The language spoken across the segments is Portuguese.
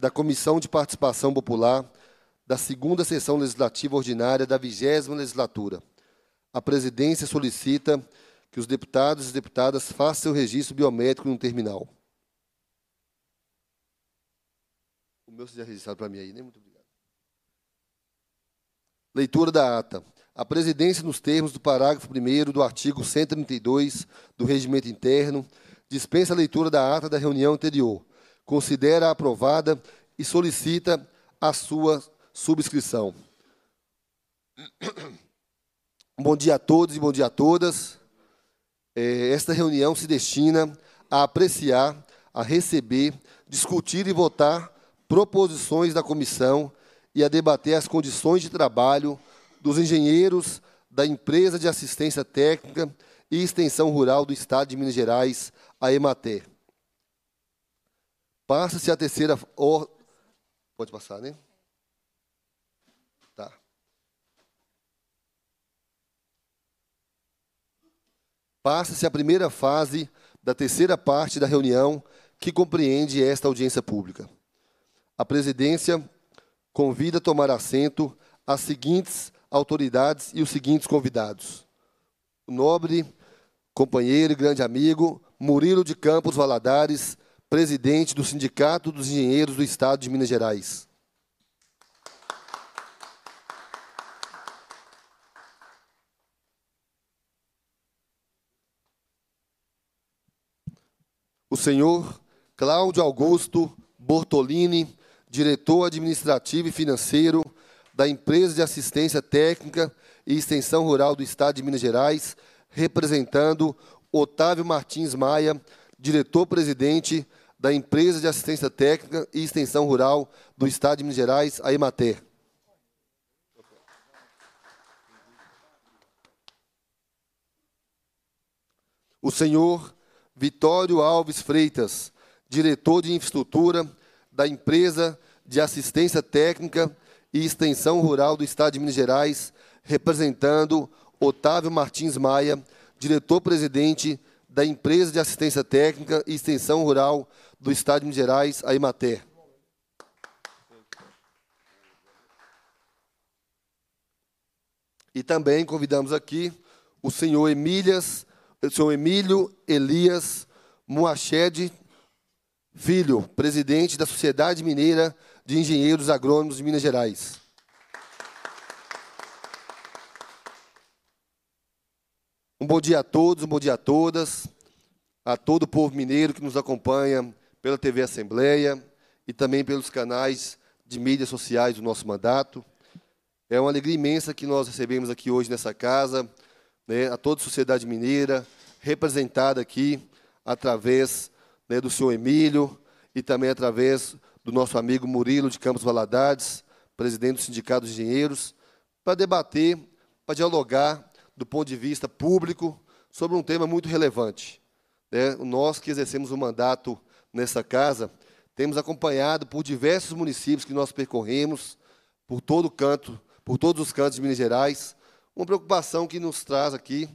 da Comissão de Participação Popular da segunda sessão legislativa ordinária da vigésima legislatura. A presidência solicita que os deputados e deputadas façam seu registro biométrico no terminal. O meu seja registrado para mim aí, né? Muito obrigado. Leitura da ata. A presidência, nos termos do parágrafo 1 do artigo 132 do Regimento Interno, dispensa a leitura da ata da reunião anterior, considera aprovada e solicita a sua subscrição. Bom dia a todos e bom dia a todas. É, esta reunião se destina a apreciar, a receber, discutir e votar proposições da comissão e a debater as condições de trabalho dos engenheiros da empresa de assistência técnica e extensão rural do Estado de Minas Gerais, a EMATER. Passa-se a terceira. Or... Pode passar, né? Tá. Passa-se a primeira fase da terceira parte da reunião, que compreende esta audiência pública. A presidência convida a tomar assento as seguintes autoridades e os seguintes convidados: o nobre companheiro e grande amigo Murilo de Campos Valadares, presidente do Sindicato dos Engenheiros do Estado de Minas Gerais. O senhor Cláudio Augusto Bortolini, diretor administrativo e financeiro da Empresa de Assistência Técnica e Extensão Rural do Estado de Minas Gerais, representando Otávio Martins Maia, diretor-presidente da Empresa de Assistência Técnica e Extensão Rural do Estado de Minas Gerais, a EMATER. O senhor Vitório Alves Freitas, diretor de infraestrutura da Empresa de Assistência Técnica e Extensão Rural do Estado de Minas Gerais, representando Otávio Martins Maia, diretor-presidente da Empresa de Assistência Técnica e Extensão Rural do Estado de Minas Gerais, a Imater. E também convidamos aqui o senhor Emílias, o senhor Emílio Elias Moached Filho, presidente da Sociedade Mineira de Engenheiros Agrônomos de Minas Gerais. Um bom dia a todos, um bom dia a todas, a todo o povo mineiro que nos acompanha pela TV Assembleia e também pelos canais de mídias sociais do nosso mandato. É uma alegria imensa que nós recebemos aqui hoje nessa casa, né, a toda a sociedade mineira, representada aqui através né, do senhor Emílio e também através do nosso amigo Murilo de Campos Valadares, presidente do Sindicato dos Engenheiros, para debater, para dialogar do ponto de vista público sobre um tema muito relevante. Né, nós que exercemos um mandato nessa casa, temos acompanhado por diversos municípios que nós percorremos, por todo canto, por todos os cantos de Minas Gerais, uma preocupação que nos traz aqui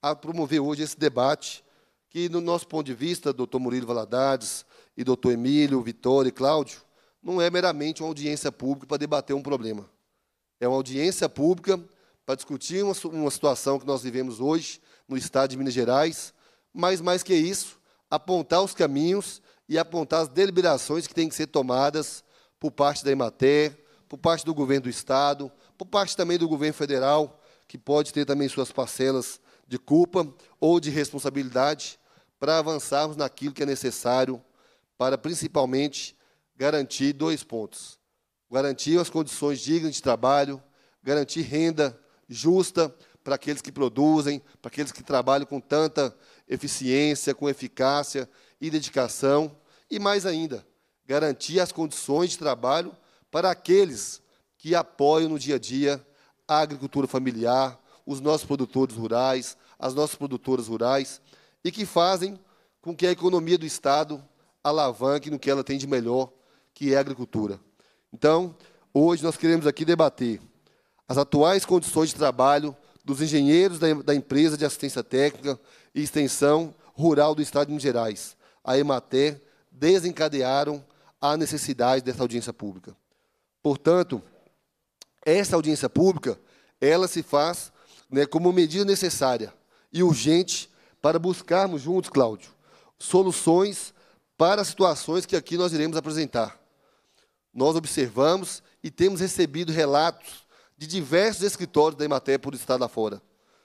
a promover hoje esse debate, que, no nosso ponto de vista, doutor Murilo Valadares e doutor Emílio, Vitória e Cláudio, não é meramente uma audiência pública para debater um problema. É uma audiência pública para discutir uma, uma situação que nós vivemos hoje no Estado de Minas Gerais, mas, mais que isso, apontar os caminhos e apontar as deliberações que têm que ser tomadas por parte da Emater, por parte do governo do Estado, por parte também do governo federal, que pode ter também suas parcelas de culpa ou de responsabilidade, para avançarmos naquilo que é necessário para, principalmente, garantir dois pontos: garantir as condições dignas de trabalho, garantir renda justa para aqueles que produzem, para aqueles que trabalham com tanta eficiência, com eficácia e dedicação, e mais ainda, garantir as condições de trabalho para aqueles que apoiam no dia a dia a agricultura familiar, os nossos produtores rurais, as nossas produtoras rurais e que fazem com que a economia do Estado alavanque no que ela tem de melhor, que é a agricultura. Então, hoje nós queremos aqui debater as atuais condições de trabalho dos engenheiros da, da empresa de assistência técnica e extensão rural do Estado de Minas Gerais, a EMATER, desencadearam a necessidade dessa audiência pública. Portanto, essa audiência pública, ela se faz né, como medida necessária e urgente para buscarmos juntos, Cláudio, soluções para as situações que aqui nós iremos apresentar. Nós observamos e temos recebido relatos de diversos escritórios da Imater por estado afora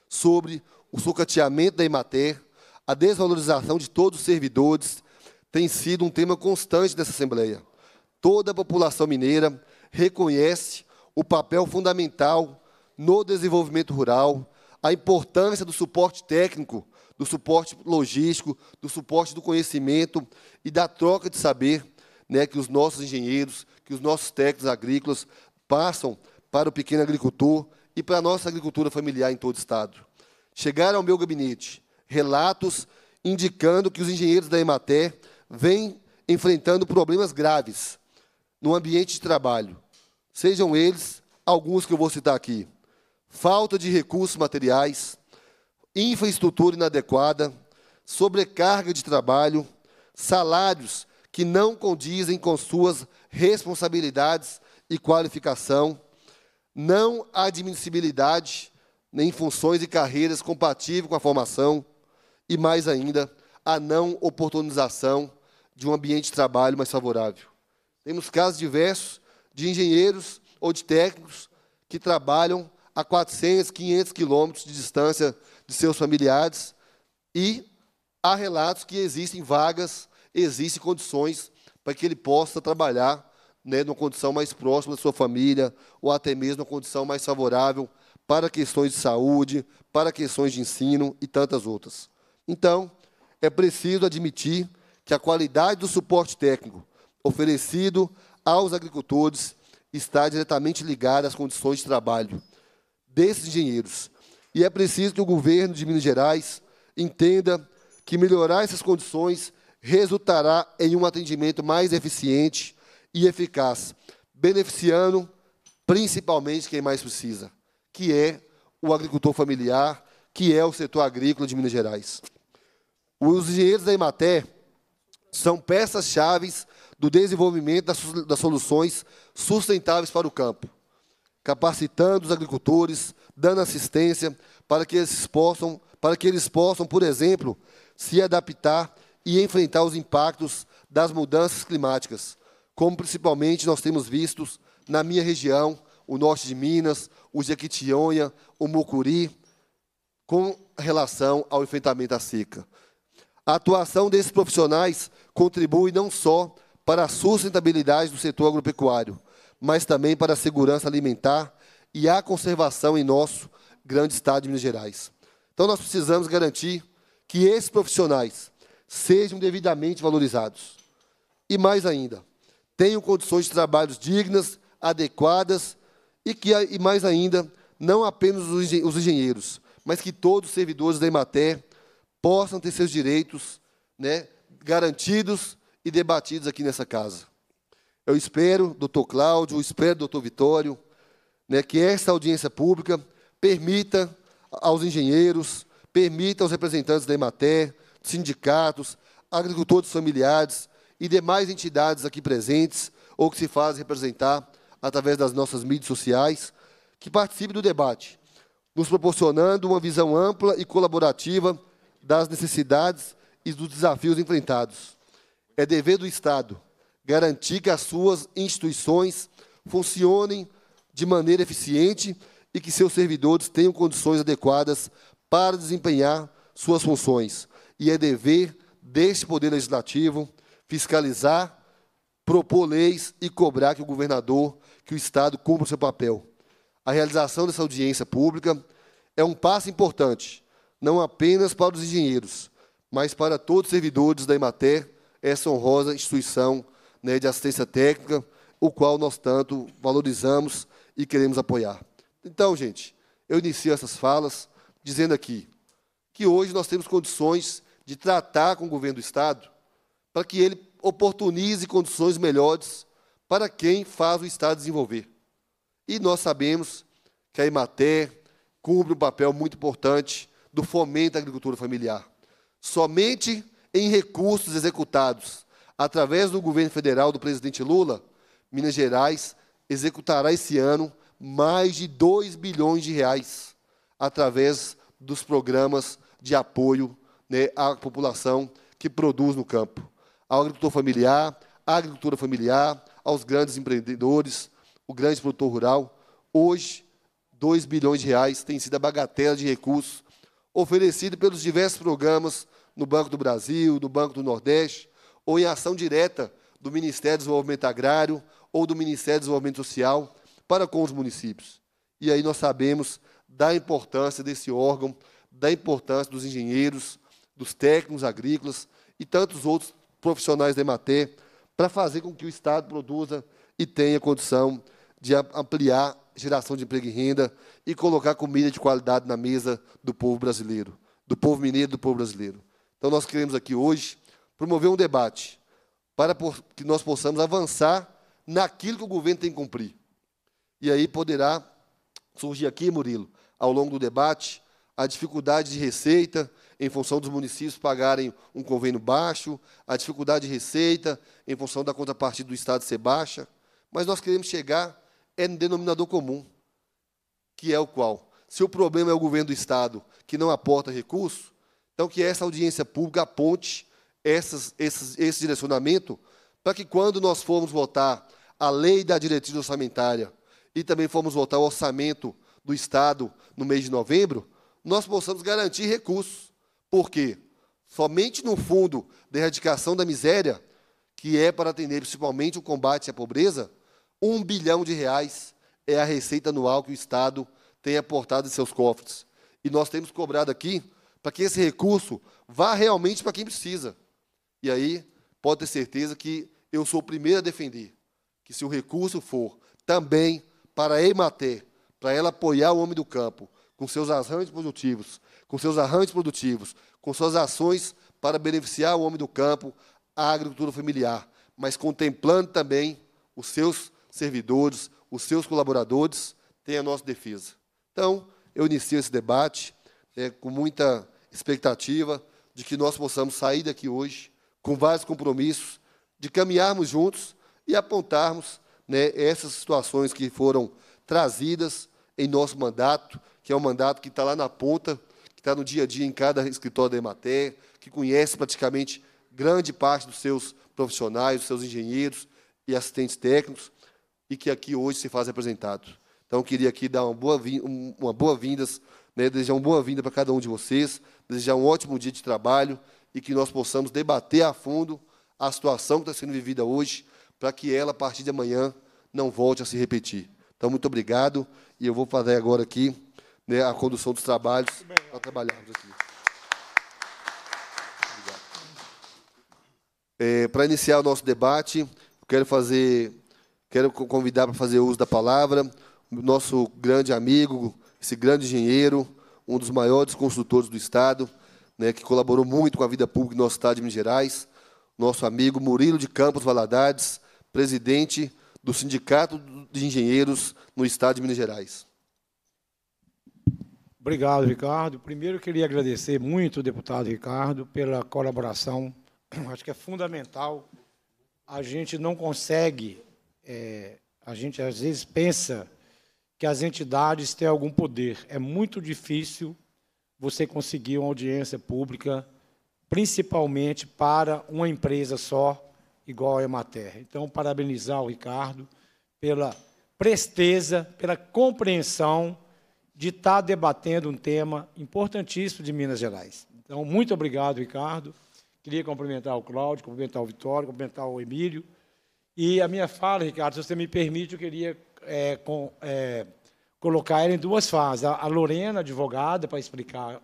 sobre o sucateamento da Imater, a desvalorização de todos os servidores tem sido um tema constante dessa Assembleia. Toda a população mineira reconhece o papel fundamental no desenvolvimento rural, a importância do suporte técnico, do suporte logístico, do suporte do conhecimento e da troca de saber né, que os nossos engenheiros, que os nossos técnicos agrícolas passam para o pequeno agricultor e para a nossa agricultura familiar em todo o Estado. Chegaram ao meu gabinete relatos indicando que os engenheiros da Emater vem enfrentando problemas graves no ambiente de trabalho. Sejam eles alguns que eu vou citar aqui: falta de recursos materiais, infraestrutura inadequada, sobrecarga de trabalho, salários que não condizem com suas responsabilidades e qualificação, não admissibilidade nem funções e carreiras compatíveis com a formação e, mais ainda, a não oportunização de um ambiente de trabalho mais favorável. Temos casos diversos de engenheiros ou de técnicos que trabalham a 400, 500 quilômetros de distância de seus familiares e há relatos que existem vagas, existem condições para que ele possa trabalhar né, numa condição mais próxima da sua família ou até mesmo uma condição mais favorável para questões de saúde, para questões de ensino e tantas outras. Então, é preciso admitir que a qualidade do suporte técnico oferecido aos agricultores está diretamente ligada às condições de trabalho desses engenheiros. E é preciso que o governo de Minas Gerais entenda que melhorar essas condições resultará em um atendimento mais eficiente e eficaz, beneficiando principalmente quem mais precisa, que é o agricultor familiar, que é o setor agrícola de Minas Gerais. Os engenheiros da Imater são peças-chave do desenvolvimento das soluções sustentáveis para o campo, capacitando os agricultores, dando assistência para que eles possam, para que eles possam, por exemplo, se adaptar e enfrentar os impactos das mudanças climáticas, como principalmente nós temos visto na minha região, o norte de Minas, o Jequitinhonha, o Mucuri, com relação ao enfrentamento à seca. A atuação desses profissionais contribui não só para a sustentabilidade do setor agropecuário, mas também para a segurança alimentar e a conservação em nosso grande estado de Minas Gerais. Então, nós precisamos garantir que esses profissionais sejam devidamente valorizados. E mais ainda, tenham condições de trabalho dignas, adequadas e que, e mais ainda, não apenas os engenheiros, mas que todos os servidores da Emater possam ter seus direitos né, garantidos e debatidos aqui nessa casa. Eu espero, doutor Cláudio, eu espero, doutor Vitório, né, que esta audiência pública permita aos engenheiros, permita aos representantes da EMATER, sindicatos, agricultores familiares e demais entidades aqui presentes ou que se fazem representar através das nossas mídias sociais, que participe do debate, nos proporcionando uma visão ampla e colaborativa das necessidades e dos desafios enfrentados. É dever do Estado garantir que as suas instituições funcionem de maneira eficiente e que seus servidores tenham condições adequadas para desempenhar suas funções. E é dever deste Poder Legislativo fiscalizar, propor leis e cobrar que o governador, que o Estado cumpra o seu papel. A realização dessa audiência pública é um passo importante não apenas para os engenheiros, mas para todos os servidores da Emater, essa honrosa instituição né, de assistência técnica, o qual nós tanto valorizamos e queremos apoiar. Então, gente, eu inicio essas falas dizendo aqui que hoje nós temos condições de tratar com o governo do Estado para que ele oportunize condições melhores para quem faz o Estado desenvolver. E nós sabemos que a Emater cumpre um papel muito importante do fomento à agricultura familiar. Somente em recursos executados através do governo federal do presidente Lula, Minas Gerais executará esse ano mais de 2 bilhões de reais através dos programas de apoio né, à população que produz no campo. Ao agricultor familiar, à agricultura familiar, aos grandes empreendedores, o grande produtor rural. Hoje, 2 bilhões de reais tem sido a bagatela de recursos oferecido pelos diversos programas no Banco do Brasil, no Banco do Nordeste, ou em ação direta do Ministério do Desenvolvimento Agrário ou do Ministério do Desenvolvimento Social para com os municípios. E aí nós sabemos da importância desse órgão, da importância dos engenheiros, dos técnicos agrícolas e tantos outros profissionais da EMATER para fazer com que o Estado produza e tenha condição de ampliar geração de emprego e renda e colocar comida de qualidade na mesa do povo brasileiro, do povo mineiro, do povo brasileiro. Então, nós queremos aqui hoje promover um debate para que nós possamos avançar naquilo que o governo tem que cumprir. E aí poderá surgir aqui, Murilo, ao longo do debate, a dificuldade de receita em função dos municípios pagarem um convênio baixo, a dificuldade de receita em função da contrapartida do Estado ser baixa, mas nós queremos chegar é um denominador comum, que é o qual? Se o problema é o governo do Estado que não aporta recurso, então que essa audiência pública aponte essas, esses, esse direcionamento para que quando nós formos votar a lei da diretriz orçamentária e também formos votar o orçamento do Estado no mês de novembro, nós possamos garantir recursos. Por quê? Somente no Fundo de Erradicação da Miséria, que é para atender principalmente o combate à pobreza, um bilhão de reais é a receita anual que o Estado tem aportado em seus cofres. E nós temos cobrado aqui para que esse recurso vá realmente para quem precisa. E aí, pode ter certeza que eu sou o primeiro a defender que se o recurso for também para a Emater, para ela apoiar o homem do campo, com seus arranjos produtivos, com seus arranjos produtivos, com suas ações para beneficiar o homem do campo, a agricultura familiar, mas contemplando também os seus servidores, os seus colaboradores, têm a nossa defesa. Então, eu inicio esse debate né, com muita expectativa de que nós possamos sair daqui hoje com vários compromissos, de caminharmos juntos e apontarmos né, essas situações que foram trazidas em nosso mandato, que é um mandato que está lá na ponta, que está no dia a dia em cada escritório da Emater, que conhece praticamente grande parte dos seus profissionais, dos seus engenheiros e assistentes técnicos, e que aqui hoje se faz representado. Então, eu queria aqui dar uma boa uma boa né, desejar uma boa-vinda para cada um de vocês, desejar um ótimo dia de trabalho e que nós possamos debater a fundo a situação que está sendo vivida hoje, para que ela, a partir de amanhã, não volte a se repetir. Então, muito obrigado, e eu vou fazer agora aqui né, a condução dos trabalhos para trabalharmos aqui. É, para iniciar o nosso debate, quero fazer Quero convidar para fazer uso da palavra o nosso grande amigo, esse grande engenheiro, um dos maiores consultores do Estado, né, que colaborou muito com a vida pública do nosso Estado de Minas Gerais, nosso amigo Murilo de Campos Valadares, presidente do Sindicato de Engenheiros no Estado de Minas Gerais. Obrigado, Ricardo. Primeiro, queria agradecer muito, deputado Ricardo, pela colaboração. Acho que é fundamental. A gente não consegue é, a gente às vezes pensa que as entidades têm algum poder. É muito difícil você conseguir uma audiência pública, principalmente para uma empresa só, igual a Emater. Então, parabenizar o Ricardo pela presteza, pela compreensão de estar tá debatendo um tema importantíssimo de Minas Gerais. Então, muito obrigado, Ricardo. Queria cumprimentar o Cláudio, cumprimentar o Vitório, cumprimentar o Emílio, e a minha fala, Ricardo, se você me permite, eu queria é, com, é, colocar ela em duas fases. A, Lorena, advogada, para explicar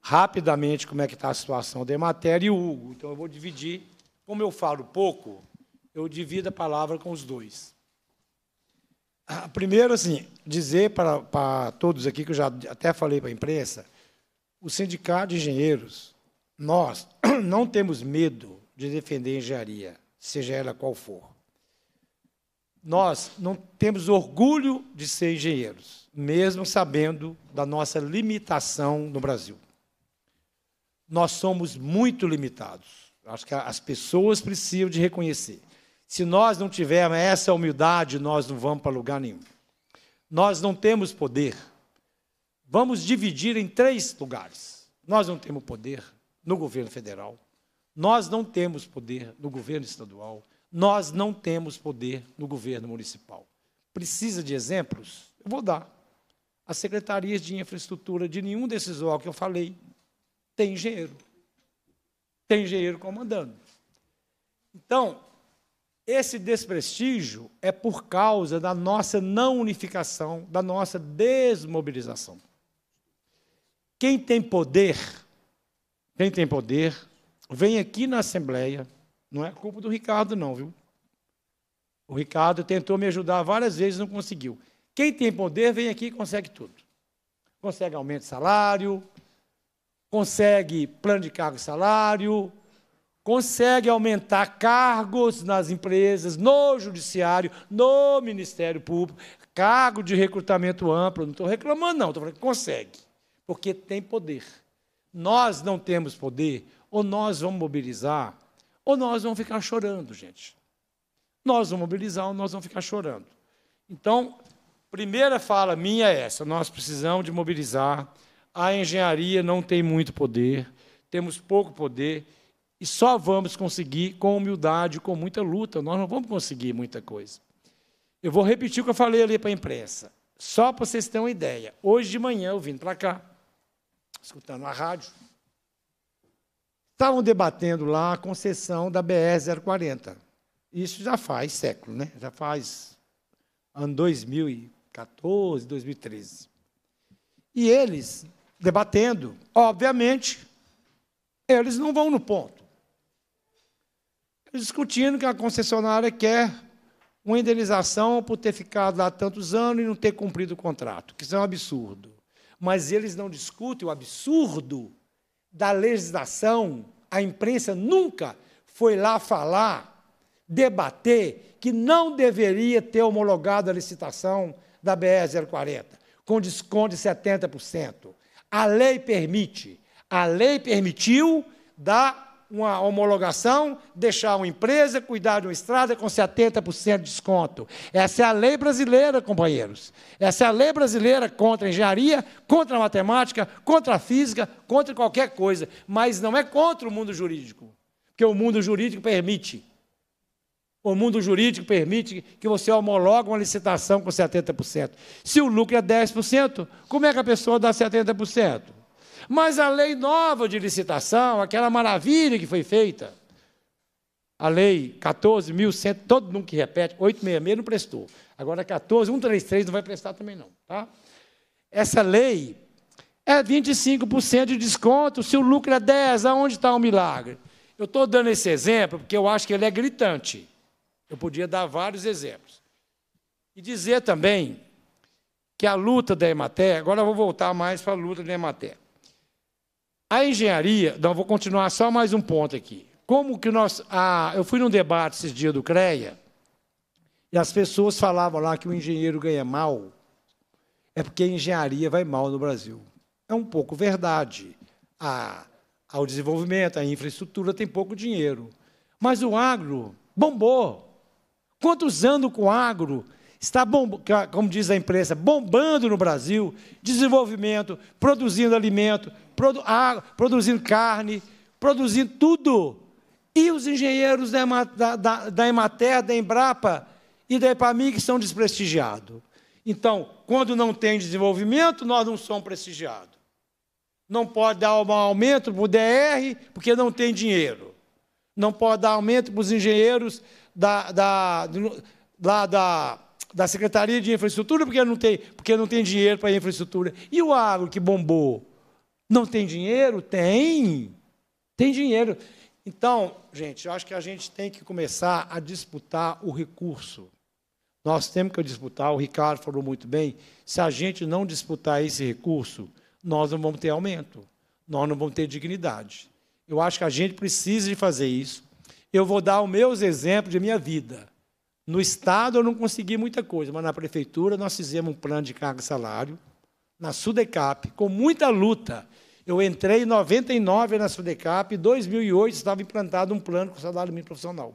rapidamente como é que está a situação da matéria, e o Hugo. Então, eu vou dividir. Como eu falo pouco, eu divido a palavra com os dois. Ah, primeiro, assim, dizer para, para todos aqui, que eu já até falei para a imprensa, o Sindicato de Engenheiros, nós não temos medo de defender a engenharia seja ela qual for. Nós não temos orgulho de ser engenheiros, mesmo sabendo da nossa limitação no Brasil. Nós somos muito limitados. Acho que as pessoas precisam de reconhecer. Se nós não tivermos essa humildade, nós não vamos para lugar nenhum. Nós não temos poder. Vamos dividir em três lugares. Nós não temos poder no governo federal, nós não temos poder no governo estadual, nós não temos poder no governo municipal. Precisa de exemplos? Eu vou dar. As secretarias de infraestrutura de nenhum desses órgãos que eu falei tem engenheiro. Tem engenheiro comandando. Então, esse desprestígio é por causa da nossa não unificação, da nossa desmobilização. Quem tem poder, quem tem poder vem aqui na Assembleia, não é culpa do Ricardo, não, viu? O Ricardo tentou me ajudar várias vezes, não conseguiu. Quem tem poder vem aqui e consegue tudo. Consegue aumento de salário, consegue plano de cargo e salário, consegue aumentar cargos nas empresas, no judiciário, no Ministério Público, cargo de recrutamento amplo. Não estou reclamando, não, estou falando que consegue, porque tem poder. Nós não temos poder ou nós vamos mobilizar, ou nós vamos ficar chorando, gente. Nós vamos mobilizar ou nós vamos ficar chorando. Então, primeira fala minha é essa: nós precisamos de mobilizar. A engenharia não tem muito poder, temos pouco poder e só vamos conseguir com humildade, com muita luta. Nós não vamos conseguir muita coisa. Eu vou repetir o que eu falei ali para a imprensa, só para vocês terem uma ideia. Hoje de manhã, eu vim para cá, escutando a rádio, Estavam debatendo lá a concessão da BR-040. Isso já faz século, né? já faz ano 2014, 2013. E eles, debatendo, obviamente, eles não vão no ponto. Eles discutindo que a concessionária quer uma indenização por ter ficado lá tantos anos e não ter cumprido o contrato, que isso é um absurdo. Mas eles não discutem o absurdo da legislação, a imprensa nunca foi lá falar, debater, que não deveria ter homologado a licitação da BR-040, com desconto de 70%. A lei permite, a lei permitiu dar uma homologação, deixar uma empresa, cuidar de uma estrada com 70% de desconto. Essa é a lei brasileira, companheiros. Essa é a lei brasileira contra a engenharia, contra a matemática, contra a física, contra qualquer coisa. Mas não é contra o mundo jurídico, porque o mundo jurídico permite. O mundo jurídico permite que você homologue uma licitação com 70%. Se o lucro é 10%, como é que a pessoa dá 70%? Mas a lei nova de licitação, aquela maravilha que foi feita, a lei 14.100, todo mundo que repete, 866 não prestou. Agora 14.133 não vai prestar também não. Tá? Essa lei é 25% de desconto se o lucro é 10, aonde está o milagre? Eu estou dando esse exemplo porque eu acho que ele é gritante. Eu podia dar vários exemplos. E dizer também que a luta da Emater, agora eu vou voltar mais para a luta da Emater. A engenharia, não, vou continuar só mais um ponto aqui. Como que nós. Ah, eu fui num debate esses dias do CREA, e as pessoas falavam lá que o engenheiro ganha mal, é porque a engenharia vai mal no Brasil. É um pouco verdade. A, ao desenvolvimento, a infraestrutura tem pouco dinheiro. Mas o agro bombou. Quantos anos com o agro? Está, bomb... como diz a imprensa, bombando no Brasil, desenvolvimento, produzindo alimento, produ ah, produzindo carne, produzindo tudo. E os engenheiros da, da, da, da Emater, da Embrapa e da Epamig são desprestigiados. Então, quando não tem desenvolvimento, nós não somos prestigiados. Não pode dar um aumento para o DR, porque não tem dinheiro. Não pode dar aumento para os engenheiros da, da, lá da, da Secretaria de Infraestrutura, porque não tem, porque não tem dinheiro para infraestrutura. E o agro que bombou? Não tem dinheiro? Tem. Tem dinheiro. Então, gente, eu acho que a gente tem que começar a disputar o recurso. Nós temos que disputar, o Ricardo falou muito bem, se a gente não disputar esse recurso, nós não vamos ter aumento, nós não vamos ter dignidade. Eu acho que a gente precisa de fazer isso. Eu vou dar os meus exemplos de minha vida. No Estado eu não consegui muita coisa, mas na Prefeitura nós fizemos um plano de carga e salário, na Sudecap, com muita luta. Eu entrei em 99 na Sudecap, em 2008 estava implantado um plano com salário mínimo profissional.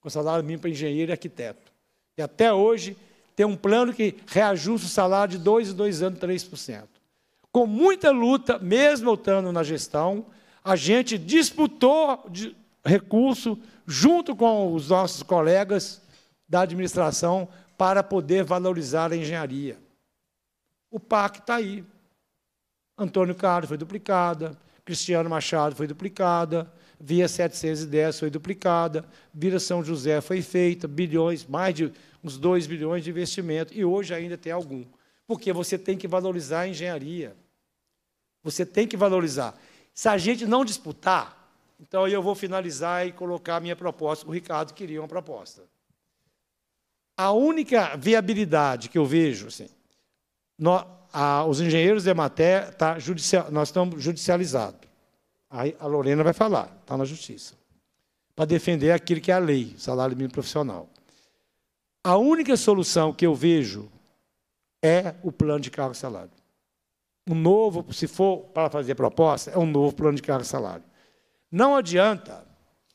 Com salário mínimo para engenheiro e arquiteto. E até hoje tem um plano que reajusta o salário de 2 em 2 anos, 3%. Com muita luta, mesmo eu estando na gestão, a gente disputou de recurso junto com os nossos colegas da administração para poder valorizar a engenharia. O PAC está aí. Antônio Carlos foi duplicada, Cristiano Machado foi duplicada, Via 710 foi duplicada, Vila São José foi feita, bilhões, mais de uns 2 bilhões de investimento, e hoje ainda tem algum. Porque você tem que valorizar a engenharia. Você tem que valorizar. Se a gente não disputar, então eu vou finalizar e colocar a minha proposta. O Ricardo queria uma proposta. A única viabilidade que eu vejo, assim, a, os engenheiros de matéria, tá judicial, nós estamos judicializados. Aí a Lorena vai falar, está na justiça. Para defender aquilo que é a lei, salário mínimo profissional. A única solução que eu vejo é o plano de cargo e salário. Um novo, se for para fazer proposta, é um novo plano de cargo e salário. Não adianta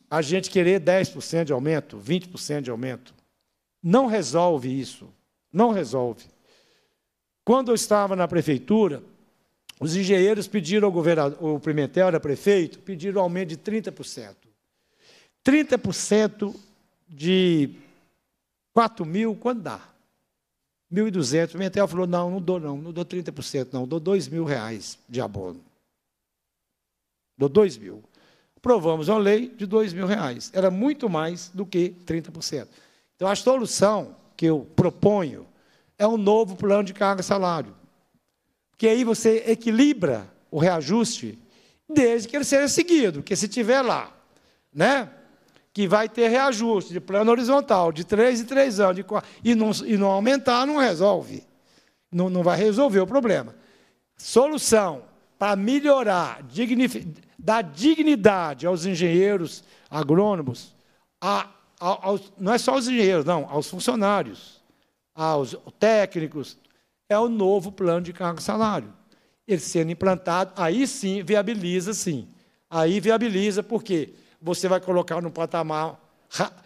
a gente querer 10% de aumento, 20% de aumento. Não resolve isso. Não resolve. Quando eu estava na prefeitura, os engenheiros pediram ao governador, o Pimentel era prefeito, pediram um aumento de 30%. 30% de 4 mil, quanto dá? 1.200. O Pimentel falou, não, não dou não, não dou 30% não, dou 2 mil reais de abono. Dou 2 mil. Aprovamos uma lei de 2 mil reais. Era muito mais do que 30%. Então, a solução que eu proponho é um novo plano de carga e salário. Porque aí você equilibra o reajuste, desde que ele seja seguido. Porque se tiver lá, né? Que vai ter reajuste de plano horizontal, de três em três anos, de, e, não, e não aumentar, não resolve. Não, não vai resolver o problema. Solução para melhorar, dar dignidade aos engenheiros agrônomos, a, a, aos, não é só aos engenheiros, não, aos funcionários aos ah, técnicos, é o novo plano de cargo e salário. Ele sendo implantado, aí sim viabiliza, sim. Aí viabiliza, porque você vai colocar no patamar.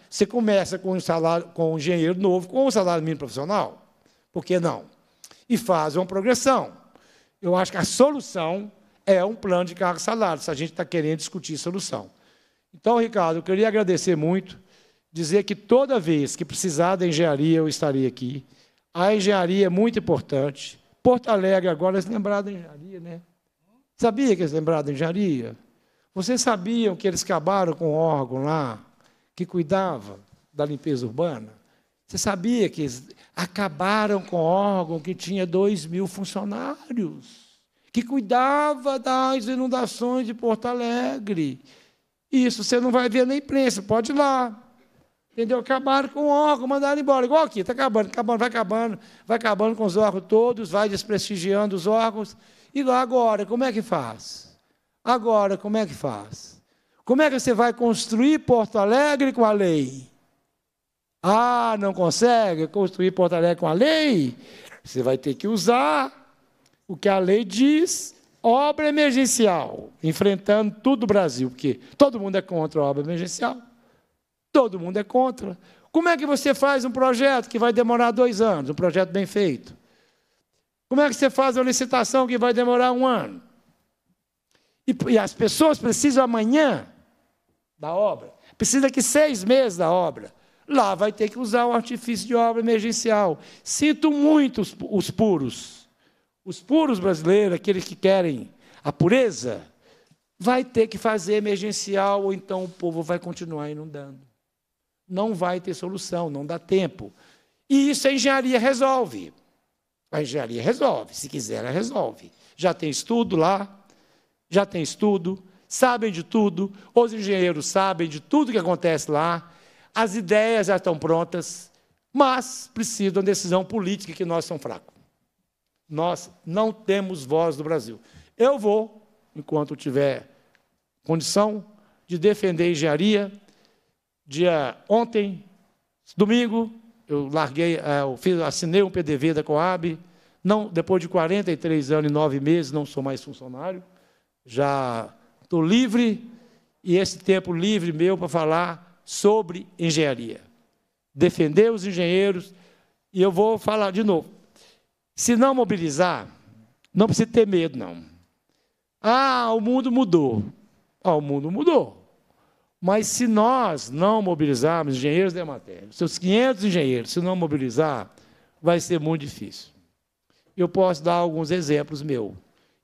Você começa com um salário, com um engenheiro novo, com um salário mínimo profissional. Por que não? E faz uma progressão. Eu acho que a solução é um plano de cargo e salário, se a gente está querendo discutir solução. Então, Ricardo, eu queria agradecer muito dizer que toda vez que precisar da engenharia, eu estarei aqui. A engenharia é muito importante. Porto Alegre agora, eles lembraram da engenharia, né? Sabia que eles lembraram da engenharia? Vocês sabiam que eles acabaram com um órgão lá que cuidava da limpeza urbana? Você sabia que eles acabaram com um órgão que tinha dois mil funcionários, que cuidava das inundações de Porto Alegre? Isso você não vai ver na imprensa, pode ir lá. Entendeu? Acabaram com o órgão, mandaram embora. Igual aqui, está acabando, acabando, vai acabando, vai acabando com os órgãos todos, vai desprestigiando os órgãos. E lá agora, como é que faz? Agora, como é que faz? Como é que você vai construir Porto Alegre com a lei? Ah, não consegue construir Porto Alegre com a lei? Você vai ter que usar o que a lei diz, obra emergencial, enfrentando tudo o Brasil, porque todo mundo é contra a obra emergencial. Todo mundo é contra. Como é que você faz um projeto que vai demorar dois anos, um projeto bem feito? Como é que você faz uma licitação que vai demorar um ano? E, e as pessoas precisam amanhã da obra. Precisa que seis meses da obra. Lá vai ter que usar o artifício de obra emergencial. Sinto muito os, os puros. Os puros brasileiros, aqueles que querem a pureza, vai ter que fazer emergencial ou então o povo vai continuar inundando não vai ter solução, não dá tempo. E isso a engenharia resolve. A engenharia resolve, se quiser, ela resolve. Já tem estudo lá, já tem estudo, sabem de tudo, os engenheiros sabem de tudo que acontece lá, as ideias já estão prontas, mas precisa de uma decisão política que nós somos fracos. Nós não temos voz no Brasil. Eu vou, enquanto tiver condição, de defender a engenharia, dia ontem, domingo, eu larguei, é, eu fiz, assinei um PDV da Coab. Não, depois de 43 anos e 9 meses, não sou mais funcionário. Já estou livre e esse tempo livre meu para falar sobre engenharia. Defender os engenheiros e eu vou falar de novo. Se não mobilizar, não precisa ter medo, não. Ah, o mundo mudou. Ah, o mundo mudou. Mas se nós não mobilizarmos engenheiros da matéria, seus 500 engenheiros, se não mobilizar, vai ser muito difícil. Eu posso dar alguns exemplos meu.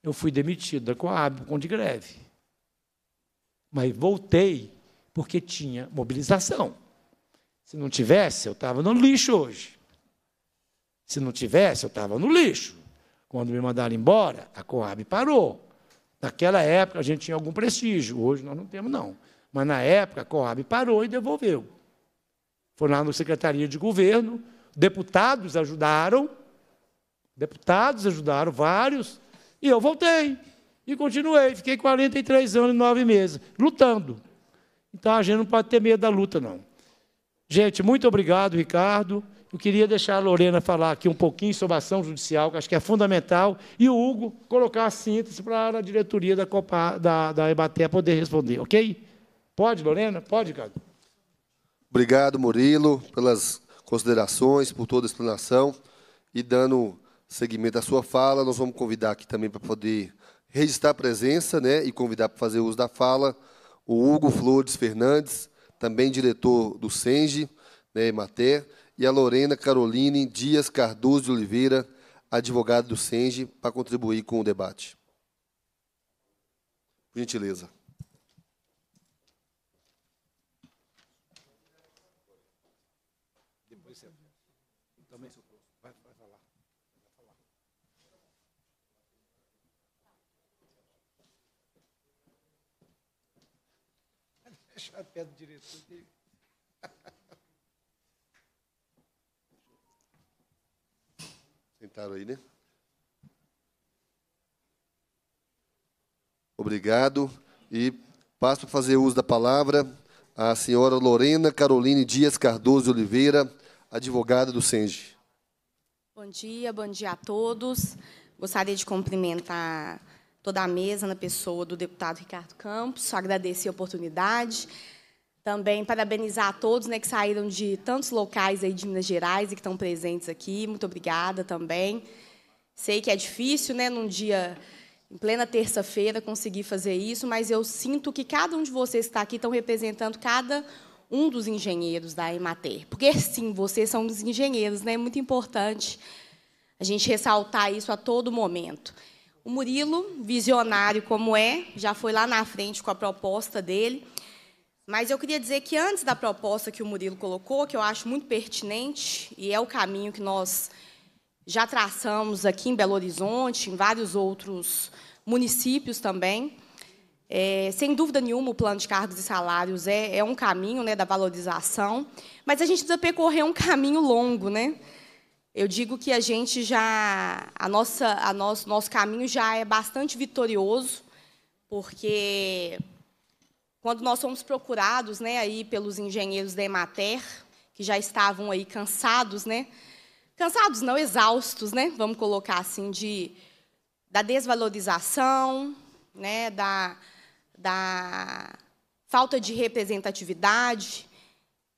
Eu fui demitido da Coab com de greve. Mas voltei porque tinha mobilização. Se não tivesse, eu estava no lixo hoje. Se não tivesse, eu estava no lixo. Quando me mandaram embora, a Coab parou. Naquela época a gente tinha algum prestígio, hoje nós não temos, não. Mas na época a Coab parou e devolveu. Foi lá no Secretaria de Governo, deputados ajudaram, deputados ajudaram, vários, e eu voltei. E continuei, fiquei 43 anos e 9 meses, lutando. Então a gente não pode ter medo da luta, não. Gente, muito obrigado, Ricardo. Eu queria deixar a Lorena falar aqui um pouquinho sobre a ação judicial, que acho que é fundamental, e o Hugo colocar a síntese para a diretoria da, Copa, da, da poder responder, ok? Pode, Lorena? Pode, Ricardo. Obrigado, Murilo, pelas considerações, por toda a explanação. E dando seguimento à sua fala, nós vamos convidar aqui também para poder registrar a presença né, e convidar para fazer uso da fala o Hugo Flores Fernandes, também diretor do SENGE, né, Emater, e a Lorena Caroline Dias Cardoso de Oliveira, advogada do SENGE, para contribuir com o debate. Por gentileza. do diretor dele. Sentaram aí, né? Obrigado. E passo a fazer uso da palavra à senhora Lorena Caroline Dias Cardoso Oliveira, advogada do SENGE. Bom dia, bom dia a todos. Gostaria de cumprimentar toda a mesa na pessoa do deputado Ricardo Campos. agradecer a oportunidade. Também parabenizar a todos né, que saíram de tantos locais aí de Minas Gerais e que estão presentes aqui. Muito obrigada também. Sei que é difícil, né, num dia em plena terça-feira conseguir fazer isso, mas eu sinto que cada um de vocês que está aqui estão representando cada um dos engenheiros da Emater. Porque sim, vocês são os engenheiros, né? É muito importante a gente ressaltar isso a todo momento. O Murilo, visionário como é, já foi lá na frente com a proposta dele. Mas eu queria dizer que antes da proposta que o Murilo colocou, que eu acho muito pertinente, e é o caminho que nós já traçamos aqui em Belo Horizonte, em vários outros municípios também, é, sem dúvida nenhuma, o plano de cargos e salários é, é um caminho né, da valorização, mas a gente precisa percorrer um caminho longo, né? Eu digo que a gente já, a nossa, a nosso, nosso caminho já é bastante vitorioso, porque quando nós fomos procurados, né, aí pelos engenheiros da Emater, que já estavam aí cansados, né, cansados não, exaustos, né, vamos colocar assim, de da desvalorização, né, da, da falta de representatividade,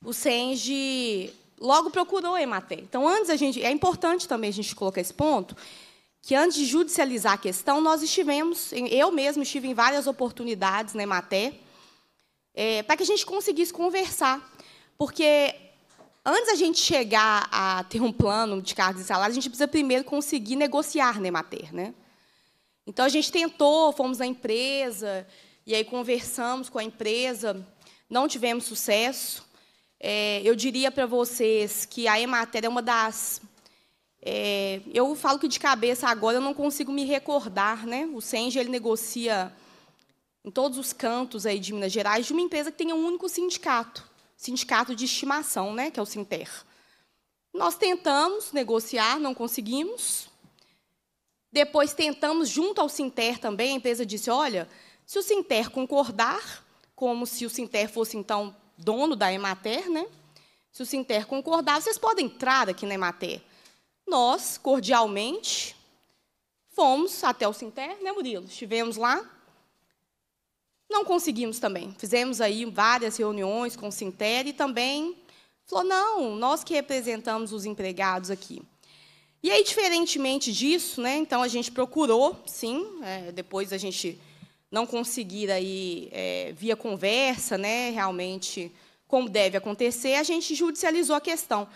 o Senge logo procurou a Emater. Então, antes a gente. É importante também a gente colocar esse ponto, que antes de judicializar a questão, nós estivemos, eu mesmo estive em várias oportunidades na né, Emater, é, para que a gente conseguisse conversar. Porque antes a gente chegar a ter um plano de cargos e salários, a gente precisa primeiro conseguir negociar na né, Emater. Né? Então, a gente tentou, fomos na empresa, e aí conversamos com a empresa, não tivemos sucesso. É, eu diria para vocês que a Emater é uma das. É, eu falo que de cabeça agora eu não consigo me recordar, né? O Senge ele negocia em todos os cantos aí de Minas Gerais de uma empresa que tem um único sindicato, sindicato de estimação, né? Que é o Sinter. Nós tentamos negociar, não conseguimos. Depois tentamos junto ao Sinter também. A empresa disse: olha, se o Sinter concordar, como se o Sinter fosse então dono da Emater, né? Se o Sinter concordar, vocês podem entrar aqui na Emater. Nós, cordialmente, fomos até o Sinter, né, Murilo? Estivemos lá. Não conseguimos também. Fizemos aí várias reuniões com o Sinter e também falou: não, nós que representamos os empregados aqui. E aí, diferentemente disso, né, então a gente procurou, sim, é, depois a gente não conseguir aí é, via conversa, né, realmente como deve acontecer, a gente judicializou a questão.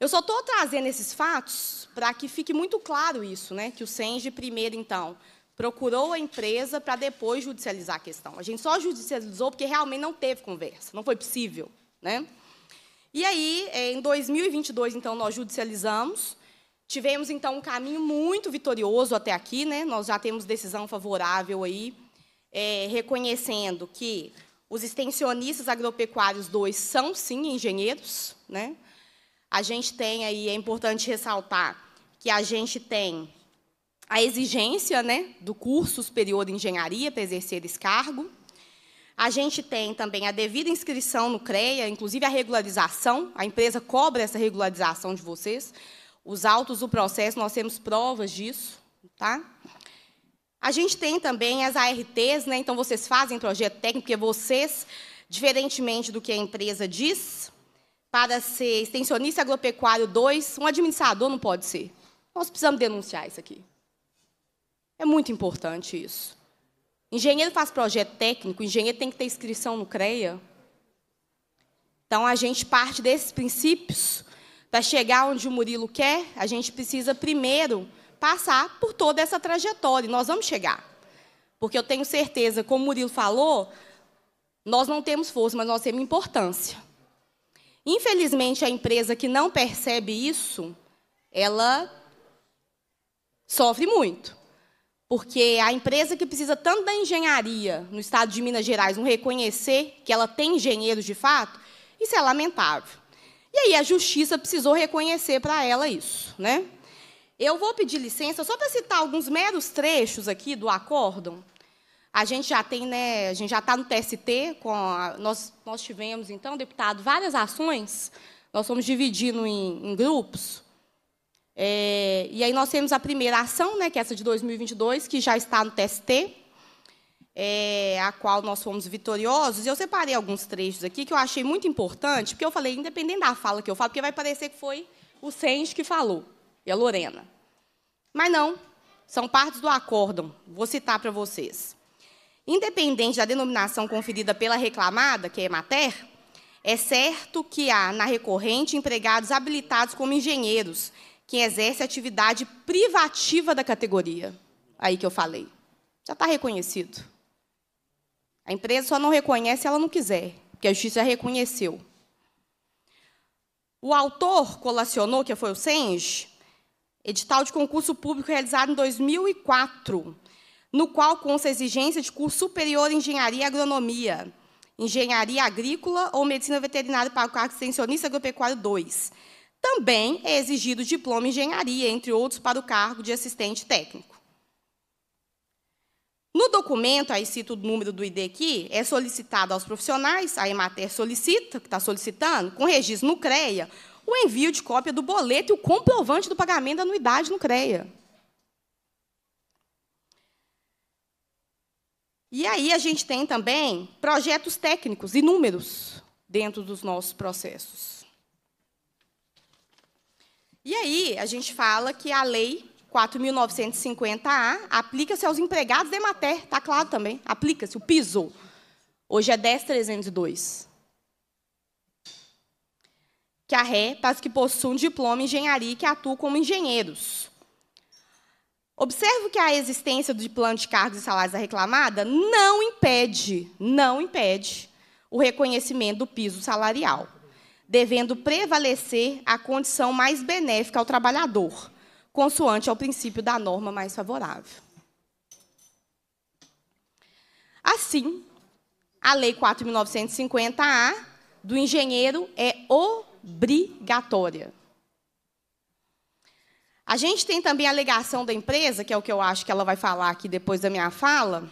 Eu só estou trazendo esses fatos para que fique muito claro isso, né, que o Senge primeiro então procurou a empresa para depois judicializar a questão. A gente só judicializou porque realmente não teve conversa, não foi possível, né? E aí, é, em 2022, então nós judicializamos. Tivemos então um caminho muito vitorioso até aqui, né? Nós já temos decisão favorável aí é, reconhecendo que os extensionistas agropecuários 2 são, sim, engenheiros. Né? A gente tem aí, é importante ressaltar, que a gente tem a exigência né, do curso superior de engenharia para exercer esse cargo. A gente tem também a devida inscrição no CREA, inclusive a regularização, a empresa cobra essa regularização de vocês. Os autos do processo, nós temos provas disso. Tá? A gente tem também as ARTs, né? então vocês fazem projeto técnico, porque vocês, diferentemente do que a empresa diz, para ser extensionista agropecuário 2, um administrador não pode ser. Nós precisamos denunciar isso aqui. É muito importante isso. Engenheiro faz projeto técnico, engenheiro tem que ter inscrição no CREA. Então, a gente parte desses princípios. Para chegar onde o Murilo quer, a gente precisa primeiro passar por toda essa trajetória. E nós vamos chegar. Porque eu tenho certeza, como o Murilo falou, nós não temos força, mas nós temos importância. Infelizmente, a empresa que não percebe isso, ela sofre muito. Porque a empresa que precisa tanto da engenharia no estado de Minas Gerais não reconhecer que ela tem engenheiros de fato, isso é lamentável. E aí a justiça precisou reconhecer para ela isso, né? Eu vou pedir licença só para citar alguns meros trechos aqui do acórdão. A gente já tem, né, a gente já está no TST, a, nós, nós tivemos, então, deputado, várias ações, nós fomos dividindo em, em grupos. É, e aí nós temos a primeira ação, né, que é essa de 2022, que já está no TST, é, a qual nós fomos vitoriosos. E Eu separei alguns trechos aqui que eu achei muito importante, porque eu falei, independente da fala que eu falo, porque vai parecer que foi o Sente que falou e a Lorena. Mas não, são partes do acórdão, vou citar para vocês. Independente da denominação conferida pela reclamada, que é mater, é certo que há na recorrente empregados habilitados como engenheiros, que exercem atividade privativa da categoria. Aí que eu falei. Já está reconhecido. A empresa só não reconhece se ela não quiser, porque a justiça já reconheceu. O autor colacionou, que foi o Senge, edital de concurso público realizado em 2004, no qual consta a exigência de curso superior em engenharia e agronomia, engenharia agrícola ou medicina veterinária para o cargo de extensionista agropecuário 2. Também é exigido diploma em engenharia, entre outros, para o cargo de assistente técnico. No documento, aí cito o número do ID aqui, é solicitado aos profissionais, a Emater solicita, que está solicitando, com registro no CREA, o envio de cópia do boleto e o comprovante do pagamento da anuidade no CREA. E aí a gente tem também projetos técnicos inúmeros dentro dos nossos processos. E aí a gente fala que a lei 4.950A aplica-se aos empregados da Emater, está claro também, aplica-se o piso. Hoje é 10.302 que ré, para os que possuem diploma em engenharia e que atuam como engenheiros. Observo que a existência do plano de cargos e salários da reclamada não impede, não impede o reconhecimento do piso salarial, devendo prevalecer a condição mais benéfica ao trabalhador, consoante ao princípio da norma mais favorável. Assim, a Lei 4.950-A do engenheiro é o obrigatória. A gente tem também a alegação da empresa, que é o que eu acho que ela vai falar aqui depois da minha fala,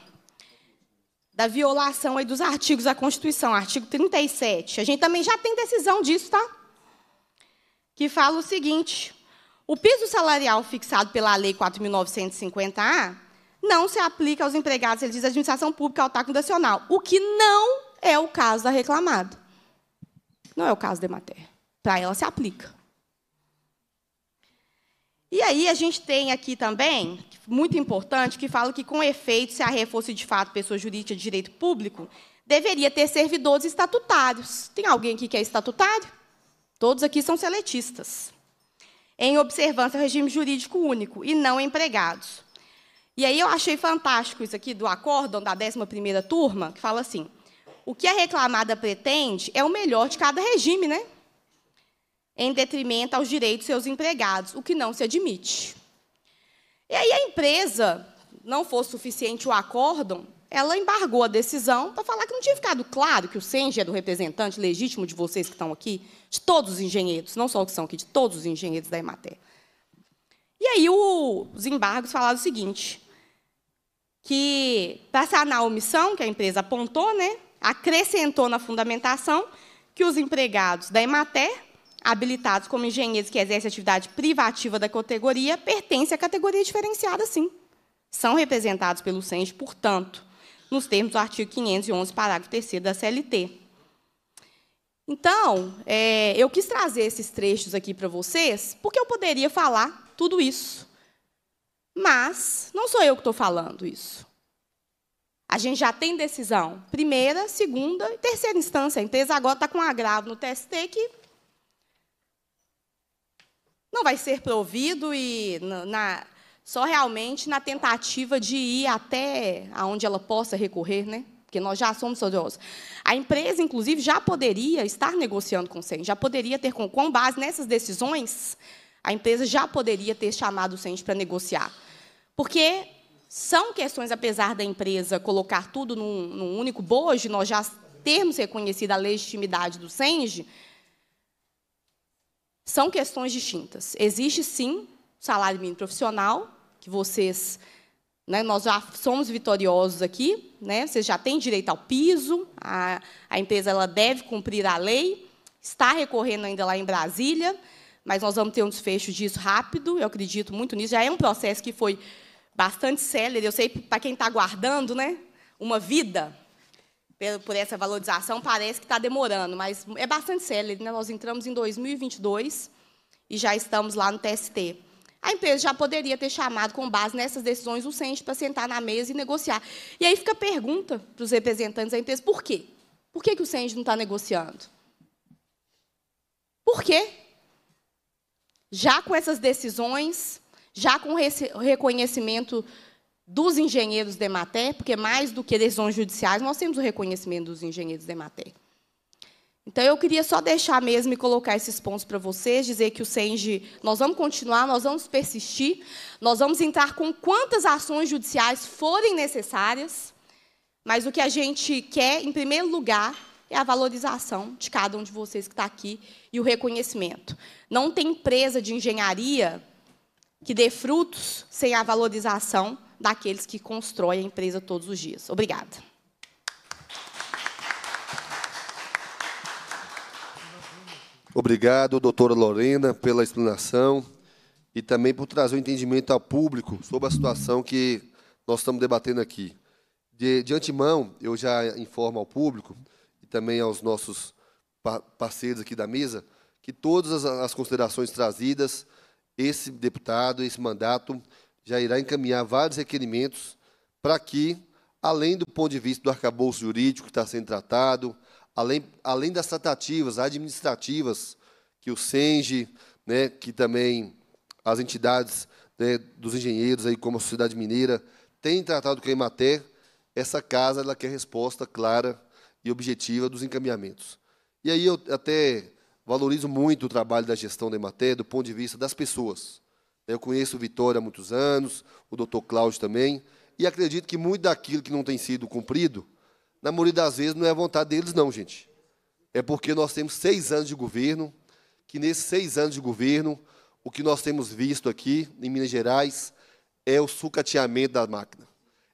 da violação aí dos artigos da Constituição, artigo 37. A gente também já tem decisão disso, tá? Que fala o seguinte: o piso salarial fixado pela Lei 4.950A não se aplica aos empregados ele da administração pública autárquica nacional, o que não é o caso da reclamada. Não é o caso da matéria para ela se aplica. E aí a gente tem aqui também, muito importante, que fala que, com efeito, se a RE fosse de fato pessoa jurídica de direito público, deveria ter servidores estatutários. Tem alguém aqui que é estatutário? Todos aqui são seletistas. Em observância ao regime jurídico único e não empregados. E aí eu achei fantástico isso aqui do acórdão da 11ª turma, que fala assim, o que a é reclamada pretende é o melhor de cada regime, né? em detrimento aos direitos dos seus empregados, o que não se admite. E aí a empresa, não fosse suficiente o acórdão, ela embargou a decisão para falar que não tinha ficado claro que o Senge é do representante legítimo de vocês que estão aqui, de todos os engenheiros, não só os que são aqui, de todos os engenheiros da Emater. E aí o, os embargos falaram o seguinte, que para sanar a omissão que a empresa apontou, né, acrescentou na fundamentação que os empregados da Emater habilitados como engenheiros que exercem atividade privativa da categoria, pertencem à categoria diferenciada, sim. São representados pelo CENG, portanto, nos termos do artigo 511, parágrafo 3 da CLT. Então, é, eu quis trazer esses trechos aqui para vocês, porque eu poderia falar tudo isso. Mas não sou eu que estou falando isso. A gente já tem decisão. Primeira, segunda e terceira instância. A empresa agora está com um agravo no TST que não vai ser provido e na, só realmente na tentativa de ir até aonde ela possa recorrer, né? Porque nós já somos odiosos. A empresa, inclusive, já poderia estar negociando com o CENJ, já poderia ter, com, com base nessas decisões, a empresa já poderia ter chamado o CENJ para negociar. Porque são questões, apesar da empresa colocar tudo num, num único bojo, nós já termos reconhecido a legitimidade do SENGE, são questões distintas. Existe, sim, salário mínimo profissional, que vocês... Né, nós já somos vitoriosos aqui, né, vocês já têm direito ao piso, a, a empresa ela deve cumprir a lei, está recorrendo ainda lá em Brasília, mas nós vamos ter um desfecho disso rápido, eu acredito muito nisso. Já é um processo que foi bastante célere, eu sei para quem está aguardando né, uma vida, por essa valorização, parece que está demorando, mas é bastante célebre. Né? Nós entramos em 2022 e já estamos lá no TST. A empresa já poderia ter chamado, com base nessas decisões, o CENTE para sentar na mesa e negociar. E aí fica a pergunta para os representantes da empresa, por quê? Por que, que o CENTE não está negociando? Por quê? Já com essas decisões, já com o reconhecimento dos engenheiros de Maté, porque mais do que decisões judiciais, nós temos o reconhecimento dos engenheiros de Maté. Então, eu queria só deixar mesmo e colocar esses pontos para vocês, dizer que o SENGE, nós vamos continuar, nós vamos persistir, nós vamos entrar com quantas ações judiciais forem necessárias, mas o que a gente quer, em primeiro lugar, é a valorização de cada um de vocês que está aqui e o reconhecimento. Não tem empresa de engenharia que dê frutos sem a valorização daqueles que constroem a empresa todos os dias. Obrigada. Obrigado, doutora Lorena, pela explanação e também por trazer o um entendimento ao público sobre a situação que nós estamos debatendo aqui. De, de antemão, eu já informo ao público e também aos nossos parceiros aqui da mesa que todas as, as considerações trazidas, esse deputado, esse mandato, já irá encaminhar vários requerimentos para que, além do ponto de vista do arcabouço jurídico que está sendo tratado, além, além das tratativas administrativas que o SENGE, né, que também as entidades né, dos engenheiros, aí, como a Sociedade Mineira, têm tratado com a Emater, essa casa ela quer resposta clara e objetiva dos encaminhamentos. E aí eu até valorizo muito o trabalho da gestão da Emater do ponto de vista das pessoas. Eu conheço o Vitória há muitos anos, o doutor Cláudio também, e acredito que muito daquilo que não tem sido cumprido, na maioria das vezes, não é vontade deles, não, gente. É porque nós temos seis anos de governo, que nesses seis anos de governo, o que nós temos visto aqui em Minas Gerais é o sucateamento da máquina.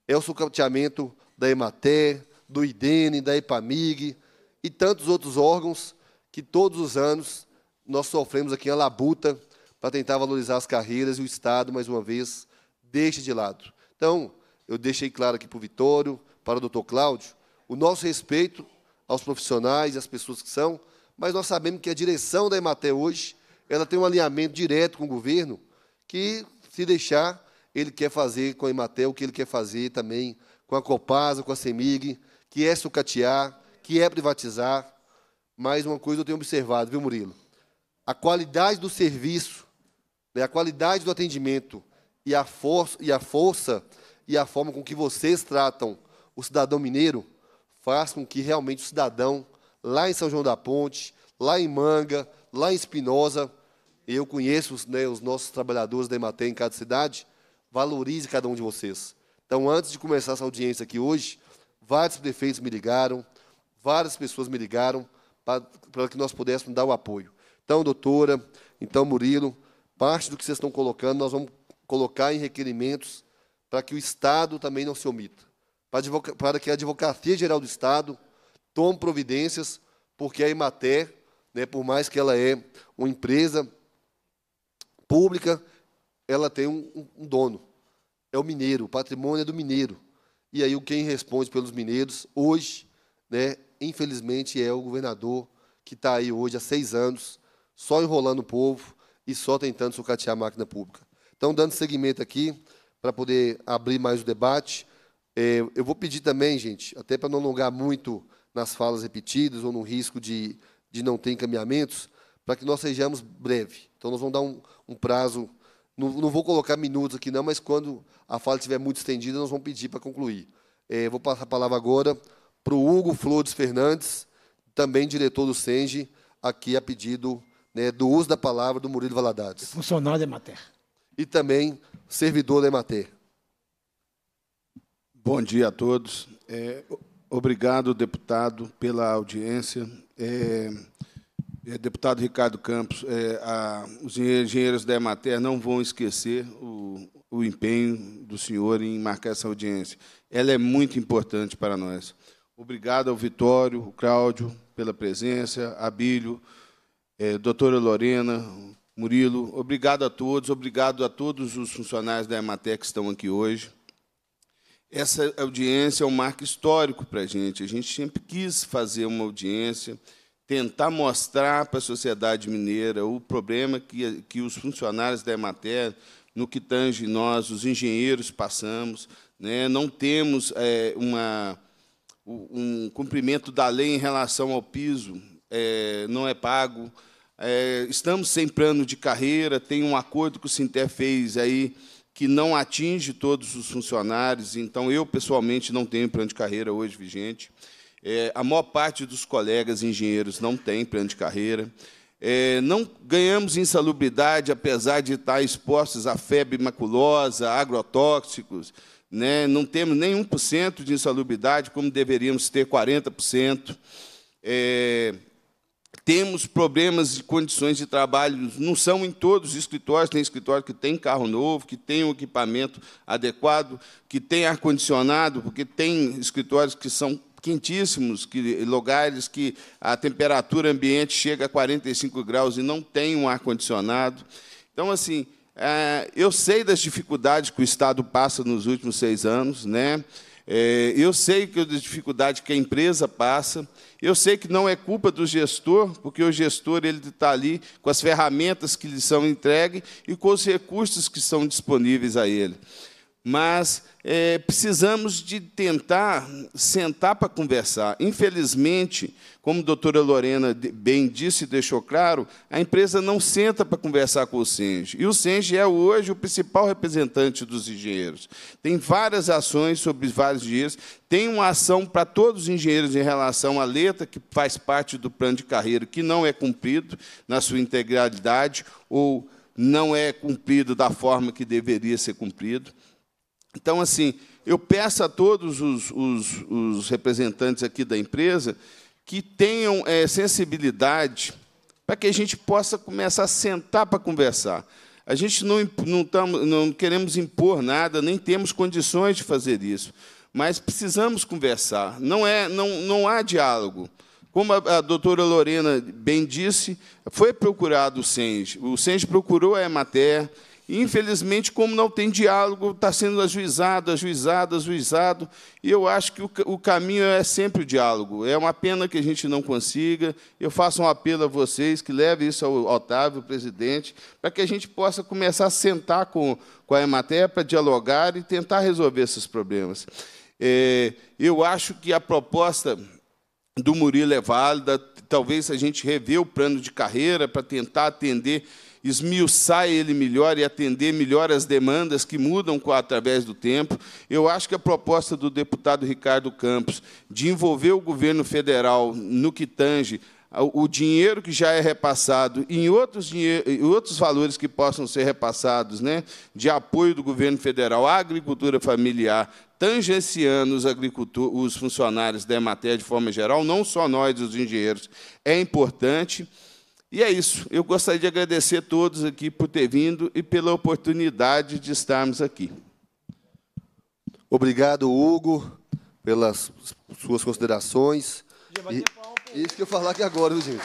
É o sucateamento da Emater, do IDENE, da EPAMIG e tantos outros órgãos que todos os anos nós sofremos aqui a labuta para tentar valorizar as carreiras e o Estado, mais uma vez, deixa de lado. Então, eu deixei claro aqui para o Vitório, para o doutor Cláudio, o nosso respeito aos profissionais e às pessoas que são, mas nós sabemos que a direção da Emater hoje ela tem um alinhamento direto com o governo que, se deixar, ele quer fazer com a Emater o que ele quer fazer também com a Copasa, com a CEMIG, que é sucatear, que é privatizar. Mas uma coisa eu tenho observado, viu, Murilo? A qualidade do serviço né, a qualidade do atendimento e a, força, e a força e a forma com que vocês tratam o cidadão mineiro faz com que realmente o cidadão lá em São João da Ponte, lá em Manga, lá em Espinosa, eu conheço né, os nossos trabalhadores da Emater em cada cidade, valorize cada um de vocês. Então, antes de começar essa audiência aqui hoje, vários prefeitos me ligaram, várias pessoas me ligaram para que nós pudéssemos dar o apoio. Então, doutora, então, Murilo, Parte do que vocês estão colocando, nós vamos colocar em requerimentos para que o Estado também não se omita, para que a Advocacia Geral do Estado tome providências, porque a Imaté, né, por mais que ela é uma empresa pública, ela tem um, um dono, é o mineiro, o patrimônio é do mineiro. E aí quem responde pelos mineiros hoje, né, infelizmente, é o governador que está aí hoje há seis anos, só enrolando o povo, e só tentando sucatear a máquina pública. Então, dando seguimento aqui, para poder abrir mais o debate, eh, eu vou pedir também, gente, até para não alongar muito nas falas repetidas ou no risco de, de não ter encaminhamentos, para que nós sejamos breve. Então, nós vamos dar um, um prazo, não, não, vou colocar minutos aqui não, mas quando a fala estiver muito estendida, nós vamos pedir para concluir. É, vou passar a palavra agora para o Hugo Flores Fernandes, também diretor do SENGE, aqui a pedido né, do uso da palavra do Murilo Valadares. Funcionário da Emater. E também servidor da Emater. Bom dia a todos. É, obrigado, deputado, pela audiência. É, é, deputado Ricardo Campos, é, a, os engenheiros da Emater não vão esquecer o, o empenho do senhor em marcar essa audiência. Ela é muito importante para nós. Obrigado ao Vitório, ao Cláudio, pela presença, a Bílio, é, doutora Lorena, Murilo, obrigado a todos, obrigado a todos os funcionários da Ematec que estão aqui hoje. Essa audiência é um marco histórico para a gente. A gente sempre quis fazer uma audiência, tentar mostrar para a sociedade mineira o problema que, que os funcionários da Emater, no que tange nós, os engenheiros, passamos. Né? Não temos é, uma, um cumprimento da lei em relação ao piso é, não é pago. É, estamos sem plano de carreira, tem um acordo que o Sinter fez aí que não atinge todos os funcionários, então eu, pessoalmente, não tenho plano de carreira hoje vigente. É, a maior parte dos colegas engenheiros não tem plano de carreira. É, não ganhamos insalubridade, apesar de estar expostos à febre maculosa, agrotóxicos. Né? Não temos nem 1% de insalubridade, como deveríamos ter 40%. É, temos problemas de condições de trabalho, não são em todos os escritórios, tem escritório que tem carro novo, que tem o um equipamento adequado, que tem ar-condicionado, porque tem escritórios que são quentíssimos, que, lugares que a temperatura ambiente chega a 45 graus e não tem um ar-condicionado. Então, assim, é, eu sei das dificuldades que o Estado passa nos últimos seis anos, né? É, eu sei que é a dificuldade que a empresa passa, eu sei que não é culpa do gestor, porque o gestor ele está ali com as ferramentas que lhe são entregues e com os recursos que são disponíveis a ele mas é, precisamos de tentar sentar para conversar. Infelizmente, como a doutora Lorena bem disse e deixou claro, a empresa não senta para conversar com o SENGE. E o SENGE é hoje o principal representante dos engenheiros. Tem várias ações sobre vários dias, tem uma ação para todos os engenheiros em relação à letra, que faz parte do plano de carreira, que não é cumprido na sua integralidade ou não é cumprido da forma que deveria ser cumprido. Então, assim, eu peço a todos os, os, os representantes aqui da empresa que tenham é, sensibilidade para que a gente possa começar a sentar para conversar. A gente não, não, tamo, não queremos impor nada, nem temos condições de fazer isso, mas precisamos conversar. Não, é, não, não há diálogo. Como a, a doutora Lorena bem disse, foi procurado o SENJ. O SENJ procurou a EMATER, infelizmente, como não tem diálogo, está sendo ajuizado, ajuizado, ajuizado. E eu acho que o, o, caminho é sempre o diálogo. É uma pena que a gente não consiga. Eu faço um apelo a vocês que levem isso ao Otávio, presidente, para que a gente possa começar a sentar com, com a Emater para dialogar e tentar resolver esses problemas. É, eu acho que a proposta do Murilo é válida. Talvez a gente rever o plano de carreira para tentar atender esmiuçar ele melhor e atender melhor as demandas que mudam através do tempo. Eu acho que a proposta do deputado Ricardo Campos de envolver o governo federal no que tange o dinheiro que já é repassado em outros, outros valores que possam ser repassados, né, de apoio do governo federal à agricultura familiar, tangenciando os, os funcionários da matéria de forma geral, não só nós, os engenheiros, é importante. E é isso. Eu gostaria de agradecer a todos aqui por ter vindo e pela oportunidade de estarmos aqui. Obrigado, Hugo, pelas suas considerações. E, isso que eu falar aqui agora, viu, gente?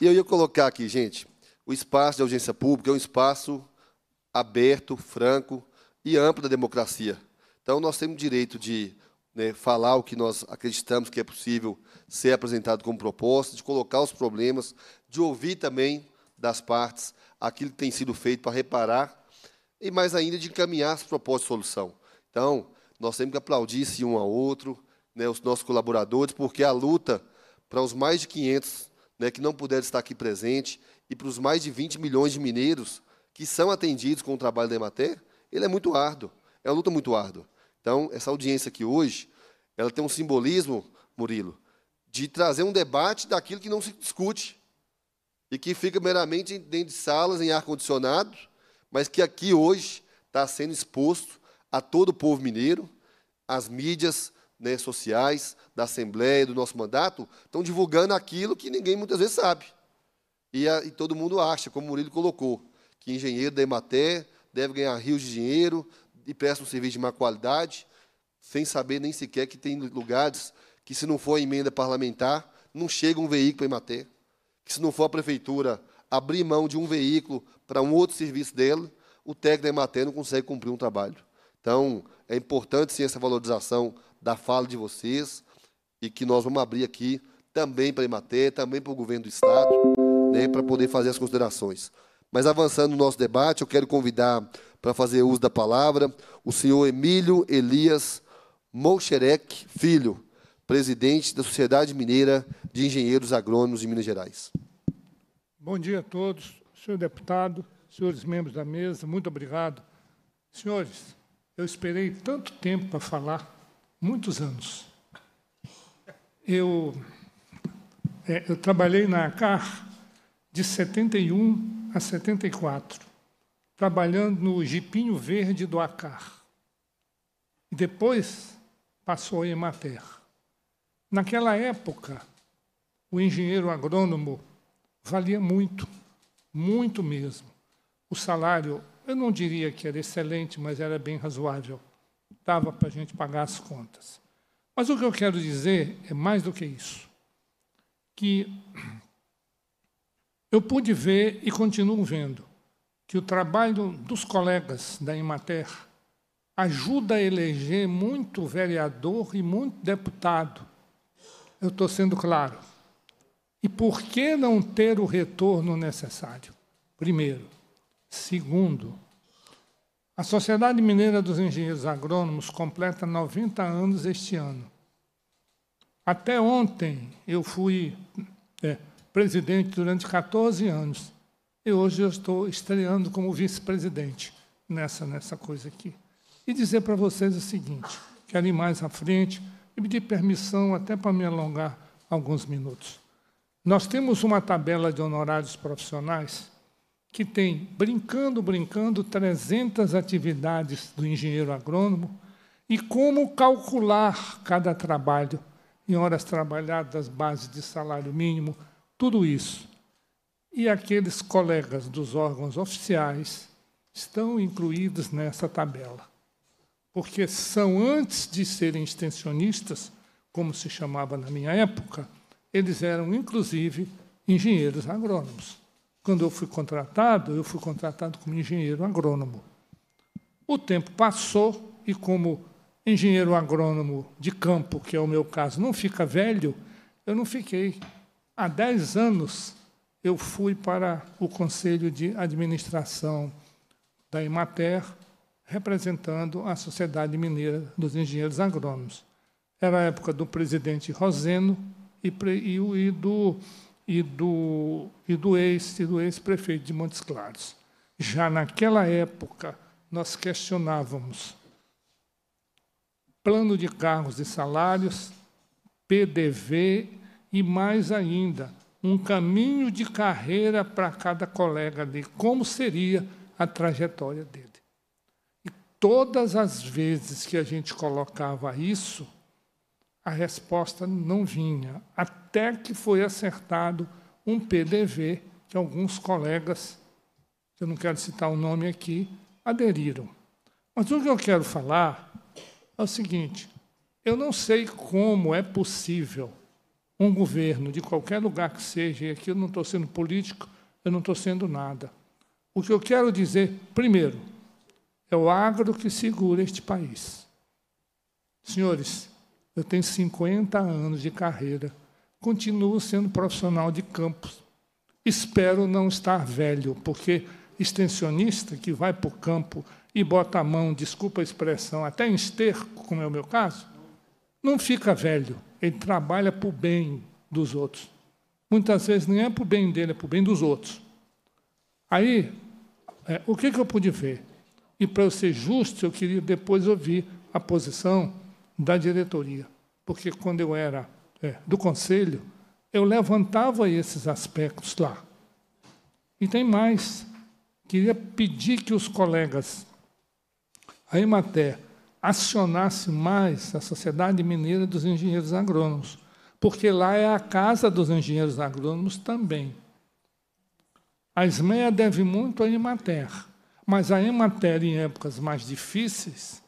E eu ia colocar aqui, gente, o espaço de audiência pública é um espaço aberto, franco e amplo da democracia. Então, nós temos o direito de né, falar o que nós acreditamos que é possível ser apresentado como proposta, de colocar os problemas, de ouvir também das partes aquilo que tem sido feito para reparar e, mais ainda, de encaminhar as propostas de solução. Então, nós temos que aplaudir se um ao outro, né, os nossos colaboradores, porque a luta para os mais de 500 né, que não puderam estar aqui presente e para os mais de 20 milhões de mineiros que são atendidos com o trabalho da Emater, ele é muito árduo, é uma luta muito árdua. Então, essa audiência aqui hoje, ela tem um simbolismo, Murilo, de trazer um debate daquilo que não se discute e que fica meramente dentro de salas, em ar-condicionado, mas que aqui hoje está sendo exposto a todo o povo mineiro, as mídias né, sociais da Assembleia, do nosso mandato, estão divulgando aquilo que ninguém muitas vezes sabe. E, a, e todo mundo acha, como o Murilo colocou, que engenheiro da Emater deve ganhar rios de dinheiro, e presta um serviço de má qualidade, sem saber nem sequer que tem lugares que, se não for a emenda parlamentar, não chega um veículo para Imater, que se não for a prefeitura abrir mão de um veículo para um outro serviço dele o técnico da Imater não consegue cumprir um trabalho. Então, é importante sim essa valorização da fala de vocês e que nós vamos abrir aqui também para a Imater, também para o governo do Estado, né, para poder fazer as considerações. Mas avançando no nosso debate, eu quero convidar para fazer uso da palavra o senhor Emílio Elias Moucherec Filho, presidente da Sociedade Mineira de Engenheiros Agrônomos de Minas Gerais. Bom dia a todos, senhor deputado, senhores membros da mesa, muito obrigado. Senhores, eu esperei tanto tempo para falar, muitos anos. Eu, é, eu trabalhei na CAR de 71 a 74, trabalhando no Jipinho Verde do Acar. E depois passou a Emater. Naquela época, o engenheiro agrônomo valia muito, muito mesmo. O salário, eu não diria que era excelente, mas era bem razoável. Dava para a gente pagar as contas. Mas o que eu quero dizer é mais do que isso. Que eu pude ver e continuo vendo que o trabalho dos colegas da Imater ajuda a eleger muito vereador e muito deputado. Eu estou sendo claro. E por que não ter o retorno necessário? Primeiro. Segundo, a Sociedade Mineira dos Engenheiros Agrônomos completa 90 anos este ano. Até ontem eu fui. É, presidente durante 14 anos. E hoje eu estou estreando como vice-presidente nessa, nessa coisa aqui. E dizer para vocês o seguinte, quero ir mais à frente e pedir permissão até para me alongar alguns minutos. Nós temos uma tabela de honorários profissionais que tem, brincando, brincando, 300 atividades do engenheiro agrônomo e como calcular cada trabalho em horas trabalhadas, base de salário mínimo, tudo isso. E aqueles colegas dos órgãos oficiais estão incluídos nessa tabela, porque são, antes de serem extensionistas, como se chamava na minha época, eles eram, inclusive, engenheiros agrônomos. Quando eu fui contratado, eu fui contratado como engenheiro agrônomo. O tempo passou e, como engenheiro agrônomo de campo, que é o meu caso, não fica velho, eu não fiquei Há 10 anos eu fui para o Conselho de Administração da Imater, representando a Sociedade Mineira dos Engenheiros Agrônomos. Era a época do presidente Roseno e, e do e do, e do ex e do ex-prefeito de Montes Claros. Já naquela época, nós questionávamos plano de cargos e salários, PDV e mais ainda, um caminho de carreira para cada colega ali, como seria a trajetória dele. E todas as vezes que a gente colocava isso, a resposta não vinha, até que foi acertado um PDV que alguns colegas, eu não quero citar o nome aqui, aderiram. Mas o que eu quero falar é o seguinte: eu não sei como é possível um governo, de qualquer lugar que seja, e aqui eu não estou sendo político, eu não estou sendo nada. O que eu quero dizer, primeiro, é o agro que segura este país. Senhores, eu tenho 50 anos de carreira, continuo sendo profissional de campos. Espero não estar velho, porque extensionista que vai para o campo e bota a mão, desculpa a expressão, até em esterco, como é o meu caso, não fica velho ele trabalha para o bem dos outros. Muitas vezes nem é para o bem dele, é para o bem dos outros. Aí, é, o que, que eu pude ver? E para eu ser justo, eu queria depois ouvir a posição da diretoria. Porque quando eu era é, do conselho, eu levantava esses aspectos lá. E tem mais. Queria pedir que os colegas, a Imater acionasse mais a Sociedade Mineira dos Engenheiros Agrônomos, porque lá é a casa dos engenheiros agrônomos também. A SMEA deve muito à Emater, mas a Emater, em épocas mais difíceis,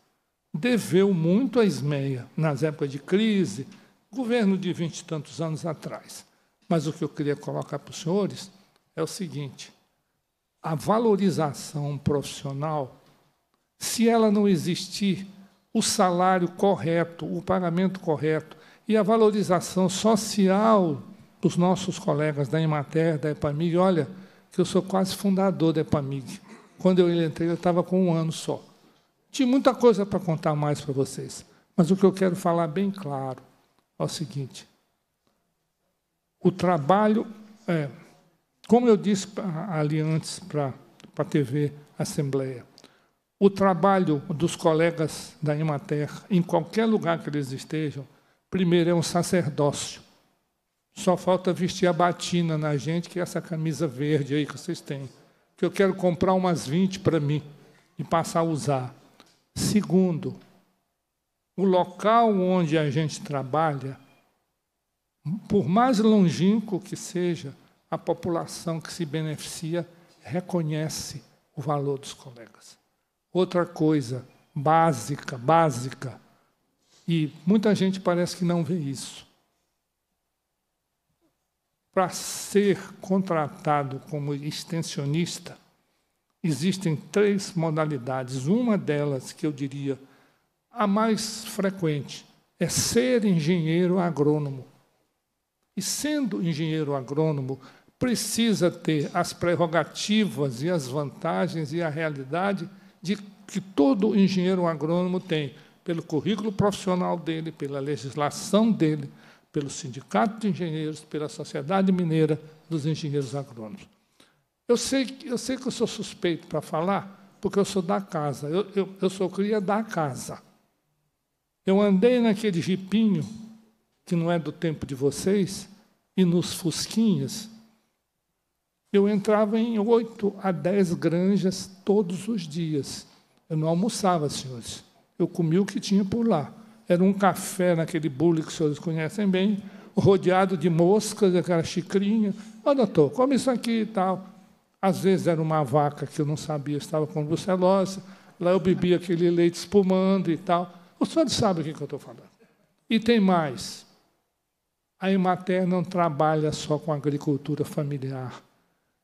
deveu muito à SMEA, nas épocas de crise, governo de vinte e tantos anos atrás. Mas o que eu queria colocar para os senhores é o seguinte: a valorização profissional, se ela não existir, o salário correto, o pagamento correto e a valorização social dos nossos colegas da Imater, da EPAMIG. Olha, que eu sou quase fundador da EPAMIG. Quando eu entrei, eu estava com um ano só. Tinha muita coisa para contar mais para vocês, mas o que eu quero falar bem claro é o seguinte: o trabalho, é, como eu disse ali antes para a TV Assembleia, o trabalho dos colegas da Imater, em qualquer lugar que eles estejam, primeiro é um sacerdócio. Só falta vestir a batina na gente, que é essa camisa verde aí que vocês têm. Que eu quero comprar umas 20 para mim e passar a usar. Segundo, o local onde a gente trabalha, por mais longínquo que seja, a população que se beneficia reconhece o valor dos colegas. Outra coisa básica, básica, e muita gente parece que não vê isso. Para ser contratado como extensionista, existem três modalidades. Uma delas, que eu diria a mais frequente, é ser engenheiro agrônomo. E sendo engenheiro agrônomo, precisa ter as prerrogativas e as vantagens e a realidade de que todo engenheiro agrônomo tem, pelo currículo profissional dele, pela legislação dele, pelo Sindicato de Engenheiros, pela Sociedade Mineira dos Engenheiros Agrônomos. Eu sei, eu sei que eu sou suspeito para falar, porque eu sou da casa, eu, eu, eu sou cria da casa. Eu andei naquele jipinho, que não é do tempo de vocês, e nos fusquinhas, eu entrava em oito a dez granjas todos os dias. Eu não almoçava, senhores. Eu comia o que tinha por lá. Era um café naquele bule que os senhores conhecem bem, rodeado de moscas, aquela xicrinha. Ó, oh, doutor, come isso aqui e tal. Às vezes era uma vaca que eu não sabia, estava com brucelose. Lá eu bebia aquele leite espumando e tal. Os senhores sabem o que, que eu estou falando. E tem mais. A Emater não trabalha só com agricultura familiar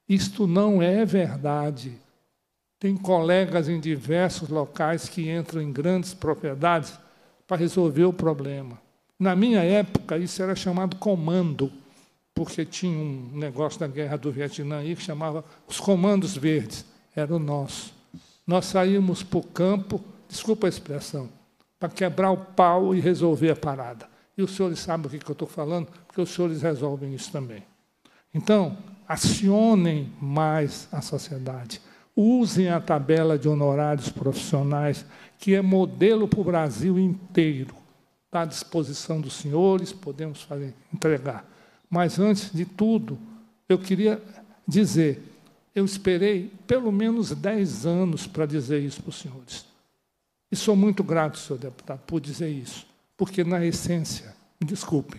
isto não é verdade. Tem colegas em diversos locais que entram em grandes propriedades para resolver o problema. Na minha época, isso era chamado comando, porque tinha um negócio da guerra do Vietnã aí que chamava os comandos verdes. Era o nosso. Nós saímos para o campo, desculpa a expressão, para quebrar o pau e resolver a parada. E os senhores sabem o que eu estou falando, porque os senhores resolvem isso também. Então, acionem mais a sociedade. Usem a tabela de honorários profissionais, que é modelo para o Brasil inteiro. Está à disposição dos senhores, podemos fazer, entregar. Mas, antes de tudo, eu queria dizer: eu esperei pelo menos 10 anos para dizer isso para os senhores. E sou muito grato, senhor deputado, por dizer isso, porque, na essência, me desculpe,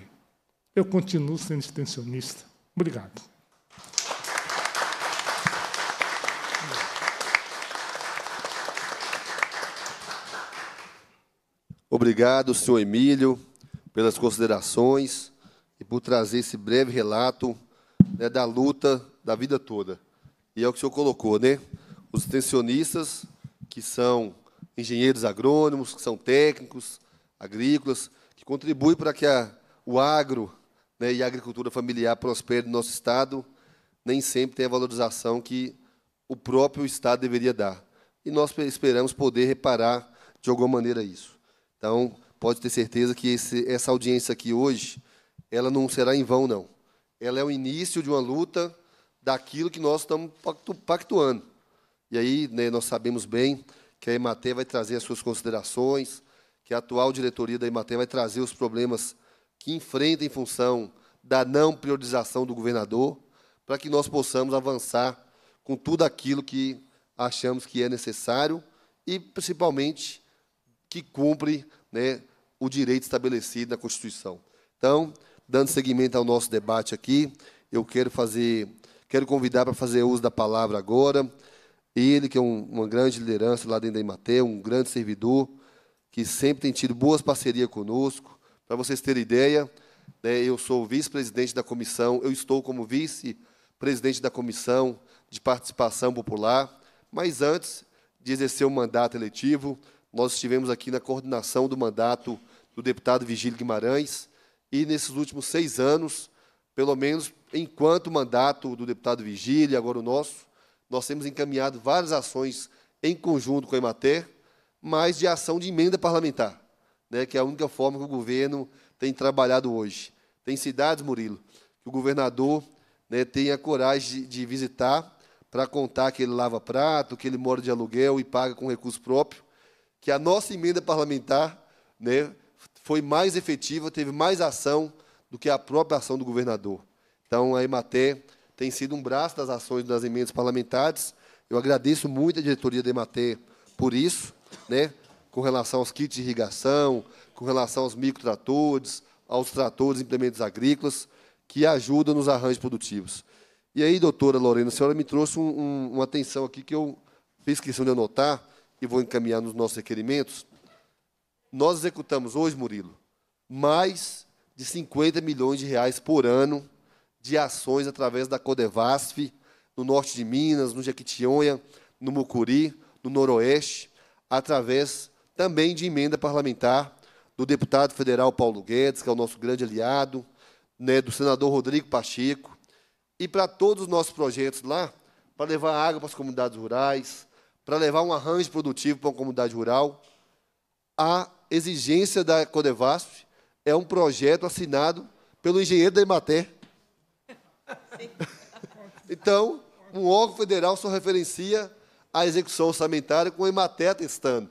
eu continuo sendo extensionista. Obrigado. Obrigado, senhor Emílio, pelas considerações e por trazer esse breve relato né, da luta da vida toda. E é o que o senhor colocou, né? Os extensionistas, que são engenheiros agrônomos, que são técnicos agrícolas, que contribuem para que a, o agro né, e a agricultura familiar prospere no nosso Estado, nem sempre tem a valorização que o próprio Estado deveria dar. E nós esperamos poder reparar, de alguma maneira, isso. Então, pode ter certeza que esse, essa audiência aqui hoje, ela não será em vão, não. Ela é o início de uma luta daquilo que nós estamos pactuando. E aí, né, nós sabemos bem que a EMATE vai trazer as suas considerações, que a atual diretoria da EMATE vai trazer os problemas que enfrenta em função da não priorização do governador, para que nós possamos avançar com tudo aquilo que achamos que é necessário e, principalmente, que cumpre né, o direito estabelecido na Constituição. Então, dando seguimento ao nosso debate aqui, eu quero fazer, quero convidar para fazer uso da palavra agora. Ele, que é um, uma grande liderança lá dentro da Imater, um grande servidor, que sempre tem tido boas parcerias conosco. Para vocês terem ideia, né, eu sou vice-presidente da comissão, eu estou como vice-presidente da comissão de participação popular, mas antes de exercer o um mandato eletivo, nós estivemos aqui na coordenação do mandato do deputado Vigílio Guimarães e, nesses últimos seis anos, pelo menos enquanto o mandato do deputado Vigílio, e agora o nosso, nós temos encaminhado várias ações em conjunto com a Emater, mas de ação de emenda parlamentar, né, que é a única forma que o governo tem trabalhado hoje. Tem cidades, Murilo, que o governador né, tem a coragem de, de visitar para contar que ele lava prato, que ele mora de aluguel e paga com recurso próprio, que a nossa emenda parlamentar né, foi mais efetiva, teve mais ação do que a própria ação do governador. Então, a Emater tem sido um braço das ações das emendas parlamentares. Eu agradeço muito a diretoria da Emater por isso, né, com relação aos kits de irrigação, com relação aos microtratores, aos tratores e implementos agrícolas, que ajudam nos arranjos produtivos. E aí, doutora Lorena, a senhora me trouxe um, um, uma atenção aqui que eu fiz questão de anotar, e vou encaminhar nos nossos requerimentos, nós executamos hoje, Murilo, mais de 50 milhões de reais por ano de ações através da Codevasf, no norte de Minas, no Jequitinhonha, no Mucuri, no Noroeste, através também de emenda parlamentar do deputado federal Paulo Guedes, que é o nosso grande aliado, né, do senador Rodrigo Pacheco, e para todos os nossos projetos lá, para levar água para as comunidades rurais, para levar um arranjo produtivo para uma comunidade rural. A exigência da Codevasp é um projeto assinado pelo engenheiro da Emater. então, um órgão federal só referencia a execução orçamentária com a Emater testando.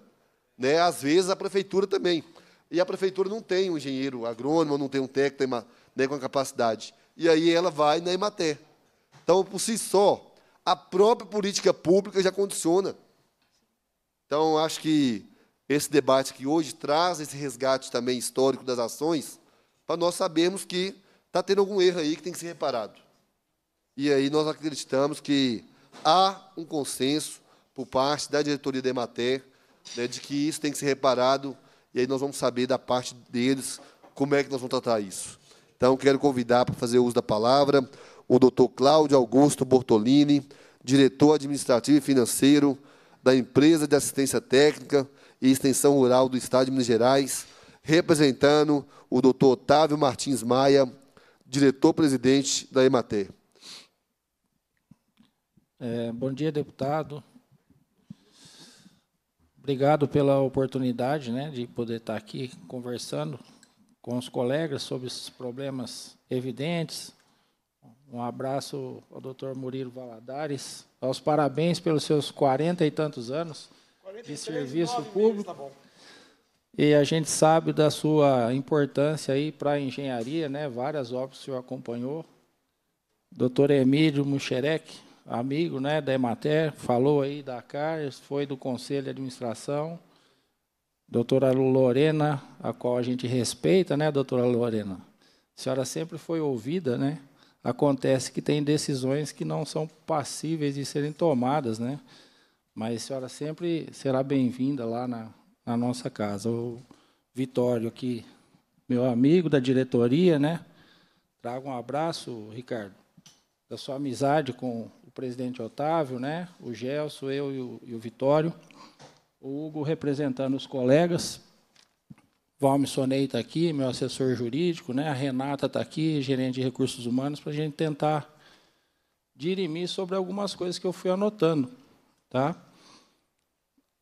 Né? Às vezes, a prefeitura também. E a prefeitura não tem um engenheiro agrônomo, não tem um técnico né, com a capacidade. E aí ela vai na Emater. Então, por si só, a própria política pública já condiciona então, acho que esse debate que hoje traz esse resgate também histórico das ações, para nós sabermos que está tendo algum erro aí que tem que ser reparado. E aí nós acreditamos que há um consenso por parte da diretoria da Emater né, de que isso tem que ser reparado, e aí nós vamos saber da parte deles como é que nós vamos tratar isso. Então, quero convidar para fazer uso da palavra o doutor Cláudio Augusto Bortolini, diretor administrativo e financeiro da Empresa de Assistência Técnica e Extensão Rural do Estado de Minas Gerais, representando o Dr. Otávio Martins Maia, diretor-presidente da EMATER. É, bom dia, deputado. Obrigado pela oportunidade né, de poder estar aqui conversando com os colegas sobre esses problemas evidentes um abraço ao doutor Murilo Valadares. Aos parabéns pelos seus quarenta e tantos anos de serviço público. Meses, tá e a gente sabe da sua importância aí para a engenharia, né? Várias obras o senhor acompanhou. Doutor Emílio Muxerec, amigo né, da Emater, falou aí da CAR, foi do Conselho de Administração. Doutora Lorena, a qual a gente respeita, né, doutora Lorena? A senhora sempre foi ouvida, né? acontece que tem decisões que não são passíveis de serem tomadas, né? Mas a senhora sempre será bem-vinda lá na, na, nossa casa. O Vitório aqui, meu amigo da diretoria, né? Traga um abraço, Ricardo, da sua amizade com o presidente Otávio, né? O Gelson, eu e o, e o Vitório. O Hugo representando os colegas. Valme Sonei está aqui, meu assessor jurídico, né? a Renata está aqui, gerente de recursos humanos, para a gente tentar dirimir sobre algumas coisas que eu fui anotando. Tá?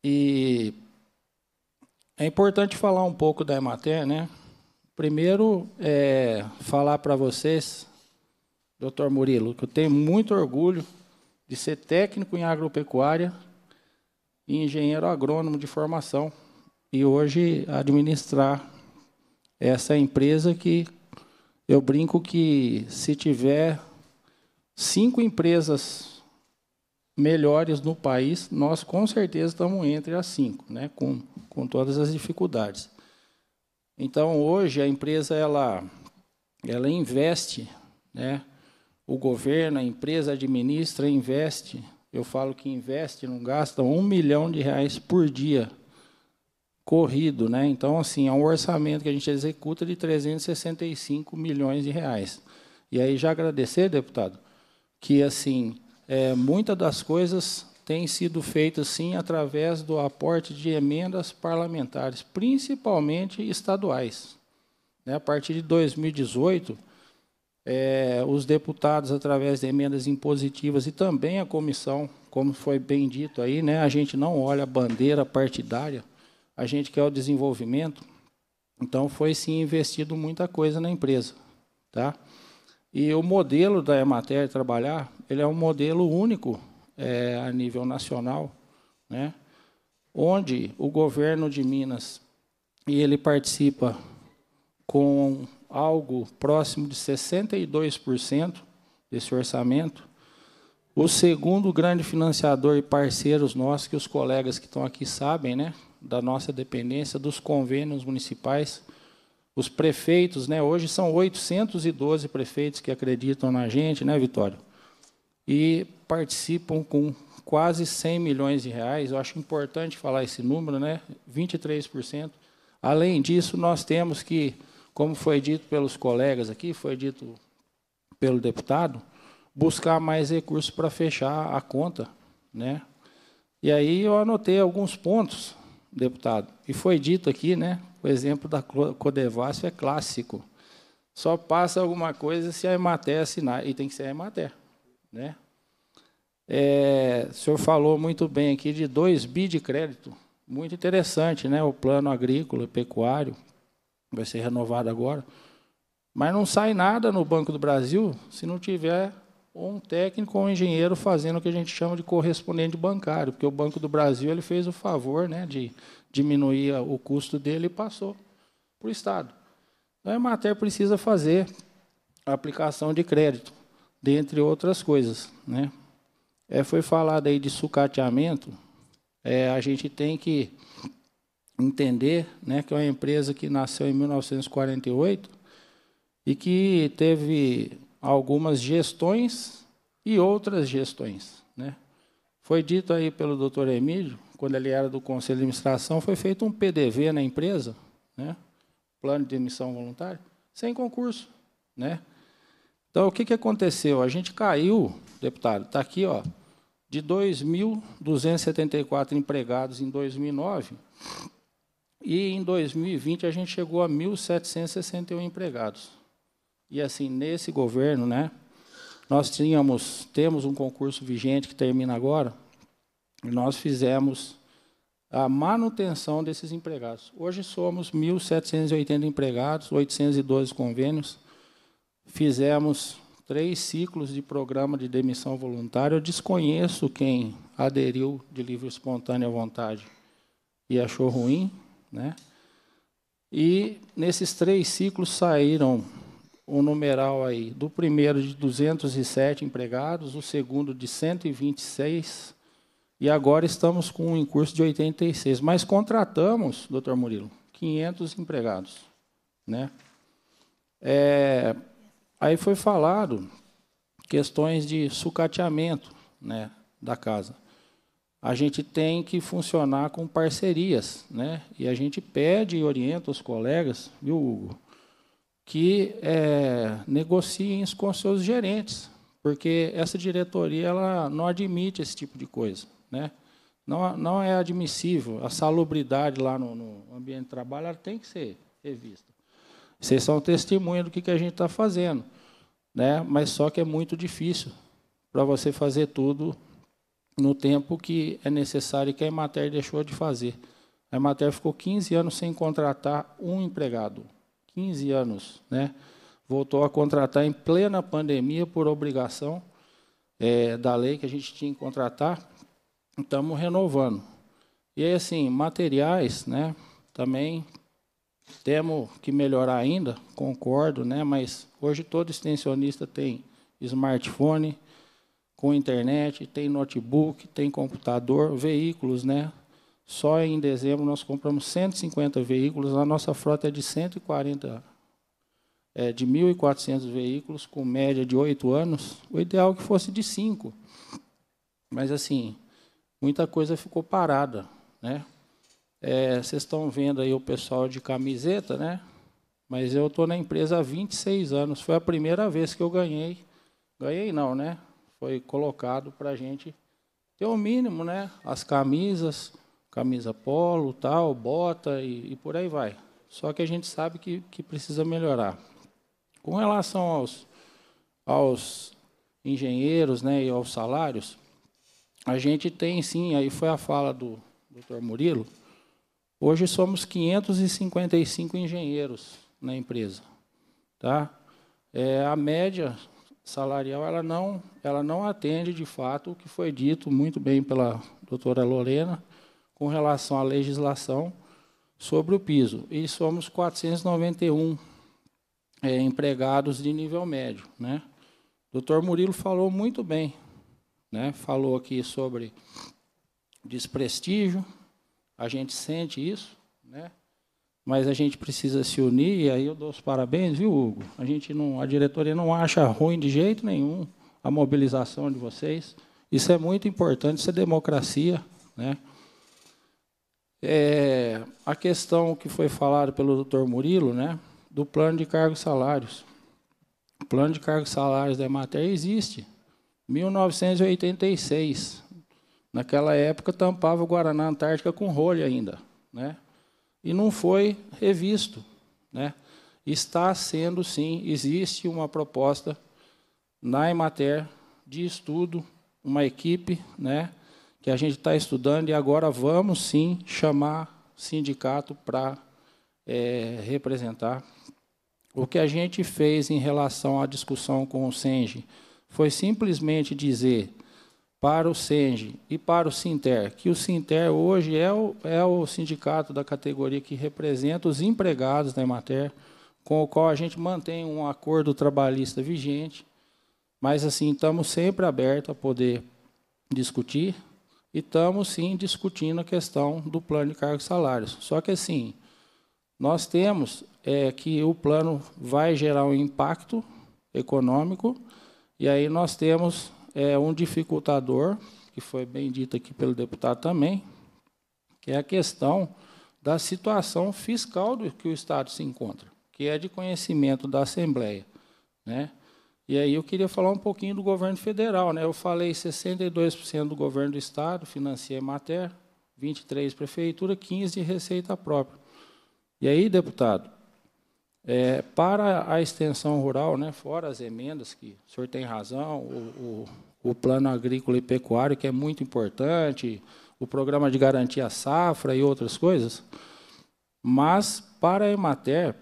E é importante falar um pouco da Emater. Né? Primeiro, é, falar para vocês, doutor Murilo, que eu tenho muito orgulho de ser técnico em agropecuária e engenheiro agrônomo de formação e hoje administrar essa empresa que eu brinco que se tiver cinco empresas melhores no país, nós com certeza estamos entre as cinco, né? com, com todas as dificuldades. Então, hoje, a empresa ela, ela investe, né? o governo, a empresa administra, investe. Eu falo que investe, não gasta um milhão de reais por dia corrido, né? Então, assim, é um orçamento que a gente executa de 365 milhões de reais. E aí já agradecer, deputado, que assim, é, muitas das coisas têm sido feitas sim através do aporte de emendas parlamentares, principalmente estaduais. Né? A partir de 2018, é, os deputados, através de emendas impositivas e também a comissão, como foi bem dito aí, né, a gente não olha a bandeira partidária, a gente quer o desenvolvimento, então foi sim investido muita coisa na empresa, tá? E o modelo da Emater trabalhar, ele é um modelo único é, a nível nacional, né? Onde o governo de Minas e ele participa com algo próximo de 62% desse orçamento. O segundo grande financiador e parceiros nossos, que os colegas que estão aqui sabem, né? da nossa dependência, dos convênios municipais, os prefeitos, né, hoje são 812 prefeitos que acreditam na gente, né, Vitória? E participam com quase 100 milhões de reais. Eu acho importante falar esse número, né? 23%. Além disso, nós temos que, como foi dito pelos colegas aqui, foi dito pelo deputado, buscar mais recursos para fechar a conta, né? E aí eu anotei alguns pontos deputado. E foi dito aqui, né? O exemplo da Codevasf é clássico. Só passa alguma coisa se a Emater assinar, e tem que ser a Emater, né? É, o senhor falou muito bem aqui de 2 bi de crédito. Muito interessante, né? O plano agrícola, pecuário, vai ser renovado agora. Mas não sai nada no Banco do Brasil se não tiver ou um técnico ou um engenheiro fazendo o que a gente chama de correspondente bancário, porque o Banco do Brasil ele fez o favor né, de diminuir o custo dele e passou para o Estado. Então, a Emater precisa fazer a aplicação de crédito, dentre outras coisas. Né? É, foi falado aí de sucateamento. É, a gente tem que entender né, que é uma empresa que nasceu em 1948 e que teve algumas gestões e outras gestões. Né? Foi dito aí pelo doutor Emílio, quando ele era do Conselho de Administração, foi feito um PDV na empresa, né? plano de demissão voluntária, sem concurso. Né? Então, o que, que aconteceu? A gente caiu, deputado, está aqui, ó, de 2.274 empregados em 2009, e em 2020 a gente chegou a 1.761 empregados. E assim, nesse governo, né, nós tínhamos, temos um concurso vigente que termina agora, e nós fizemos a manutenção desses empregados. Hoje somos 1.780 empregados, 812 convênios. Fizemos três ciclos de programa de demissão voluntária. Eu desconheço quem aderiu de livre espontânea vontade e achou ruim, né? E nesses três ciclos saíram o numeral aí do primeiro de 207 empregados, o segundo de 126, e agora estamos com um curso de 86. Mas contratamos, doutor Murilo, 500 empregados. Né? É, aí foi falado questões de sucateamento né, da casa. A gente tem que funcionar com parcerias, né? E a gente pede e orienta os colegas, viu, Hugo? que é, negociem isso com seus gerentes, porque essa diretoria ela não admite esse tipo de coisa. Né? Não, não é admissível. A salubridade lá no, no ambiente de trabalho tem que ser revista. Vocês são testemunha do que, que a gente está fazendo. Né? Mas só que é muito difícil para você fazer tudo no tempo que é necessário e que a Emater deixou de fazer. A Emater ficou 15 anos sem contratar um empregado. 15 anos, né? voltou a contratar em plena pandemia por obrigação é, da lei que a gente tinha que contratar. Estamos renovando. E aí, assim, materiais, né? Também temos que melhorar ainda, concordo, né? Mas hoje todo extensionista tem smartphone com internet, tem notebook, tem computador, veículos, né? Só em dezembro nós compramos 150 veículos, a nossa frota é de 140, é, de 1.400 veículos, com média de 8 anos. O ideal é que fosse de 5. Mas, assim, muita coisa ficou parada. Né? É, vocês estão vendo aí o pessoal de camiseta, né? Mas eu estou na empresa há 26 anos. Foi a primeira vez que eu ganhei. Ganhei não, né? Foi colocado para a gente ter o mínimo, né? As camisas, camisa polo, tal, bota e, e por aí vai. Só que a gente sabe que, que precisa melhorar. Com relação aos, aos engenheiros né, e aos salários, a gente tem sim, aí foi a fala do Dr. Murilo, hoje somos 555 engenheiros na empresa. Tá? É, a média salarial ela não, ela não atende de fato o que foi dito muito bem pela doutora Lorena, com relação à legislação sobre o piso. E somos 491 é, empregados de nível médio. Né? O doutor Murilo falou muito bem. Né? Falou aqui sobre desprestígio, a gente sente isso, né? mas a gente precisa se unir, e aí eu dou os parabéns, viu, Hugo? A, gente não, a diretoria não acha ruim de jeito nenhum a mobilização de vocês. Isso é muito importante, isso é democracia, né? é, a questão que foi falada pelo doutor Murilo, né, do plano de cargos e salários. O plano de cargos e salários da matéria existe. 1986. Naquela época tampava o Guaraná Antártica com rolha ainda, né? E não foi revisto, né? Está sendo sim, existe uma proposta na Emater de estudo, uma equipe, né? que a gente está estudando e agora vamos sim chamar sindicato para é, representar. O que a gente fez em relação à discussão com o Senge foi simplesmente dizer para o Senge e para o Sinter que o Sinter hoje é o, é o sindicato da categoria que representa os empregados da Emater, com o qual a gente mantém um acordo trabalhista vigente, mas assim estamos sempre abertos a poder discutir, e estamos, sim, discutindo a questão do plano de cargos e salários. Só que, assim, nós temos é, que o plano vai gerar um impacto econômico, e aí nós temos é, um dificultador, que foi bem dito aqui pelo deputado também, que é a questão da situação fiscal do que o Estado se encontra, que é de conhecimento da Assembleia. Né? E aí eu queria falar um pouquinho do governo federal. Né? Eu falei 62% do governo do Estado, financia Emater, 23 prefeitura, 15 de receita própria. E aí, deputado, é, para a extensão rural, né, fora as emendas, que o senhor tem razão, o, o, o plano agrícola e pecuário, que é muito importante, o programa de garantia safra e outras coisas, mas para a Emater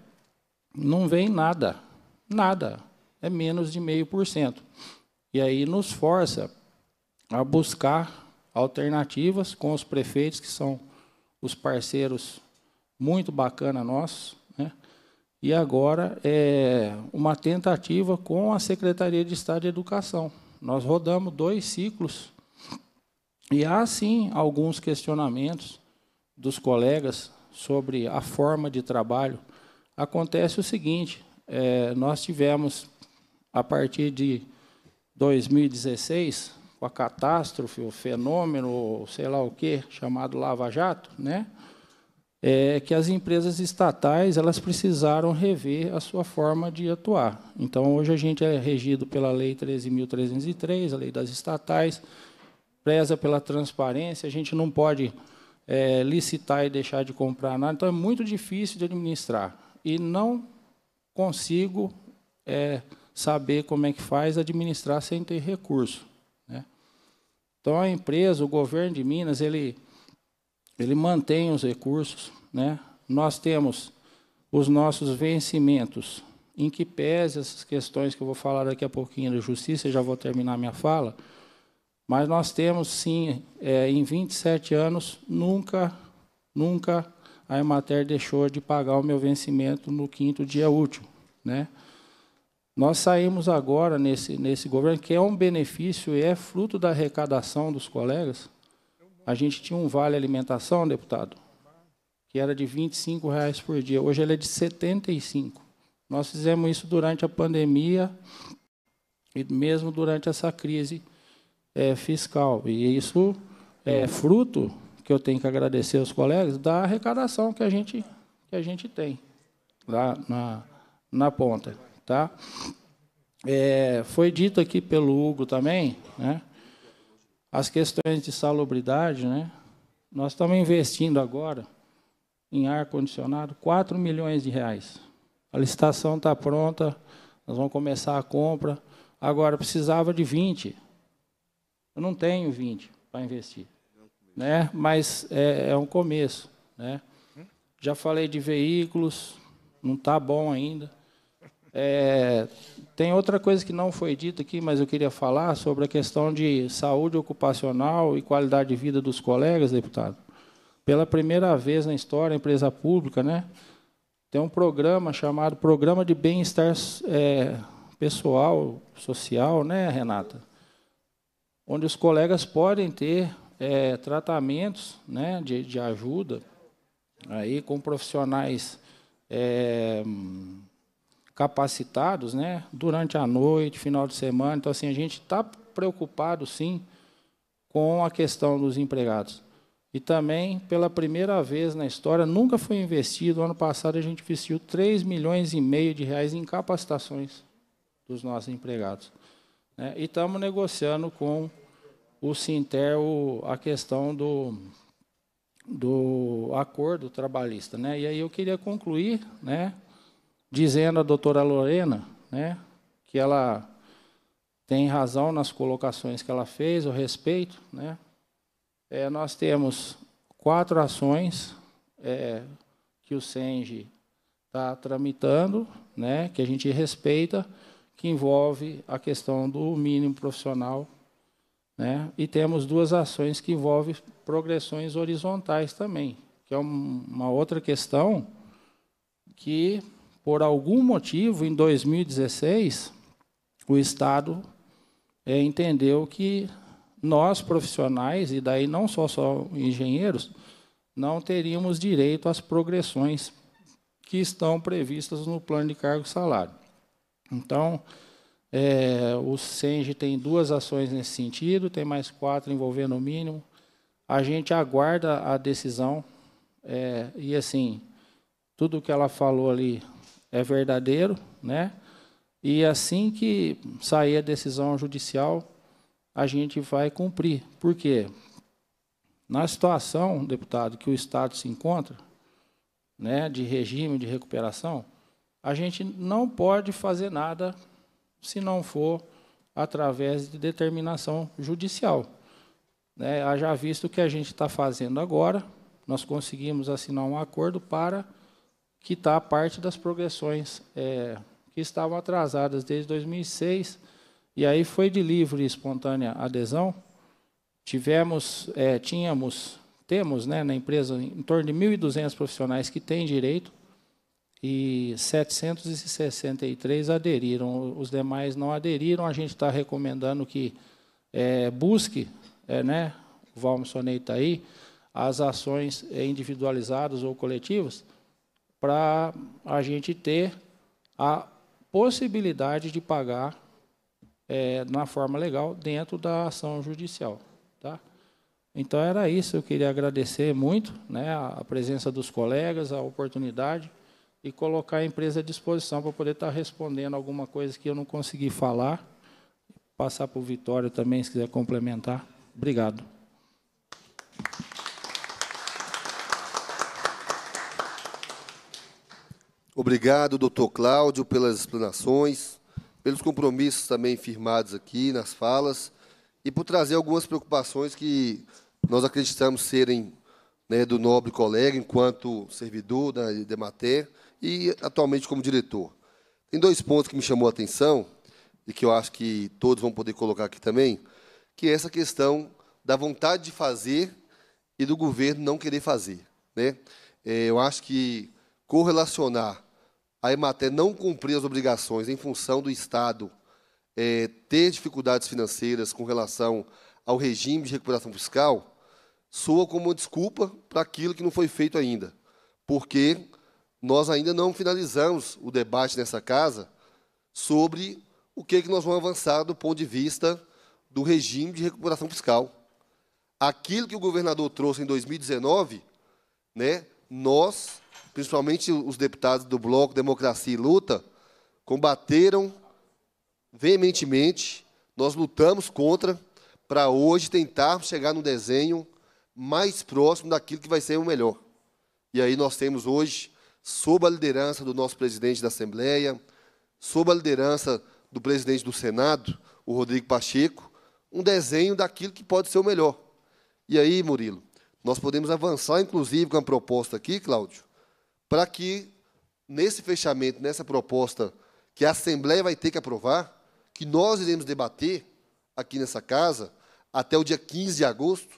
não vem nada, nada é menos de 0,5%. E aí nos força a buscar alternativas com os prefeitos, que são os parceiros muito bacana nossos, né? e agora é uma tentativa com a Secretaria de Estado de Educação. Nós rodamos dois ciclos e há sim alguns questionamentos dos colegas sobre a forma de trabalho. Acontece o seguinte: é, nós tivemos a partir de 2016, com a catástrofe, o fenômeno, sei lá o que, chamado Lava Jato, né? é que as empresas estatais elas precisaram rever a sua forma de atuar. Então, hoje a gente é regido pela Lei 13.303, a Lei das Estatais, preza pela transparência, a gente não pode é, licitar e deixar de comprar nada, então é muito difícil de administrar. E não consigo é, saber como é que faz administrar sem ter recurso. Né? Então, a empresa, o governo de Minas, ele, ele mantém os recursos. Né? Nós temos os nossos vencimentos, em que pese essas questões que eu vou falar daqui a pouquinho da justiça, já vou terminar minha fala, mas nós temos, sim, é, em 27 anos, nunca, nunca a Emater deixou de pagar o meu vencimento no quinto dia útil. Né? Nós saímos agora nesse, nesse governo, que é um benefício e é fruto da arrecadação dos colegas. A gente tinha um vale alimentação, deputado, que era de R$ reais por dia. Hoje ele é de 75. Nós fizemos isso durante a pandemia e mesmo durante essa crise é, fiscal. E isso é fruto que eu tenho que agradecer aos colegas da arrecadação que a gente que a gente tem lá na, na ponta. Tá? É, foi dito aqui pelo Hugo também, né? as questões de salubridade, né? nós estamos investindo agora em ar-condicionado 4 milhões de reais. A licitação está pronta, nós vamos começar a compra. Agora, precisava de 20. Eu não tenho 20 para investir. Né? Mas é, é um começo. Né? Já falei de veículos, não está bom ainda. É, tem outra coisa que não foi dita aqui, mas eu queria falar sobre a questão de saúde ocupacional e qualidade de vida dos colegas, deputado. Pela primeira vez na história, a empresa pública, né, tem um programa chamado Programa de Bem-Estar é, Pessoal, Social, né, Renata? Onde os colegas podem ter é, tratamentos né, de, de ajuda aí com profissionais é, capacitados, né, durante a noite, final de semana. Então, assim, a gente está preocupado, sim, com a questão dos empregados. E também, pela primeira vez na história, nunca foi investido. Ano passado, a gente investiu 3 milhões e meio de reais em capacitações dos nossos empregados. Né? E estamos negociando com o Sinter o, a questão do, do acordo trabalhista. Né? E aí eu queria concluir, né? dizendo à doutora Lorena né, que ela tem razão nas colocações que ela fez, o respeito. Né? É, nós temos quatro ações é, que o SENG está tramitando, né, que a gente respeita, que envolve a questão do mínimo profissional. Né? E temos duas ações que envolvem progressões horizontais também, que é um, uma outra questão que por algum motivo, em 2016, o Estado é, entendeu que nós, profissionais, e daí não só, só engenheiros, não teríamos direito às progressões que estão previstas no plano de cargo e salário. Então, é, o SENGE tem duas ações nesse sentido, tem mais quatro envolvendo o mínimo. A gente aguarda a decisão é, e, assim, tudo o que ela falou ali é verdadeiro, né? E assim que sair a decisão judicial, a gente vai cumprir. Por quê? Na situação, deputado, que o Estado se encontra, né, de regime de recuperação, a gente não pode fazer nada se não for através de determinação judicial. Né, já visto o que a gente está fazendo agora, nós conseguimos assinar um acordo para que tá a parte das progressões é, que estavam atrasadas desde 2006, e aí foi de livre e espontânea adesão. Tivemos, é, tínhamos, temos né, na empresa em torno de 1.200 profissionais que têm direito, e 763 aderiram, os demais não aderiram. A gente está recomendando que é, busque, é, né, o Valmissonei está aí, as ações individualizadas ou coletivas, para a gente ter a possibilidade de pagar é, na forma legal dentro da ação judicial. Tá? Então era isso, eu queria agradecer muito né, a presença dos colegas, a oportunidade e colocar a empresa à disposição para poder estar tá respondendo alguma coisa que eu não consegui falar. Passar para o Vitório também, se quiser complementar. Obrigado. Obrigado, doutor Cláudio, pelas explanações, pelos compromissos também firmados aqui nas falas e por trazer algumas preocupações que nós acreditamos serem né, do nobre colega enquanto servidor da Demater e atualmente como diretor. Tem dois pontos que me chamou a atenção e que eu acho que todos vão poder colocar aqui também, que é essa questão da vontade de fazer e do governo não querer fazer. Né? É, eu acho que correlacionar a Emater não cumprir as obrigações em função do Estado é, ter dificuldades financeiras com relação ao regime de recuperação fiscal, soa como uma desculpa para aquilo que não foi feito ainda, porque nós ainda não finalizamos o debate nessa casa sobre o que, é que nós vamos avançar do ponto de vista do regime de recuperação fiscal. Aquilo que o governador trouxe em 2019, né, nós principalmente os deputados do Bloco Democracia e Luta, combateram veementemente, nós lutamos contra, para hoje tentar chegar num desenho mais próximo daquilo que vai ser o melhor. E aí nós temos hoje, sob a liderança do nosso presidente da Assembleia, sob a liderança do presidente do Senado, o Rodrigo Pacheco, um desenho daquilo que pode ser o melhor. E aí, Murilo, nós podemos avançar, inclusive, com a proposta aqui, Cláudio, para que nesse fechamento, nessa proposta que a Assembleia vai ter que aprovar, que nós iremos debater aqui nessa casa até o dia 15 de agosto,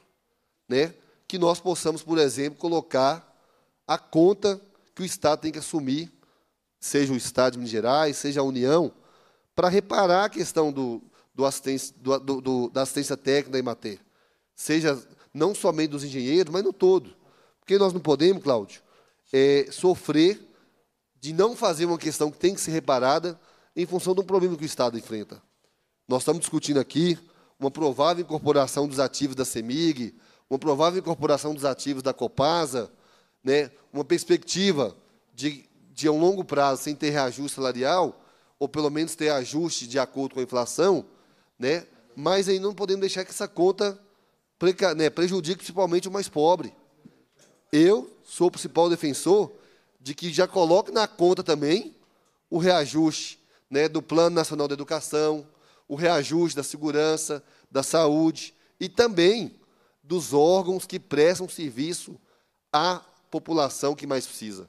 né, que nós possamos, por exemplo, colocar a conta que o Estado tem que assumir, seja o Estado de Minas Gerais, seja a União, para reparar a questão do, do assistência, do, do, da assistência técnica da Imater, seja não somente dos engenheiros, mas no todo. Porque nós não podemos, Cláudio, é, sofrer de não fazer uma questão que tem que ser reparada em função de um problema que o Estado enfrenta. Nós estamos discutindo aqui uma provável incorporação dos ativos da CEMIG, uma provável incorporação dos ativos da Copasa, né, uma perspectiva de, de a um longo prazo sem ter reajuste salarial, ou pelo menos ter ajuste de acordo com a inflação, né, mas aí não podemos deixar que essa conta preca, né, prejudique principalmente o mais pobre. Eu sou o principal defensor de que já coloque na conta também o reajuste né, do Plano Nacional de Educação, o reajuste da segurança, da saúde e também dos órgãos que prestam serviço à população que mais precisa.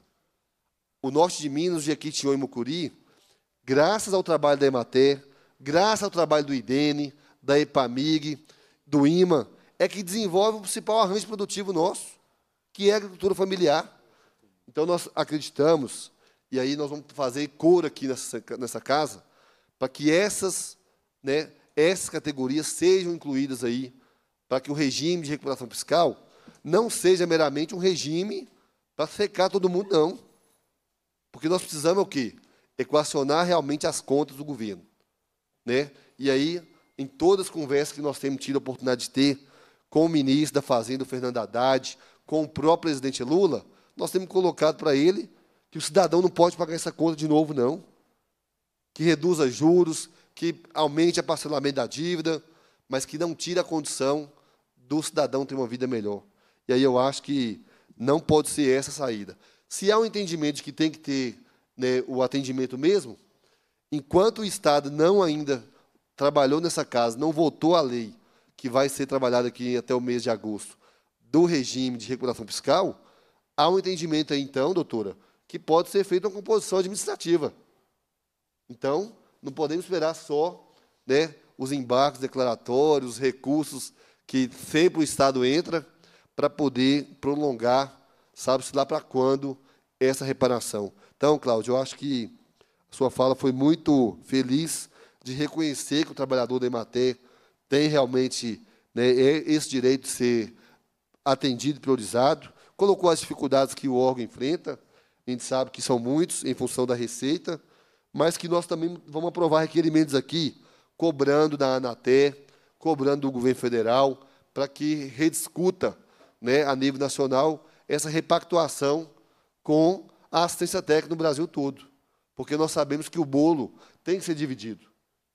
O norte de Minas, de Jequitinhonha e Mucuri, graças ao trabalho da Emater, graças ao trabalho do IDENE, da EPAMIG, do IMA, é que desenvolve o principal arranjo produtivo nosso que é a agricultura familiar. Então, nós acreditamos, e aí nós vamos fazer cor aqui nessa, nessa casa, para que essas, né, essas categorias sejam incluídas aí, para que o regime de recuperação fiscal não seja meramente um regime para secar todo mundo, não. Porque nós precisamos é o quê? Equacionar realmente as contas do governo. Né? E aí, em todas as conversas que nós temos tido a oportunidade de ter com o ministro da Fazenda, o Fernando Haddad, com o próprio presidente Lula, nós temos colocado para ele que o cidadão não pode pagar essa conta de novo, não. Que reduza juros, que aumente a parcelamento da dívida, mas que não tire a condição do cidadão ter uma vida melhor. E aí eu acho que não pode ser essa a saída. Se há um entendimento de que tem que ter né, o atendimento mesmo, enquanto o Estado não ainda trabalhou nessa casa, não votou a lei que vai ser trabalhada aqui até o mês de agosto, do regime de recuperação fiscal, há um entendimento aí, então, doutora, que pode ser feita uma composição administrativa. Então, não podemos esperar só né, os embarques declaratórios, os recursos que sempre o Estado entra para poder prolongar, sabe-se lá para quando, essa reparação. Então, Cláudio, eu acho que sua fala foi muito feliz de reconhecer que o trabalhador da EMATER tem realmente né, é, esse direito de ser atendido, e priorizado, colocou as dificuldades que o órgão enfrenta, a gente sabe que são muitos em função da receita, mas que nós também vamos aprovar requerimentos aqui, cobrando da Anaté, cobrando do governo federal, para que rediscuta né, a nível nacional essa repactuação com a assistência técnica no Brasil todo. Porque nós sabemos que o bolo tem que ser dividido.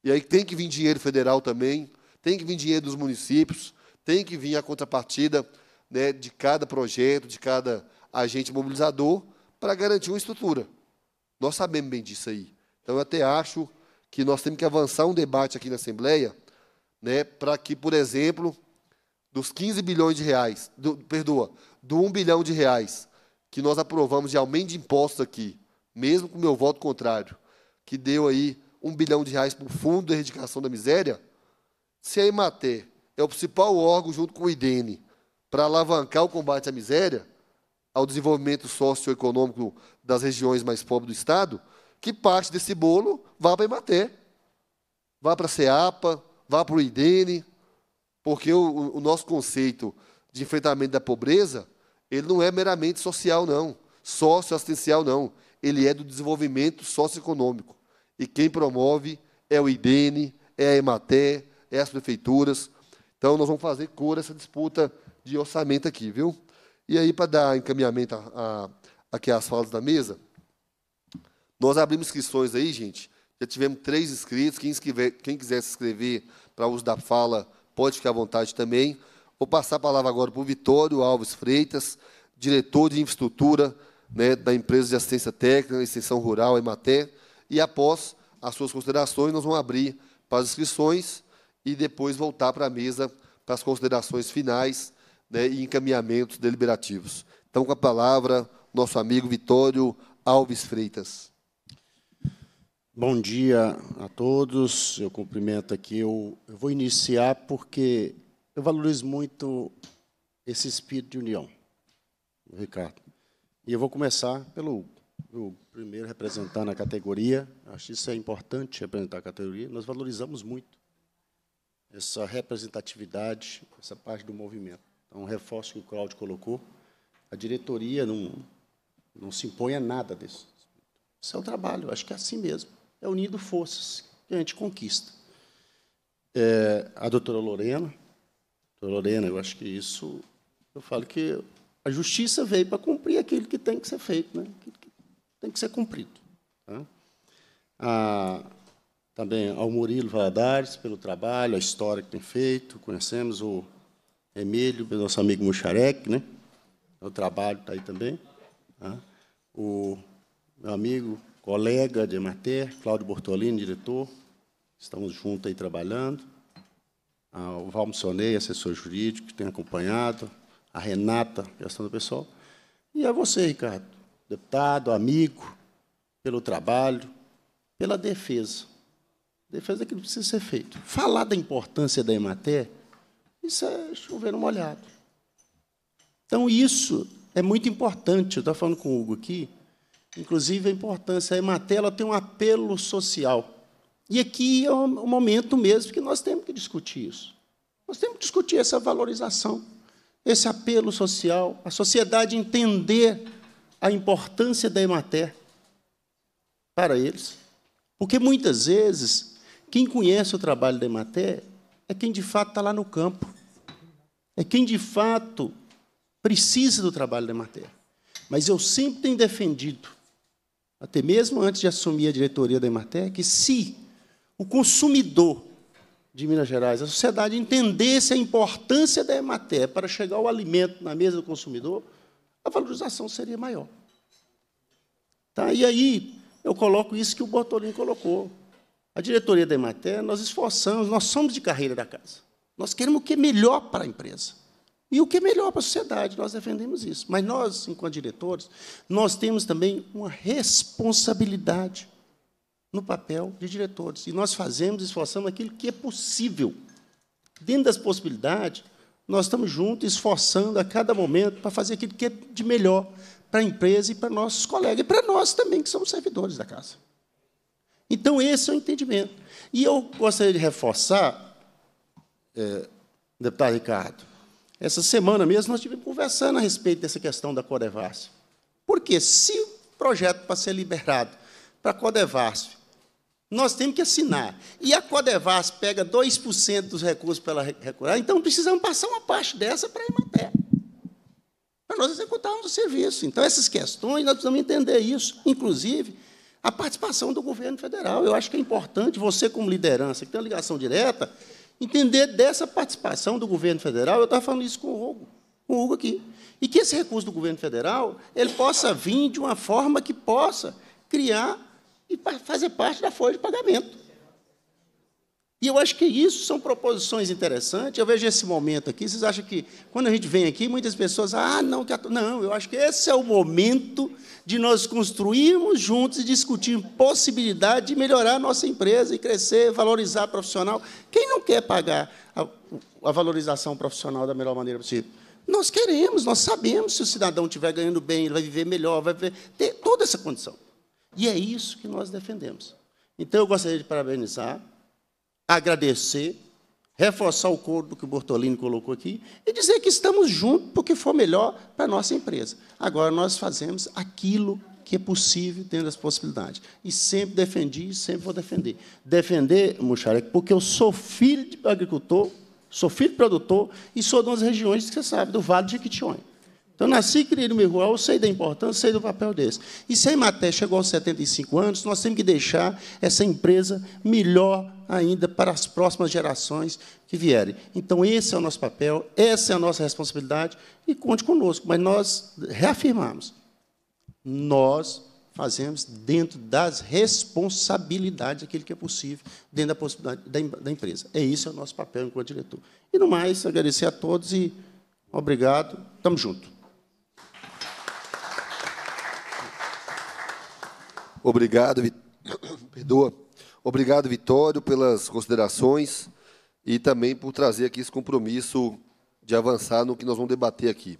E aí tem que vir dinheiro federal também, tem que vir dinheiro dos municípios, tem que vir a contrapartida né, de cada projeto, de cada agente mobilizador, para garantir uma estrutura. Nós sabemos bem disso aí. Então, eu até acho que nós temos que avançar um debate aqui na Assembleia né, para que, por exemplo, dos 15 bilhões de reais, do, perdoa, do 1 bilhão de reais que nós aprovamos de aumento de impostos aqui, mesmo com o meu voto contrário, que deu aí 1 bilhão de reais para o Fundo de Erradicação da Miséria, se a Imater é o principal órgão, junto com o IDENE, para alavancar o combate à miséria, ao desenvolvimento socioeconômico das regiões mais pobres do Estado, que parte desse bolo vá para a Imater, vá para a CEAPA, vá para o IDENE, porque o, o nosso conceito de enfrentamento da pobreza, ele não é meramente social, não, socioassistencial, não. Ele é do desenvolvimento socioeconômico. E quem promove é o IDENE, é a EMATER, é as prefeituras. Então, nós vamos fazer cor essa disputa de orçamento aqui, viu? E aí, para dar encaminhamento a, a, aqui às falas da mesa, nós abrimos inscrições aí, gente. Já tivemos três inscritos. Quem, escrever, quem quiser se inscrever para uso da fala, pode ficar à vontade também. Vou passar a palavra agora para o Vitório Alves Freitas, diretor de infraestrutura né, da empresa de assistência técnica, extensão rural, Ematé. E após as suas considerações, nós vamos abrir para as inscrições e depois voltar para a mesa para as considerações finais né, e encaminhamentos deliberativos. Então, com a palavra, nosso amigo Vitório Alves Freitas. Bom dia a todos. Eu cumprimento aqui. Eu, eu vou iniciar porque eu valorizo muito esse espírito de união, Ricardo. E eu vou começar pelo primeiro representante na categoria, acho que isso é importante representar a categoria. Nós valorizamos muito essa representatividade, essa parte do movimento. É um reforço que o Cláudio colocou, a diretoria não, não se impõe a nada desse. Isso é o trabalho, acho que é assim mesmo. É unindo forças que a gente conquista. É, a doutora Lorena, doutora Lorena, eu acho que isso, eu falo que a justiça veio para cumprir aquilo que tem que ser feito, né? aquilo que tem que ser cumprido. Tá? A, também ao Murilo Valadares pelo trabalho, a história que tem feito, conhecemos o Emílio, nosso amigo Muxarek, né? É o trabalho está aí também. Tá? O meu amigo, colega de Emater, Cláudio Bortolini, diretor. Estamos juntos aí trabalhando. Ah, o Valmissonei, assessor jurídico, que tem acompanhado. A Renata, gestão do pessoal. E a você, Ricardo, deputado, amigo, pelo trabalho, pela defesa. Defesa que precisa ser feito. Falar da importância da Emater isso é chover no molhado. Então, isso é muito importante. Eu estava falando com o Hugo aqui, inclusive a importância. A Emater tem um apelo social. E aqui é o momento mesmo que nós temos que discutir isso. Nós temos que discutir essa valorização, esse apelo social, a sociedade entender a importância da Emater para eles. Porque muitas vezes, quem conhece o trabalho da Emater é quem de fato está lá no campo. É quem de fato precisa do trabalho da Emater. Mas eu sempre tenho defendido, até mesmo antes de assumir a diretoria da Emater, que se o consumidor de Minas Gerais, a sociedade entendesse a importância da Emater para chegar o alimento na mesa do consumidor, a valorização seria maior. Tá? E aí eu coloco isso que o Bortolini colocou. A diretoria da Emater, nós esforçamos, nós somos de carreira da casa. Nós queremos o que é melhor para a empresa. E o que é melhor para a sociedade, nós defendemos isso. Mas nós, enquanto diretores, nós temos também uma responsabilidade no papel de diretores. E nós fazemos, esforçamos aquilo que é possível. Dentro das possibilidades, nós estamos juntos, esforçando a cada momento para fazer aquilo que é de melhor para a empresa e para nossos colegas, e para nós também, que somos servidores da casa. Então, esse é o entendimento. E eu gostaria de reforçar, é, deputado Ricardo, essa semana mesmo nós estivemos conversando a respeito dessa questão da Codevasf. Porque se o projeto para ser liberado para a Codevasf, nós temos que assinar, e a Codevasf pega 2% dos recursos para ela recurar, então precisamos passar uma parte dessa para a Imater, para nós executarmos o serviço. Então, essas questões, nós precisamos entender isso. Inclusive, a participação do governo federal. Eu acho que é importante você, como liderança, que tem uma ligação direta, entender dessa participação do governo federal. Eu estava falando isso com o Hugo, com o Hugo aqui. E que esse recurso do governo federal ele possa vir de uma forma que possa criar e fazer parte da folha de pagamento. E eu acho que isso são proposições interessantes. Eu vejo esse momento aqui. Vocês acham que, quando a gente vem aqui, muitas pessoas, ah, não, teatro. Não, eu acho que esse é o momento de nós construirmos juntos e discutir possibilidade de melhorar a nossa empresa e crescer, valorizar a profissional. Quem não quer pagar a, a valorização profissional da melhor maneira possível? Nós queremos, nós sabemos se o cidadão estiver ganhando bem, ele vai viver melhor, vai viver, ter toda essa condição. E é isso que nós defendemos. Então, eu gostaria de parabenizar agradecer, reforçar o coro do que o Bortolini colocou aqui e dizer que estamos juntos porque for melhor para a nossa empresa. Agora nós fazemos aquilo que é possível dentro das possibilidades. E sempre defendi e sempre vou defender. Defender, Muxarek, porque eu sou filho de agricultor, sou filho de produtor e sou de umas regiões que você sabe, do Vale de Jequitinhonha. Então, nasci criei no meu rural, sei da importância, sei do papel desse. E se a Imaté chegou aos 75 anos, nós temos que deixar essa empresa melhor ainda para as próximas gerações que vierem. Então, esse é o nosso papel, essa é a nossa responsabilidade, e conte conosco. Mas nós reafirmamos, nós fazemos dentro das responsabilidades aquilo que é possível dentro da possibilidade da, da empresa. É isso é o nosso papel enquanto diretor. E, no mais, agradecer a todos e obrigado. Tamo junto. Obrigado, Vit... perdoa. Obrigado, Vitório, pelas considerações e também por trazer aqui esse compromisso de avançar no que nós vamos debater aqui.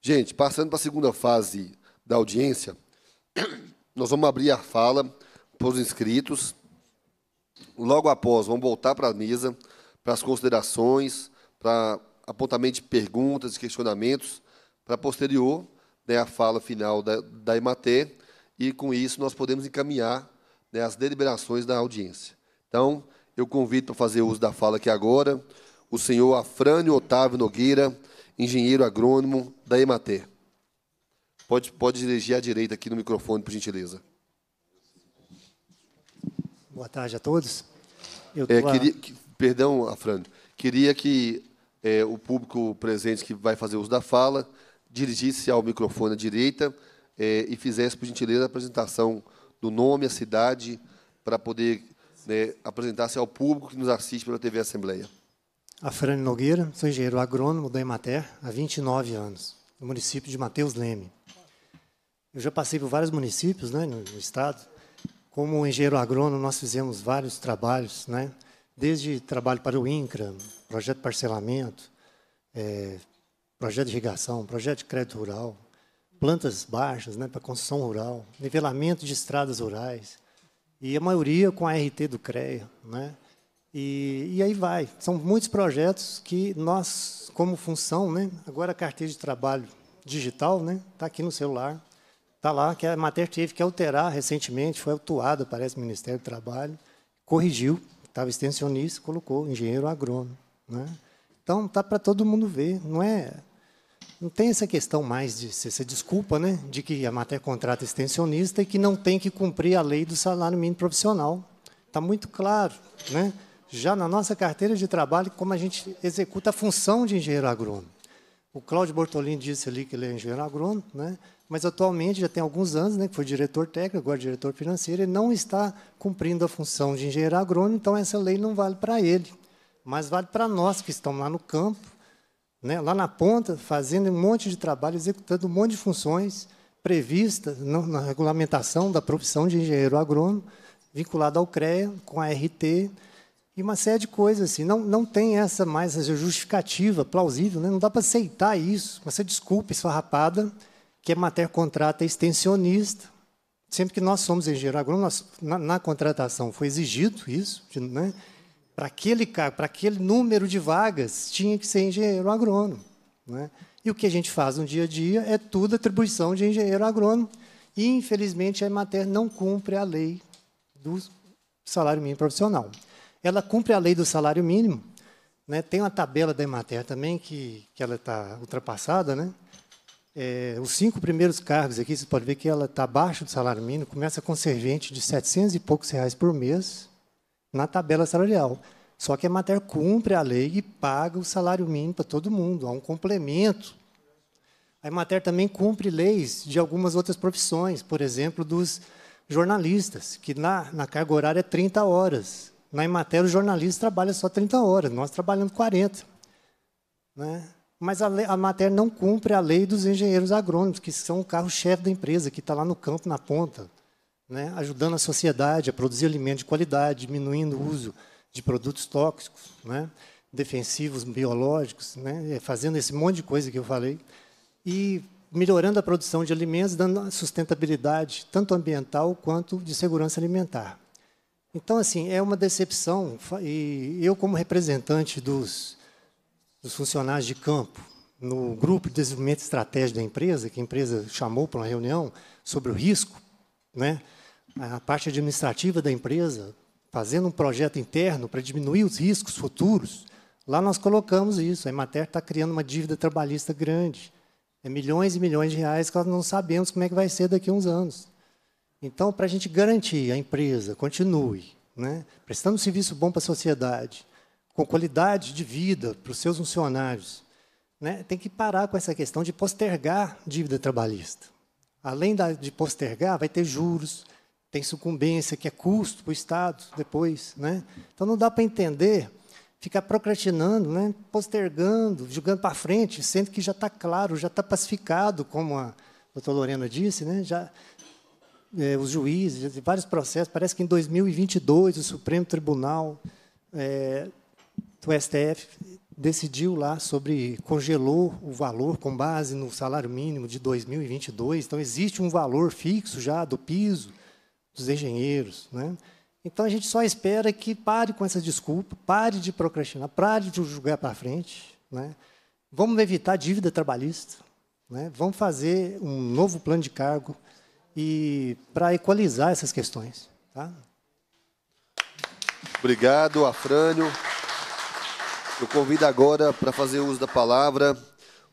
Gente, passando para a segunda fase da audiência, nós vamos abrir a fala para os inscritos. Logo após, vamos voltar para a mesa, para as considerações, para apontamento de perguntas e questionamentos, para posterior, né, a fala final da, da EMATER, e com isso nós podemos encaminhar né, as deliberações da audiência. Então, eu convido para fazer uso da fala aqui agora o senhor Afrânio Otávio Nogueira, engenheiro agrônomo da EMATER. Pode, pode dirigir à direita aqui no microfone, por gentileza. Boa tarde a todos. Eu é, queria, que, perdão, Afrânio, queria que é, o público presente que vai fazer uso da fala dirigisse ao microfone à direita é, e fizesse, por gentileza, a apresentação do nome, a cidade, para poder né, apresentar-se ao público que nos assiste pela TV Assembleia. A Frane Nogueira, sou engenheiro agrônomo da Emater há 29 anos, no município de Mateus Leme. Eu já passei por vários municípios né, no, no estado. Como engenheiro agrônomo, nós fizemos vários trabalhos, né, desde trabalho para o INCRA, projeto de parcelamento, é, projeto de irrigação, projeto de crédito rural, plantas baixas né, para construção rural, nivelamento de estradas rurais, e a maioria com a RT do CREA. Né? E, e aí vai. São muitos projetos que nós, como função, né, agora a carteira de trabalho digital está né, tá aqui no celular, está lá, que a matéria teve que alterar recentemente, foi autuada, parece, o Ministério do Trabalho, corrigiu, estava extensionista, colocou engenheiro agrônomo. Né? Então, está para todo mundo ver, não é não tem essa questão mais de ser desculpa, né, de que a matéria contrata extensionista e que não tem que cumprir a lei do salário mínimo profissional. Está muito claro, né? Já na nossa carteira de trabalho, como a gente executa a função de engenheiro agrônomo. O Cláudio Bortolini disse ali que ele é engenheiro agrônomo, né? Mas atualmente já tem alguns anos, né, que foi diretor técnico, agora diretor financeiro, ele não está cumprindo a função de engenheiro agrônomo, então essa lei não vale para ele, mas vale para nós que estamos lá no campo né, lá na ponta, fazendo um monte de trabalho, executando um monte de funções previstas na regulamentação da profissão de engenheiro agrônomo, vinculado ao CREA, com a RT, e uma série de coisas. Assim. Não, não tem essa mais essa justificativa plausível, né? não dá para aceitar isso, essa desculpa esfarrapada, que é matéria contrata extensionista. Sempre que nós somos engenheiro agrônomo, nós, na, na, contratação foi exigido isso, de, né? para aquele para aquele número de vagas, tinha que ser engenheiro agrônomo. Né? E o que a gente faz no dia a dia é tudo atribuição de engenheiro agrônomo. E, infelizmente, a EMATER não cumpre a lei do salário mínimo profissional. Ela cumpre a lei do salário mínimo. Né? Tem uma tabela da EMATER também, que, que ela está ultrapassada. Né? É, os cinco primeiros cargos aqui, você pode ver que ela está abaixo do salário mínimo, começa com servente de 700 e poucos reais por mês, na tabela salarial. Só que a Matéria cumpre a lei e paga o salário mínimo para todo mundo, há um complemento. A Matéria também cumpre leis de algumas outras profissões, por exemplo, dos jornalistas, que na, na carga horária é 30 horas. Na Matéria o jornalista trabalha só 30 horas, nós trabalhamos 40. Né? Mas a, lei, a não cumpre a lei dos engenheiros agrônomos, que são o carro-chefe da empresa, que está lá no campo, na ponta né, ajudando a sociedade a produzir alimento de qualidade, diminuindo o uso de produtos tóxicos, né, defensivos, biológicos, né, é, fazendo esse monte de coisa que eu falei, e melhorando a produção de alimentos, dando sustentabilidade, tanto ambiental quanto de segurança alimentar. Então, assim, é uma decepção, e eu, como representante dos, dos funcionários de campo, no grupo de desenvolvimento estratégico da empresa, que a empresa chamou para uma reunião sobre o risco, né, a parte administrativa da empresa, fazendo um projeto interno para diminuir os riscos futuros, lá nós colocamos isso. A Emater está criando uma dívida trabalhista grande. É milhões e milhões de reais que nós não sabemos como é que vai ser daqui a uns anos. Então, para a gente garantir a empresa continue, né, prestando um serviço bom para a sociedade, com qualidade de vida para os seus funcionários, né, tem que parar com essa questão de postergar dívida trabalhista. Além da, de postergar, vai ter juros, tem sucumbência, que é custo para o Estado depois. Né? Então não dá para entender, ficar procrastinando, né? postergando, jogando para frente, sendo que já está claro, já está pacificado, como a doutora Lorena disse, né? já, é, os juízes, já vários processos, parece que em 2022 o Supremo Tribunal é, do STF decidiu lá sobre congelou o valor com base no salário mínimo de 2022. Então existe um valor fixo já do piso dos engenheiros. Né? Então a gente só espera que pare com essa desculpa, pare de procrastinar, pare de julgar para frente. Né? Vamos evitar dívida trabalhista, né? vamos fazer um novo plano de cargo e para equalizar essas questões. Tá? Obrigado, Afrânio. Eu convido agora para fazer uso da palavra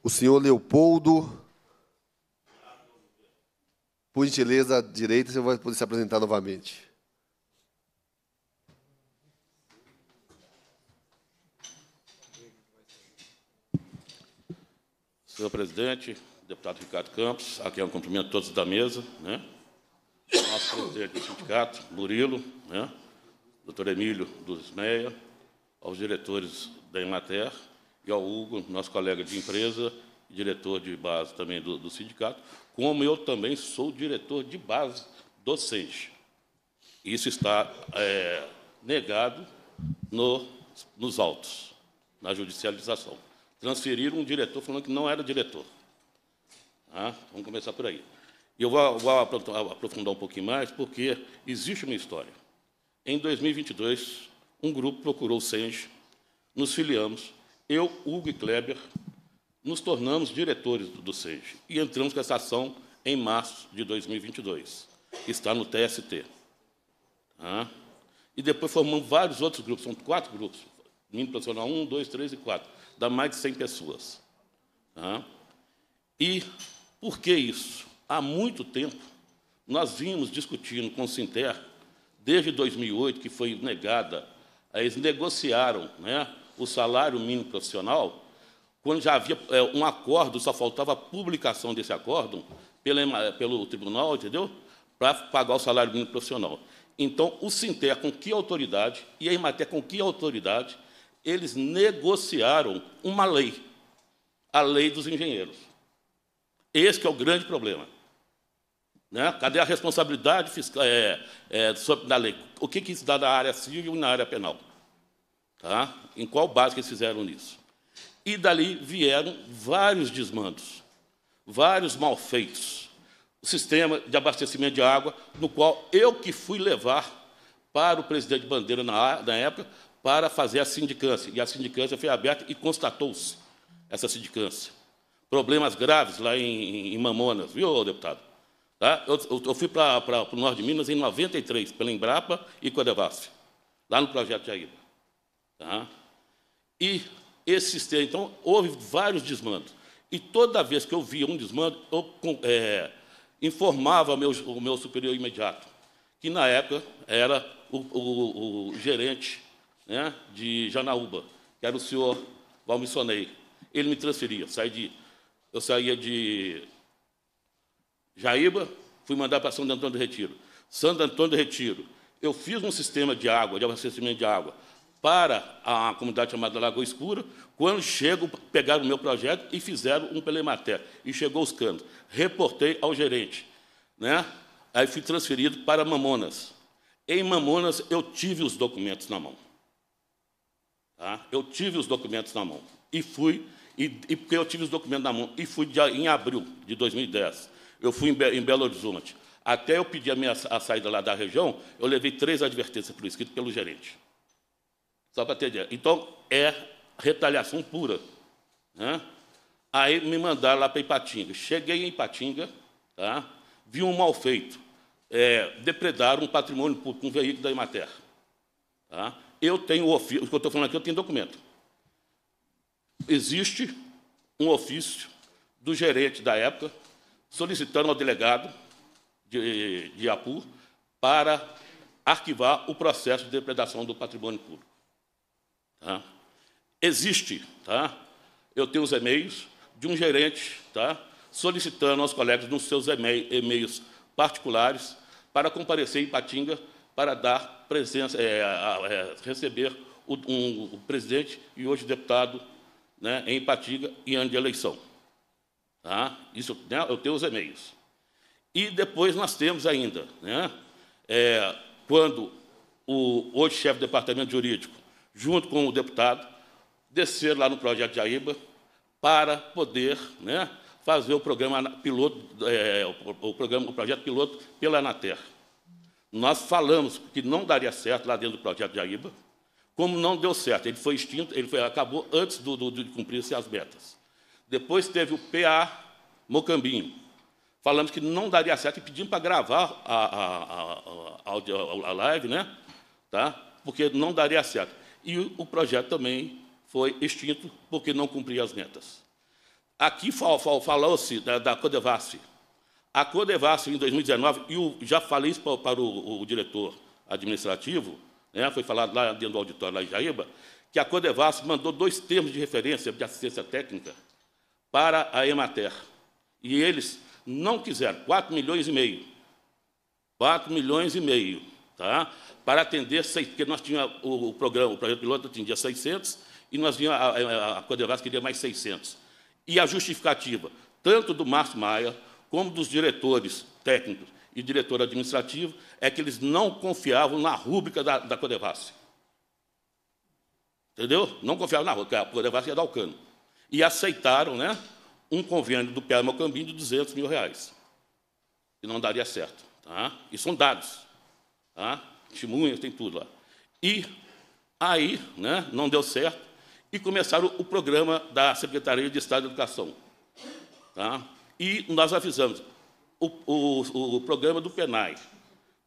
o senhor Leopoldo por gentileza, à direita, você vai poder se apresentar novamente. Senhor presidente, deputado Ricardo Campos, aqui é um cumprimento a todos da mesa, né? Nosso presidente do sindicato, Murilo, né? Doutor Emílio dos Meia, aos diretores da Inglaterra e ao Hugo, nosso colega de empresa, diretor de base também do, do sindicato, como eu também sou diretor de base do docente. Isso está é, negado no, nos autos, na judicialização. Transferiram um diretor falando que não era diretor. Ah, vamos começar por aí. E eu vou, vou, aprofundar um pouquinho mais, porque existe uma história. Em 2022, um grupo procurou o SENG, nos filiamos, eu, Hugo e Kleber, nos tornamos diretores do SEJ e entramos com essa ação em março de 2022. Está no TST. E depois formamos vários outros grupos, são quatro grupos, mínimo profissional 1, 2, 3 e 4, dá mais de 100 pessoas. E por que isso? Há muito tempo, nós vimos discutindo com o Sinter, desde 2008, que foi negada, eles negociaram né, o salário mínimo profissional quando já havia é, um acordo, só faltava a publicação desse acordo pelo tribunal, entendeu? Para pagar o salário mínimo profissional. Então, o Sinter, com que autoridade, e a Imater, com que autoridade, eles negociaram uma lei, a lei dos engenheiros. Esse que é o grande problema. Né? Cadê a responsabilidade fiscal, é, é, sobre, da lei? O que, que isso dá na área civil e na área penal? Tá? Em qual base que eles fizeram isso? E dali vieram vários desmandos, vários malfeitos. O sistema de abastecimento de água, no qual eu que fui levar para o presidente Bandeira, na, na época, para fazer a sindicância. E a sindicância foi aberta e constatou-se essa sindicância. Problemas graves lá em, em Mamonas, viu, deputado? Tá? Eu, eu, eu fui para o norte de Minas em 93, pela Embrapa e Codevasf, lá no projeto de Aida. Tá? E esse sistema. Então, houve vários desmandos. E toda vez que eu via um desmando, eu é, informava meu, o meu superior imediato, que na época era o, o, o gerente né, de Janaúba, que era o senhor Valmissonei. Ele me transferia, saí de, eu saía de Jaíba, fui mandar para Santo Antônio do Retiro. Santo Antônio do Retiro, eu fiz um sistema de água, de abastecimento de água para a comunidade chamada Lagoa Escura, quando chego pegaram o meu projeto e fizeram um pelematé. E chegou os canos. Reportei ao gerente. Né? Aí fui transferido para Mamonas. Em Mamonas, eu tive os documentos na mão. Tá? Eu tive os documentos na mão. E fui, e, e porque eu tive os documentos na mão, e fui de, em abril de 2010. Eu fui em, Be em Belo Horizonte. Até eu pedir a minha a saída lá da região, eu levei três advertências por escrito pelo gerente. Só para ter ideia. Então, é retaliação pura. Né? Aí me mandaram lá para Ipatinga. Cheguei em Ipatinga, tá? vi um mal feito. É, depredaram um patrimônio público, um veículo da Imater. Tá? Eu tenho o ofício, o que eu estou falando aqui, eu tenho documento. Existe um ofício do gerente da época solicitando ao delegado de, de Apu para arquivar o processo de depredação do patrimônio público. Tá? Existe, tá? eu tenho os e-mails de um gerente tá? solicitando aos colegas nos seus e-mails particulares para comparecer em Patinga para dar presença, é, é, receber o, um, o, presidente e hoje deputado né, em Patinga em ano de eleição. Tá? Isso, né, eu tenho os e-mails. E depois nós temos ainda, né, é, quando o hoje chefe do departamento jurídico junto com o deputado, descer lá no projeto de Aíba para poder né, fazer o programa piloto, é, o, programa, o projeto piloto pela Anater. Nós falamos que não daria certo lá dentro do projeto de Aíba, como não deu certo, ele foi extinto, ele foi, acabou antes do, do, de cumprir-se as metas. Depois teve o PA Mocambinho. Falamos que não daria certo e pedimos para gravar a, a, a, a, live, né? Tá? porque não daria certo e o, projeto também foi extinto porque não cumpria as metas. Aqui falou-se da, da Codevasf. A Codevasf, em 2019, e já falei isso para, para o, o, diretor administrativo, né, foi falado lá dentro do auditório, lá em Jaíba, que a Codevasf mandou dois termos de referência de assistência técnica para a Emater. E eles não quiseram, 4 milhões e meio. 4 milhões e meio tá? para atender, porque nós tínhamos o, programa, o projeto piloto atendia 600 e nós vinha, a, a, a Codevas queria mais 600. E a justificativa, tanto do Márcio Maia, como dos diretores técnicos e diretor administrativo, é que eles não confiavam na rúbrica da, da Codevas. Entendeu? Não confiavam na rúbrica, a Codevas ia dar o cano. E aceitaram né, um convênio do Piauí Mocambim de 200 mil reais, que não daria certo. Tá? E são dados ah, testemunhas, tem tudo lá. E aí, né, não deu certo, e começaram o programa da Secretaria de Estado de Educação. Tá? E nós avisamos, o, o, o programa do PENAI,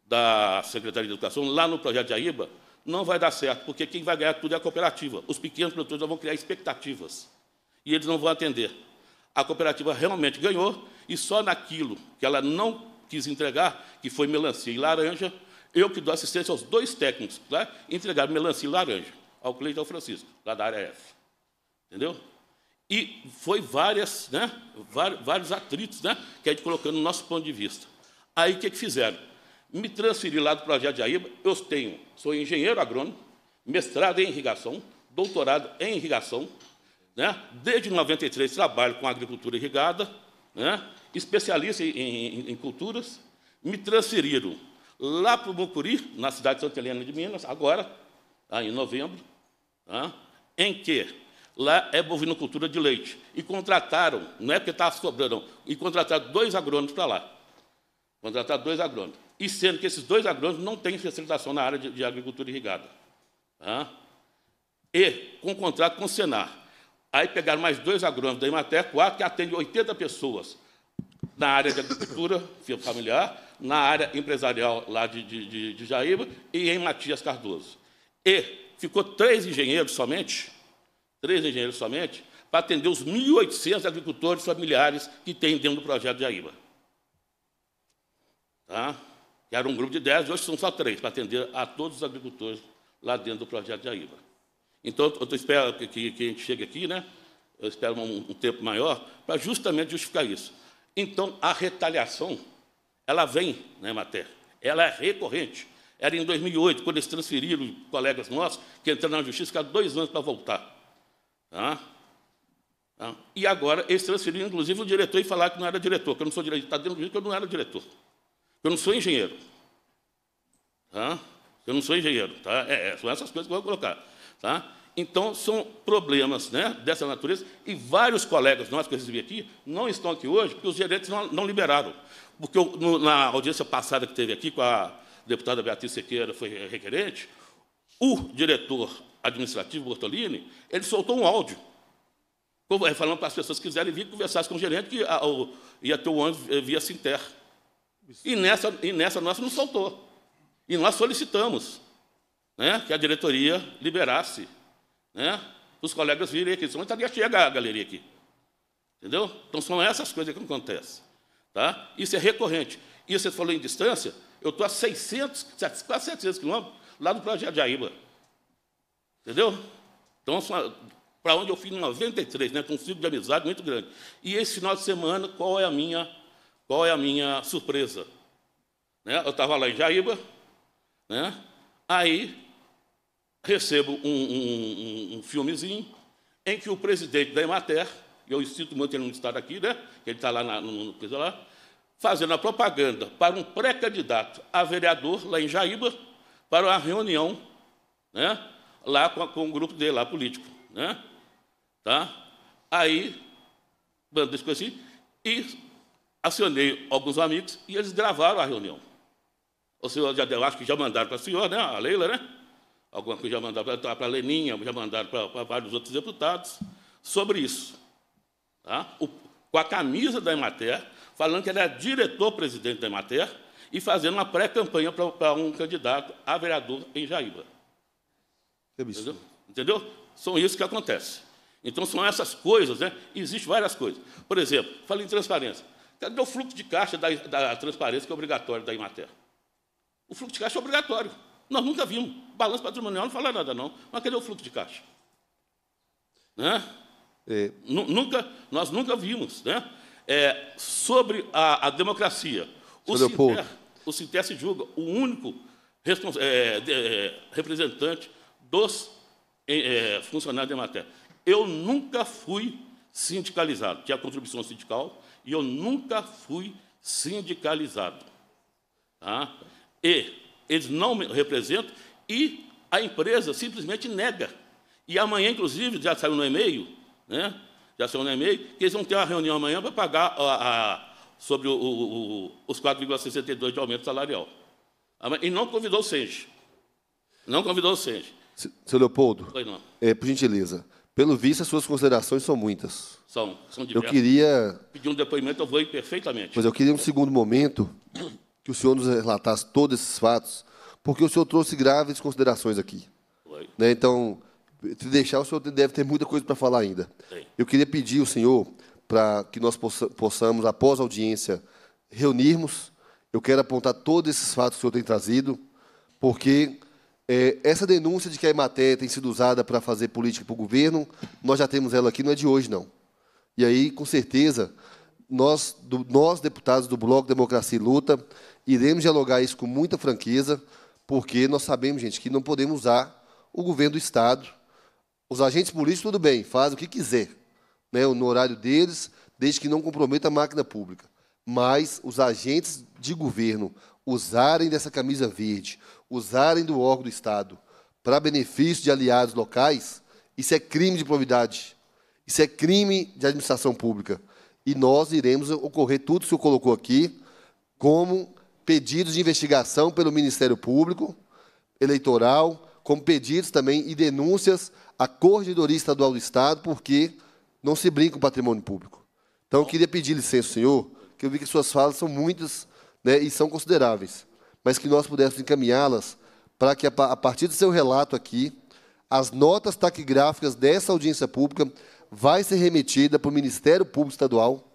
da Secretaria de Educação, lá no projeto de AIBA, não vai dar certo, porque quem vai ganhar tudo é a cooperativa. Os pequenos produtores vão criar expectativas e eles não vão atender. A cooperativa realmente ganhou e só naquilo que ela não quis entregar, que foi melancia e laranja, eu que dou assistência aos dois técnicos, tá? Né, entregaram melancia e laranja ao Cleiton e Francisco, lá da área F. Entendeu? E foi várias, né, vários atritos né, que a gente colocou no nosso ponto de vista. Aí o que, que fizeram? Me transferir lá do projeto de Aíba, eu tenho, sou engenheiro agrônomo, mestrado em irrigação, doutorado em irrigação, né, desde 93 trabalho com agricultura irrigada, né, especialista em, em, em culturas, me transferiram lá para o Mucuri, na cidade de Santa Helena de Minas, agora, em novembro, em que lá é bovinocultura de leite. E contrataram, não é porque estava sobrando, e contrataram dois agrônomos para lá. Contrataram dois agrônomos. E sendo que esses dois agrônomos não têm especialização na área de, agricultura irrigada. E com contrato com o Senar. Aí pegaram mais dois agrônomos da Imater, quatro, que atendem 80 pessoas na área de agricultura familiar, na área empresarial lá de, de, de Jaíba e em Matias Cardoso. E ficou três engenheiros somente, três engenheiros somente, para atender os 1.800 agricultores familiares que tem dentro do projeto de Jaíba. Tá? era um grupo de 10, hoje são só três, para atender a todos os agricultores lá dentro do projeto de Jaíba. Então, eu espero que, que, que a gente chegue aqui, né? eu espero um, um tempo maior, para justamente justificar isso. Então, a retaliação, ela vem na né, matéria, ela é recorrente. Era em 2008, quando eles transferiram colegas nossos, que entraram na justiça, ficaram dois anos para voltar. Tá? Tá? E agora eles transferiram, inclusive, o diretor e falaram que não era diretor, que eu não sou diretor, está dentro do que eu não era diretor, que eu não sou engenheiro. Tá? Eu não sou engenheiro, tá? É, é, são essas coisas que eu vou colocar. Tá? Então, são problemas né, dessa natureza, e vários colegas nossos que eu recebi aqui não estão aqui hoje porque os gerentes não, não liberaram. Porque eu, no, na audiência passada que teve aqui com a deputada Beatriz Sequeira, foi requerente, o diretor administrativo Bortolini, ele soltou um áudio é, falando para as pessoas que quiserem vir conversar com o gerente que a, o, ia ter o ônibus eh, via Sinter. E nessa, e nessa nossa não soltou. E nós solicitamos né, que a diretoria liberasse né? Os colegas virem aqui, são estaria tá cheia a galeria aqui. Entendeu? Então são essas coisas que acontecem. Tá? Isso é recorrente. E você falou em distância, eu estou a 600, quase 700 quilômetros lá do projeto de Aíba. Entendeu? Então, para onde eu fiz 93, né, com um ciclo de amizade muito grande. E esse final de semana, qual é a minha, qual é a minha surpresa? Né? Eu estava lá em Jaíba, né? aí recebo um, um, um, um filmezinho em que o presidente da Emater, eu cito muito ele não está aqui, né? Ele está lá na, no, coisa lá, fazendo a propaganda para um pré-candidato a vereador lá em Jaíba para uma reunião, né? Lá com, com o grupo dele lá político, né? Tá? Aí, bando assim, e acionei alguns amigos e eles gravaram a reunião. O senhor já, acho que já mandaram para a senhora, né? A Leila, né? alguma coisa já mandaram para a Leninha, já mandaram para vários outros deputados, sobre isso. Tá? O, com a camisa da Emater, falando que ele é diretor-presidente da Emater e fazendo uma pré-campanha para, para um candidato a vereador em Jaíba. É Entendeu? Entendeu? São isso que acontece. Então, são essas coisas, né? Existem várias coisas. Por exemplo, falei em transparência. Cadê o fluxo de caixa da, da transparência que é obrigatório da Imater? O fluxo de caixa é obrigatório. Nós nunca vimos. Balanço patrimonial não fala nada, não. Mas cadê o fluxo de caixa? Né? É. Nunca, nós nunca vimos. Né? É, sobre a, a democracia, o Sinter, o Sinter, se julga o único é, de, é, representante dos é, é, funcionários da matéria. Eu nunca fui sindicalizado, tinha a contribuição sindical, e eu nunca fui sindicalizado. Tá? E eles não me representam, e a empresa simplesmente nega. E amanhã, inclusive, já saiu no e-mail, né? já saiu no e-mail, que eles vão ter uma reunião amanhã para pagar a, a, sobre o, o, o, os 4,62 de aumento salarial. E não convidou o Senge. Não convidou o Senge. Seu Leopoldo, Foi, não. É, por gentileza, pelo visto, as suas considerações são muitas. São, são diversas. Eu queria... Pedir um depoimento, eu vou ir perfeitamente. Pois eu queria, um segundo momento, que o senhor nos relatasse todos esses fatos, porque o senhor trouxe graves considerações aqui. Né? Então, se deixar, o senhor deve ter muita coisa para falar ainda. Sim. Eu queria pedir ao senhor para que nós possamos, após a audiência, reunirmos. Eu quero apontar todos esses fatos que o senhor tem trazido, porque é, essa denúncia de que a Ematé tem sido usada para fazer política para o governo, nós já temos ela aqui, não é de hoje, não. E aí, com certeza, nós, do, nós deputados do Bloco Democracia e Luta, Iremos dialogar isso com muita franqueza, porque nós sabemos, gente, que não podemos usar o governo do Estado. Os agentes políticos, tudo bem, fazem o que quiser, né, no horário deles, desde que não comprometa a máquina pública. Mas os agentes de governo usarem dessa camisa verde, usarem do órgão do Estado para benefício de aliados locais, isso é crime de probidade. Isso é crime de administração pública. E nós iremos ocorrer tudo que o senhor colocou aqui, como pedidos de investigação pelo Ministério Público Eleitoral, como pedidos também e denúncias à Corregedoria Estadual do Estado, porque não se brinca com o patrimônio público. Então, eu queria pedir licença, senhor, que eu vi que suas falas são muitas né, e são consideráveis, mas que nós pudéssemos encaminhá-las para que, a partir do seu relato aqui, as notas taquigráficas dessa audiência pública vai ser remetida para o Ministério Público Estadual.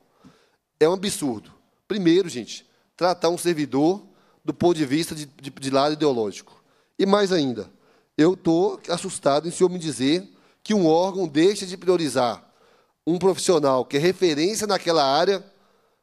É um absurdo. Primeiro, gente, tratar um servidor do ponto de vista de, de, de lado ideológico. E mais ainda, eu estou assustado em o senhor me dizer que um órgão deixa de priorizar um profissional que é referência naquela área,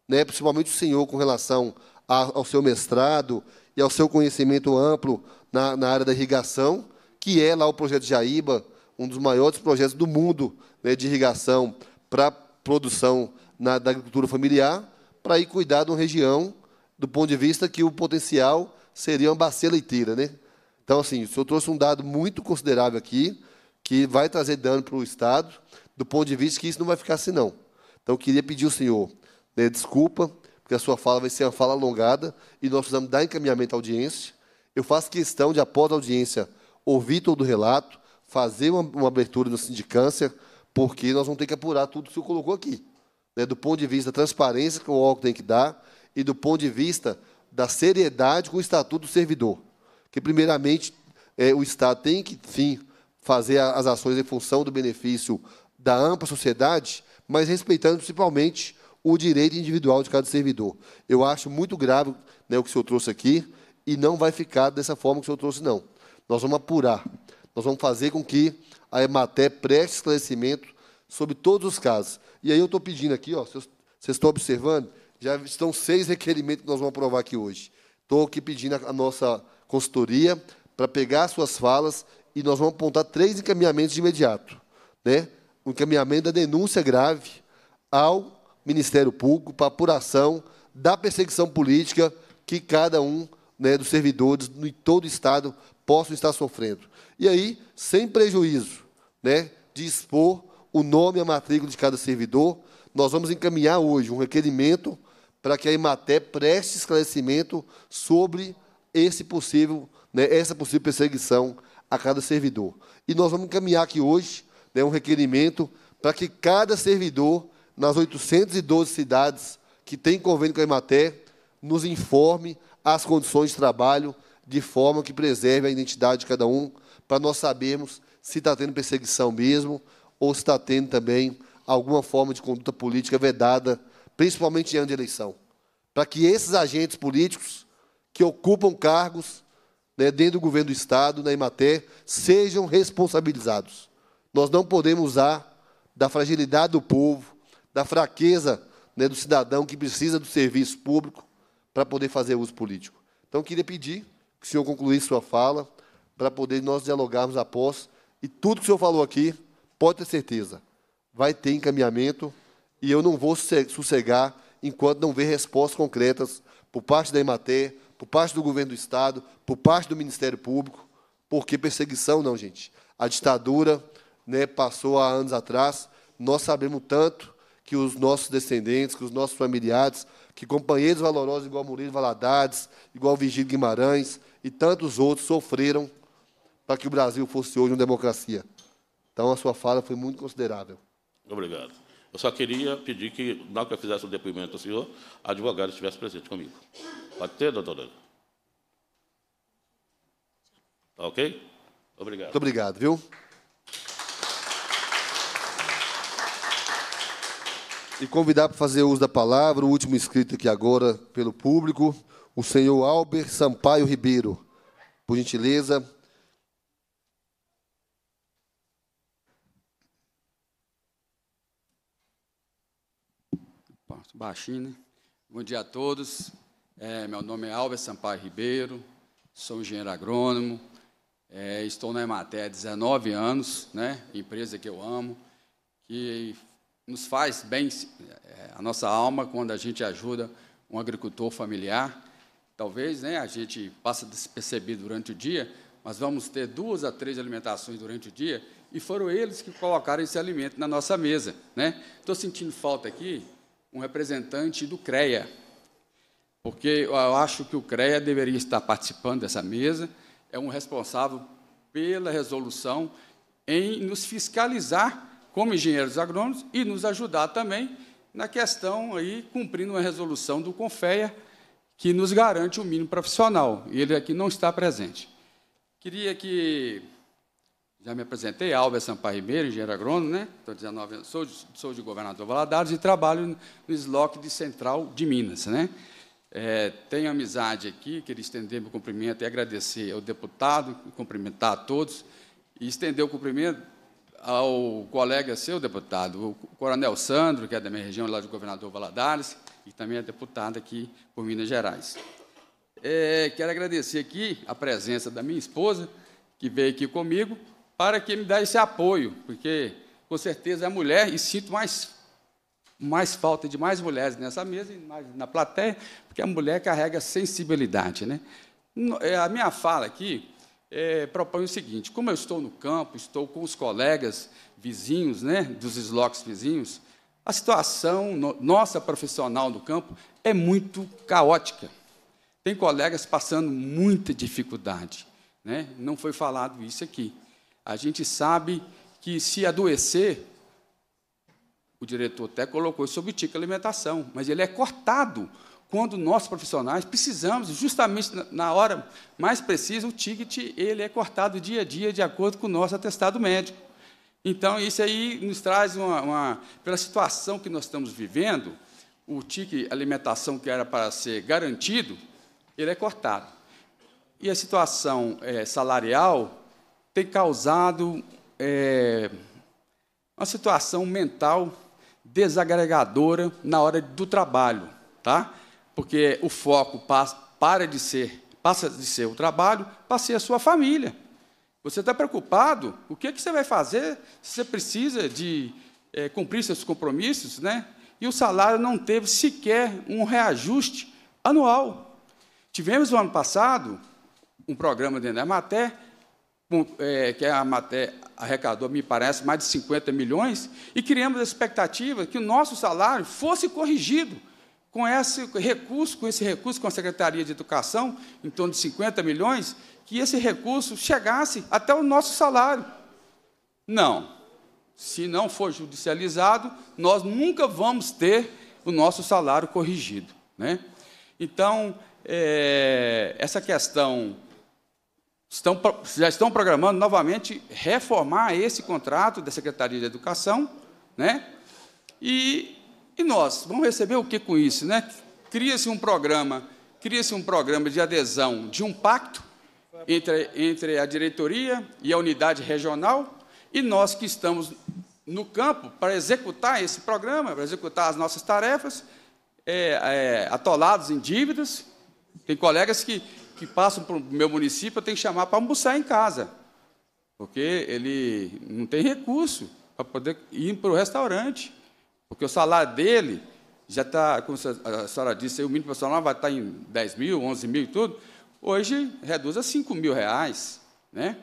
né, principalmente o senhor com relação a, ao seu mestrado e ao seu conhecimento amplo na, na, área da irrigação, que é lá o projeto Jaíba, um dos maiores projetos do mundo né, de irrigação para produção na, da agricultura familiar, para ir cuidar de uma região do ponto de vista que o potencial seria uma bacia leiteira. Né? Então, assim, o senhor trouxe um dado muito considerável aqui, que vai trazer dano para o Estado, do ponto de vista que isso não vai ficar assim, não. Então, eu queria pedir ao senhor né, desculpa, porque a sua fala vai ser uma fala alongada, e nós precisamos dar encaminhamento à audiência. Eu faço questão de, após a audiência, ouvir todo o relato, fazer uma, uma abertura na sindicância, porque nós vamos ter que apurar tudo que o senhor colocou aqui. Né, do ponto de vista da transparência que o órgão tem que dar e do ponto de vista da seriedade com o Estatuto do Servidor. Que, primeiramente, é, o Estado tem que, sim, fazer as ações em função do benefício da ampla sociedade, mas respeitando principalmente o direito individual de cada servidor. Eu acho muito grave né, o que o senhor trouxe aqui e não vai ficar dessa forma que o senhor trouxe, não. Nós vamos apurar, nós vamos fazer com que a EMATE preste esclarecimento sobre todos os casos. E aí eu estou pedindo aqui, ó, vocês, vocês estão observando, já estão seis requerimentos que nós vamos aprovar aqui hoje. Estou aqui pedindo a nossa consultoria para pegar suas falas e nós vamos apontar três encaminhamentos de imediato. Né? O encaminhamento da denúncia grave ao Ministério Público para apuração da perseguição política que cada um né, dos servidores em todo o Estado possa estar sofrendo. E aí, sem prejuízo né, de expor o nome e a matrícula de cada servidor, nós vamos encaminhar hoje um requerimento para que a Imaté preste esclarecimento sobre esse possível, né, essa possível perseguição a cada servidor. E nós vamos encaminhar aqui hoje né, um requerimento para que cada servidor, nas 812 cidades que tem convênio com a Imaté, nos informe as condições de trabalho, de forma que preserve a identidade de cada um, para nós sabermos se está tendo perseguição mesmo, ou se está tendo também alguma forma de conduta política vedada principalmente em ano de eleição, para que esses agentes políticos que ocupam cargos né, dentro do governo do Estado, na Imater, sejam responsabilizados. Nós não podemos usar da fragilidade do povo, da fraqueza né, do cidadão que precisa do serviço público para poder fazer uso político. Então, queria pedir que o senhor concluísse sua fala para poder nós dialogarmos após. E tudo que o senhor falou aqui, pode ter certeza, vai ter encaminhamento e eu não vou sossegar enquanto não ver respostas concretas por parte da Emater, por parte do governo do Estado, por parte do Ministério Público, porque perseguição não, gente. A ditadura né, passou há anos atrás, nós sabemos tanto que os nossos descendentes, que os nossos familiares, que companheiros valorosos igual Murilo Valadares, igual Virgílio Guimarães e tantos outros sofreram para que o Brasil fosse hoje uma democracia. Então, a sua fala foi muito considerável. Obrigado. Eu só queria pedir que, na hora que eu fizesse o depoimento o senhor, a advogada estivesse presente comigo. Pode ter, doutora? Tá ok? Obrigado. Muito obrigado, viu? E convidar para fazer uso da palavra o último inscrito aqui agora pelo público, o senhor Albert Sampaio Ribeiro. Por gentileza, baixinho, né? Bom dia a todos. É, meu nome é Alves Sampaio Ribeiro, sou engenheiro agrônomo, é, estou na Emater há 19 anos, né? empresa que eu amo, que nos faz bem é, a nossa alma quando a gente ajuda um agricultor familiar. Talvez né, a gente passe despercebido durante o dia, mas vamos ter duas a três alimentações durante o dia, e foram eles que colocaram esse alimento na nossa mesa. Estou né? sentindo falta aqui um representante do CREA, porque eu acho que o CREA deveria estar participando dessa mesa, é um responsável pela resolução em nos fiscalizar como engenheiros agrônomos e nos ajudar também na questão aí cumprindo uma resolução do Confea que nos garante o mínimo profissional. E ele aqui não está presente. Queria que já me apresentei, Alves Sampaio Ribeiro, engenheiro agrônomo, né? Estou 19 anos, sou, sou de governador Valadares e trabalho no SLOC de Central de Minas, né? É, tenho amizade aqui, queria estender meu cumprimento e agradecer ao deputado, cumprimentar a todos, e estender o cumprimento ao colega seu, deputado, o coronel Sandro, que é da minha região, lá de governador Valadares, e também é deputado aqui por Minas Gerais. É, quero agradecer aqui a presença da minha esposa, que veio aqui comigo, para que me dê esse apoio, porque com certeza é mulher e sinto mais, mais falta de mais mulheres nessa mesa e mais na plateia, porque a mulher carrega sensibilidade. Né? É, a minha fala aqui é, propõe o seguinte: como eu estou no campo, estou com os colegas vizinhos, né, dos eslocos vizinhos, a situação no, nossa profissional no campo é muito caótica. Tem colegas passando muita dificuldade. Né? Não foi falado isso aqui. A gente sabe que se adoecer, o diretor até colocou sobre tica alimentação, mas ele é cortado quando nós profissionais precisamos, justamente na hora mais precisa, o ticket ele é cortado dia a dia de acordo com o nosso atestado médico. Então, isso aí nos traz uma, uma pela situação que nós estamos vivendo, o ticket alimentação que era para ser garantido, ele é cortado. E a situação é, salarial tem causado é, uma situação mental desagregadora na hora do trabalho, tá? Porque o foco passa, para de ser, passa de ser o trabalho, para ser a sua família. Você está preocupado? O que, é que você vai fazer se você precisa de é, cumprir seus compromissos, né? E o salário não teve sequer um reajuste anual. Tivemos no ano passado um programa dentro da Mater é, que a matéria arrecadou, me parece, mais de 50 milhões, e criamos a expectativa que o nosso salário fosse corrigido com esse recurso, com esse recurso com a Secretaria de Educação, em torno de 50 milhões, que esse recurso chegasse até o nosso salário. Não. Se não for judicializado, nós nunca vamos ter o nosso salário corrigido. Né? Então, é, essa questão estão, já estão programando novamente reformar esse contrato da Secretaria de Educação, né? E, e nós vamos receber o que com isso, né? Cria-se um programa, cria-se um programa de adesão de um pacto entre, entre a diretoria e a unidade regional e nós que estamos no campo para executar esse programa, para executar as nossas tarefas, é, é, atolados em dívidas. Tem colegas que que passam para o meu município, eu tenho que chamar para almoçar em casa, porque ele não tem recurso para poder ir para o restaurante, porque o salário dele já está, como a senhora disse, o mínimo profissional vai estar tá em 10 mil, 11 mil e tudo, hoje reduz a 5 mil reais, né?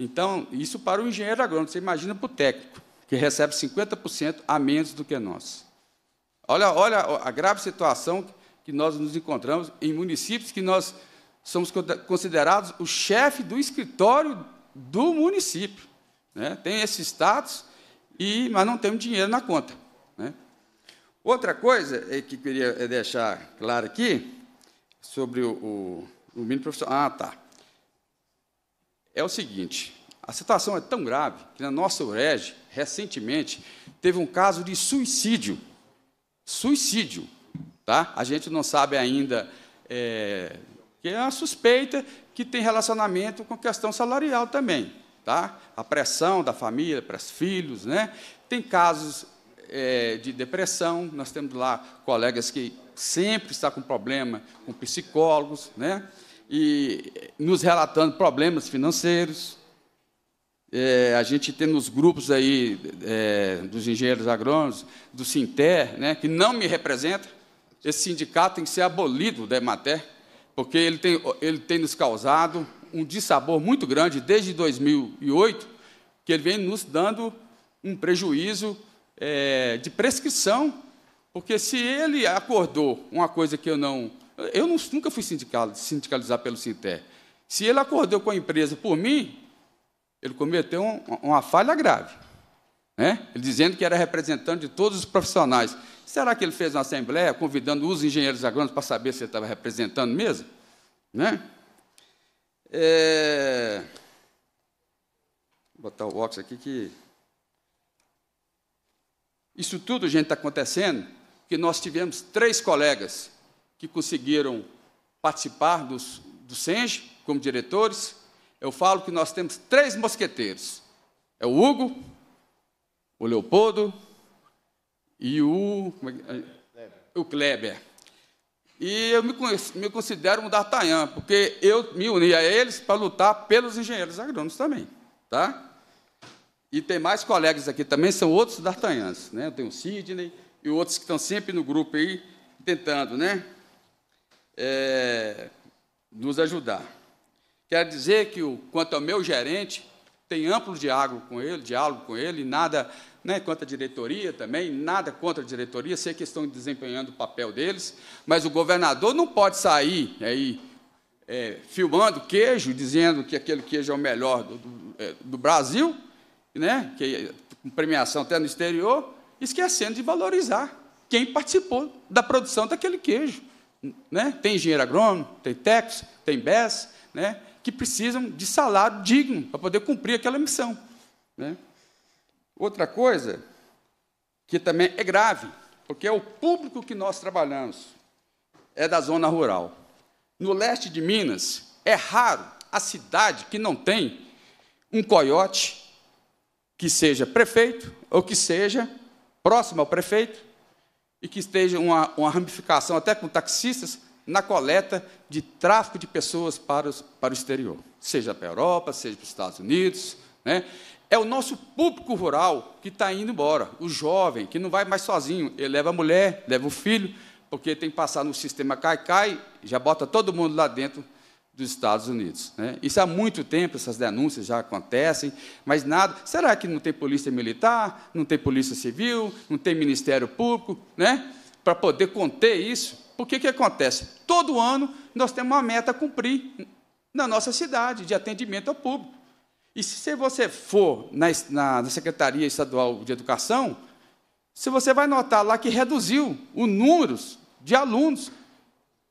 Então, isso para o engenheiro agrônomo, você imagina para o técnico, que recebe 50% a menos do que nós. Olha, olha a grave situação que nós nos encontramos em municípios que nós somos considerados o chefe do escritório do município. Né? Tem esse status, e, mas não temos dinheiro na conta. Né? Outra coisa é que queria é, deixar claro aqui, sobre o, o, o profissional. Ah, tá. É o seguinte, a situação é tão grave que na nossa UREG, recentemente, teve um caso de suicídio. Suicídio. Tá? A gente não sabe ainda é, que é uma suspeita que tem relacionamento com a questão salarial também, tá? A pressão da família para os filhos, né? Tem casos é, de depressão, nós temos lá colegas que sempre está com problema com psicólogos, né? E eh, nos relatando problemas financeiros. É, a gente tem nos grupos aí é, dos engenheiros agrônomos, do Sinter, né? Que não me representa. Esse sindicato tem que ser abolido da Emater porque ele tem, ele tem nos causado um dissabor muito grande desde 2008, que ele vem nos dando um prejuízo é, de prescrição, porque se ele acordou uma coisa que eu não. Eu não, nunca fui sindicalizado pelo Sinter. Se ele acordou com a empresa por mim, ele cometeu um, uma falha grave. Né? Ele dizendo que era representante de todos os profissionais. Será que ele fez uma assembleia convidando os engenheiros agrônomos para saber se ele estava representando mesmo? Né? É... Vou botar o box aqui que. Isso tudo, gente, está acontecendo porque nós tivemos três colegas que conseguiram participar dos, do SENGE como diretores. Eu falo que nós temos três mosqueteiros: é o Hugo, o Leopoldo e o, é o Kleber. E eu me, me considero um D'Artagnan, porque eu me uni a eles para lutar pelos engenheiros agrônomos também. Tá? E tem mais colegas aqui também, são outros D'Artagnans. Né? Eu tenho o Sidney e outros que estão sempre no grupo aí, tentando né? É, nos ajudar. Quero dizer que, o, quanto ao meu gerente, tem amplo diálogo com ele, diálogo com ele, nada né, quanto à diretoria também, nada contra a diretoria, sei que estão desempenhando o papel deles, mas o governador não pode sair aí é, filmando queijo, dizendo que aquele queijo é o melhor do, do, é, do Brasil, né, que é com premiação até no exterior, esquecendo de valorizar quem participou da produção daquele queijo. Né? Tem engenheiro agrônomo, tem Tex tem BES, né? que precisam de salário digno para poder cumprir aquela missão. Né? Outra coisa que também é grave, porque é o público que nós trabalhamos, é da zona rural. No leste de Minas, é raro a cidade que não tem um coiote que seja prefeito ou que seja próximo ao prefeito e que esteja uma, uma ramificação até com taxistas na coleta de tráfico de pessoas para, os, para o exterior, seja para a Europa, seja para os Estados Unidos. Né? é o nosso público rural que está indo embora, o jovem, que não vai mais sozinho, ele leva a mulher, leva o filho, porque tem que passar no sistema cai-cai, já bota todo mundo lá dentro dos Estados Unidos. Né? Isso há muito tempo, essas denúncias já acontecem, mas nada. Será que não tem polícia militar, não tem polícia civil, não tem Ministério Público, né? para poder conter isso? Por o que acontece? Todo ano nós temos uma meta a cumprir na nossa cidade de atendimento ao público. E se você for na, na, Secretaria Estadual de Educação, se você vai notar lá que reduziu o número de alunos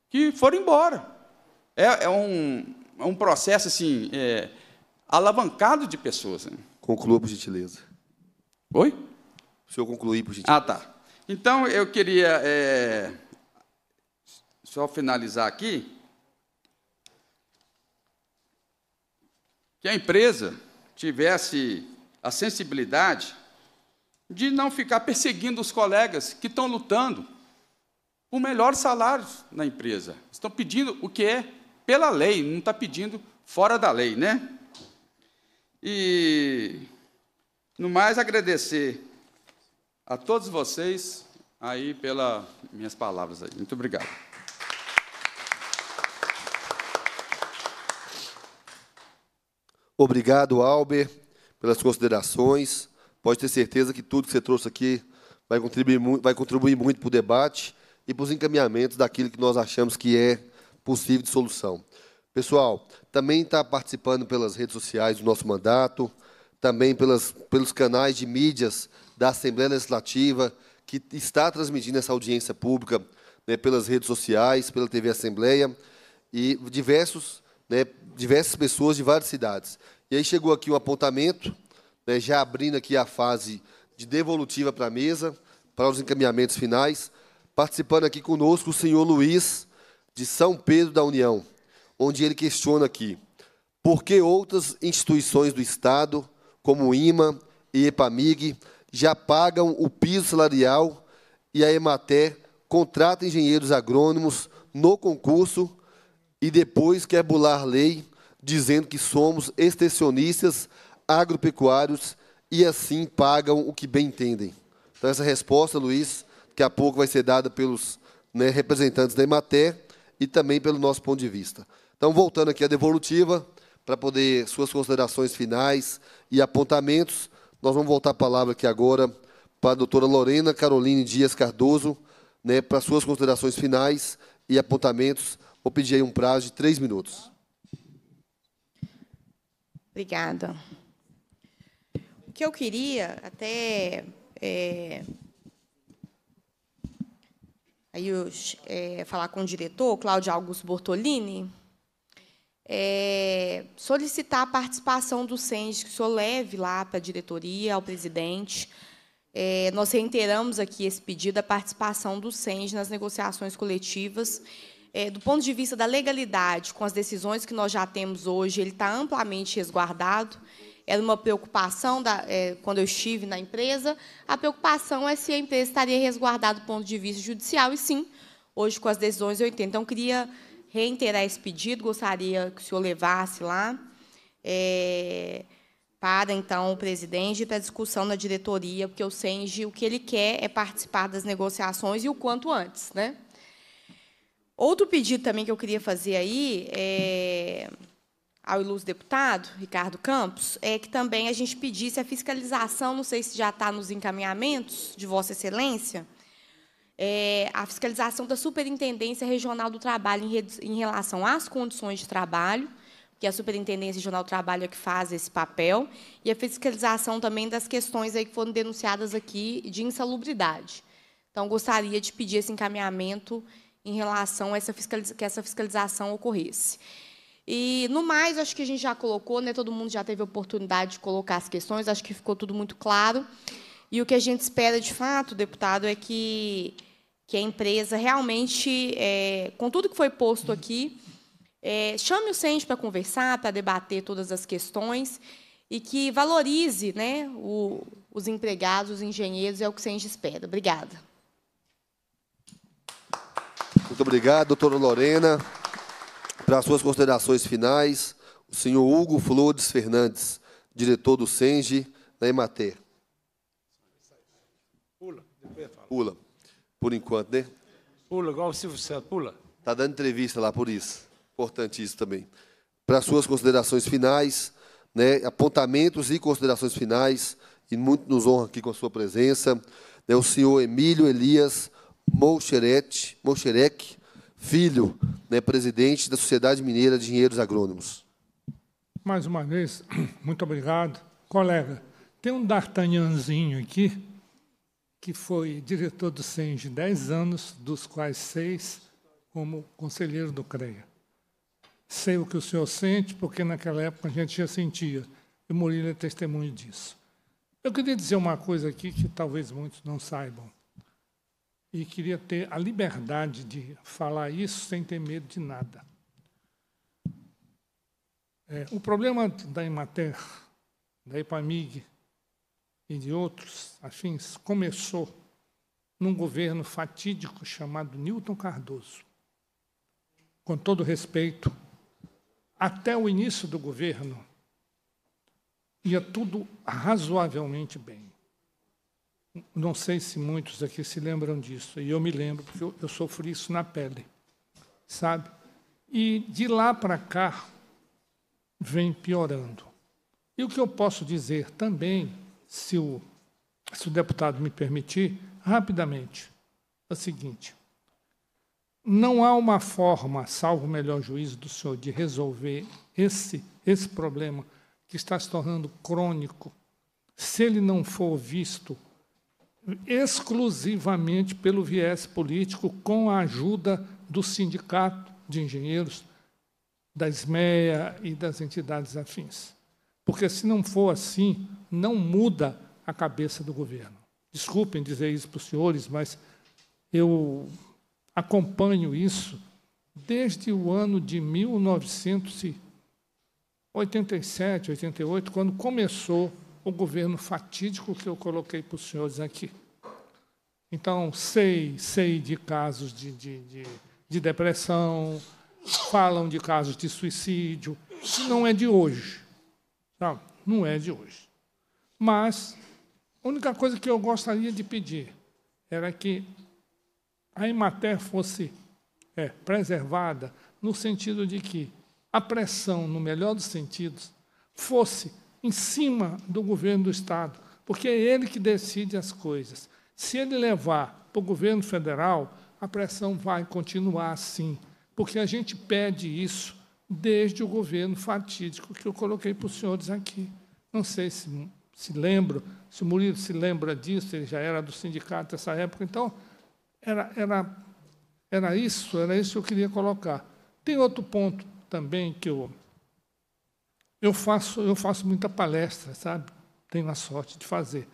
que foram embora. É, é um, é um processo assim, é, alavancado de pessoas. Né? Conclua, por gentileza. Oi? Se eu concluir, por gentileza. Ah, tá. Então, eu queria é, só finalizar aqui. que a empresa tivesse a sensibilidade de não ficar perseguindo os colegas que estão lutando por melhores salários na empresa. Estão pedindo o que é pela lei, não está pedindo fora da lei, né? E, no mais, agradecer a todos vocês aí pelas minhas palavras aí. Muito obrigado. Obrigado, Albert, pelas considerações. Pode ter certeza que tudo que você trouxe aqui vai contribuir, muito, vai contribuir muito para o debate e para os encaminhamentos daquilo que nós achamos que é possível de solução. Pessoal, também está participando pelas redes sociais do nosso mandato, também pelas, pelos canais de mídias da Assembleia Legislativa, que está transmitindo essa audiência pública né, pelas redes sociais, pela TV Assembleia, e diversos né, diversas pessoas de várias cidades. E aí chegou aqui um apontamento, né, já abrindo aqui a fase de devolutiva para a mesa, para os encaminhamentos finais. Participando aqui conosco o senhor Luiz, de São Pedro da União, onde ele questiona aqui por que outras instituições do Estado, como o IMA e EPAMIG, já pagam o piso salarial e a EMATER contrata engenheiros agrônomos no concurso e depois quer bular lei dizendo que somos extensionistas, agropecuários e assim pagam o que bem entendem. Então, essa resposta, Luiz, daqui a pouco vai ser dada pelos né, representantes da Emater e também pelo nosso ponto de vista. Então, voltando aqui à devolutiva, para poder suas considerações finais e apontamentos, nós vamos voltar a palavra aqui agora para a doutora Lorena Caroline Dias Cardoso, né, para suas considerações finais e apontamentos Vou pedir aí um prazo de três minutos. Obrigada. O que eu queria até. É, aí eu, é, falar com o diretor, Cláudio Augusto Bortolini, é, solicitar a participação do SEND, que o senhor leve lá para a diretoria, ao presidente. É, nós reiteramos aqui esse pedido, a participação do SEND nas negociações coletivas é, do ponto de vista da legalidade, com as decisões que nós já temos hoje, ele está amplamente resguardado. Era é uma preocupação, da, é, quando eu estive na empresa, a preocupação é se a empresa estaria resguardada do ponto de vista judicial, e sim, hoje, com as decisões, eu entendo. Então, queria reiterar esse pedido, gostaria que o senhor levasse lá é, para, então, o presidente para discussão na diretoria, porque o SENG, o que ele quer é participar das negociações e o quanto antes, né? Outro pedido também que eu queria fazer aí é, ao ilustre deputado Ricardo Campos é que também a gente pedisse a fiscalização, não sei se já está nos encaminhamentos de Vossa Excelência, é, a fiscalização da Superintendência Regional do Trabalho em, em relação às condições de trabalho, que a Superintendência Regional do Trabalho é que faz esse papel, e a fiscalização também das questões aí que foram denunciadas aqui de insalubridade. Então, gostaria de pedir esse encaminhamento em relação a essa fiscalização, que essa fiscalização ocorresse. E, no mais, acho que a gente já colocou, né? todo mundo já teve a oportunidade de colocar as questões, acho que ficou tudo muito claro. E o que a gente espera, de fato, deputado, é que, que a empresa realmente, é, com tudo que foi posto aqui, é, chame o CENTE para conversar, para debater todas as questões e que valorize né, o, os empregados, os engenheiros, é o que o CENTE espera. Obrigada. Muito obrigado, doutora Lorena, para as suas considerações finais. O senhor Hugo Flores Fernandes, diretor do SENGE na Emater. Pula, depois Pula, por enquanto, né? Pula, igual o Silvio Santos, pula. Está dando entrevista lá, por isso. Importante isso também. Para suas considerações finais, né, apontamentos e considerações finais, e muito nos honra aqui com a sua presença, né, o senhor Emílio Elias Moucheret, Moucherec, filho, né, presidente da Sociedade Mineira de Engenheiros Agrônomos. Mais uma vez, muito obrigado. Colega, tem um D'Artagnanzinho aqui, que foi diretor do CENG 10 anos, dos quais seis como conselheiro do CREA. Sei o que o senhor sente, porque naquela época a gente já sentia, e Murilo é testemunho disso. Eu queria dizer uma coisa aqui que talvez muitos não saibam e queria ter a liberdade de falar isso sem ter medo de nada. É, o problema da Imater, da Epamig e de outros afins começou num governo fatídico chamado Newton Cardoso. Com todo respeito, até o início do governo ia tudo razoavelmente bem. Não sei se muitos aqui se lembram disso, e eu me lembro, porque eu, eu sofri isso na pele, sabe? E de lá para cá, vem piorando. E o que eu posso dizer também, se o, se o deputado me permitir, rapidamente, é o seguinte: não há uma forma, salvo o melhor juízo do senhor, de resolver esse, esse problema que está se tornando crônico, se ele não for visto exclusivamente pelo viés político, com a ajuda do Sindicato de Engenheiros, da SMEA e das entidades afins. Porque, se não for assim, não muda a cabeça do governo. Desculpem dizer isso para os senhores, mas eu acompanho isso desde o ano de 1987, 88, quando começou o governo fatídico que eu coloquei para os senhores aqui. Então, sei, sei de casos de, de, de, de depressão, falam de casos de suicídio, não é de hoje. Não, não é de hoje. Mas a única coisa que eu gostaria de pedir era que a imatéria fosse é, preservada no sentido de que a pressão, no melhor dos sentidos, fosse em cima do governo do Estado, porque é ele que decide as coisas. Se ele levar para o governo federal, a pressão vai continuar assim, porque a gente pede isso desde o governo fatídico que eu coloquei para os senhores aqui. Não sei se se lembram, se o Murilo se lembra disso, ele já era do sindicato nessa época, então era, era, era isso, era isso que eu queria colocar. Tem outro ponto também que eu eu faço, eu faço muita palestra, sabe? Tenho a sorte de fazer.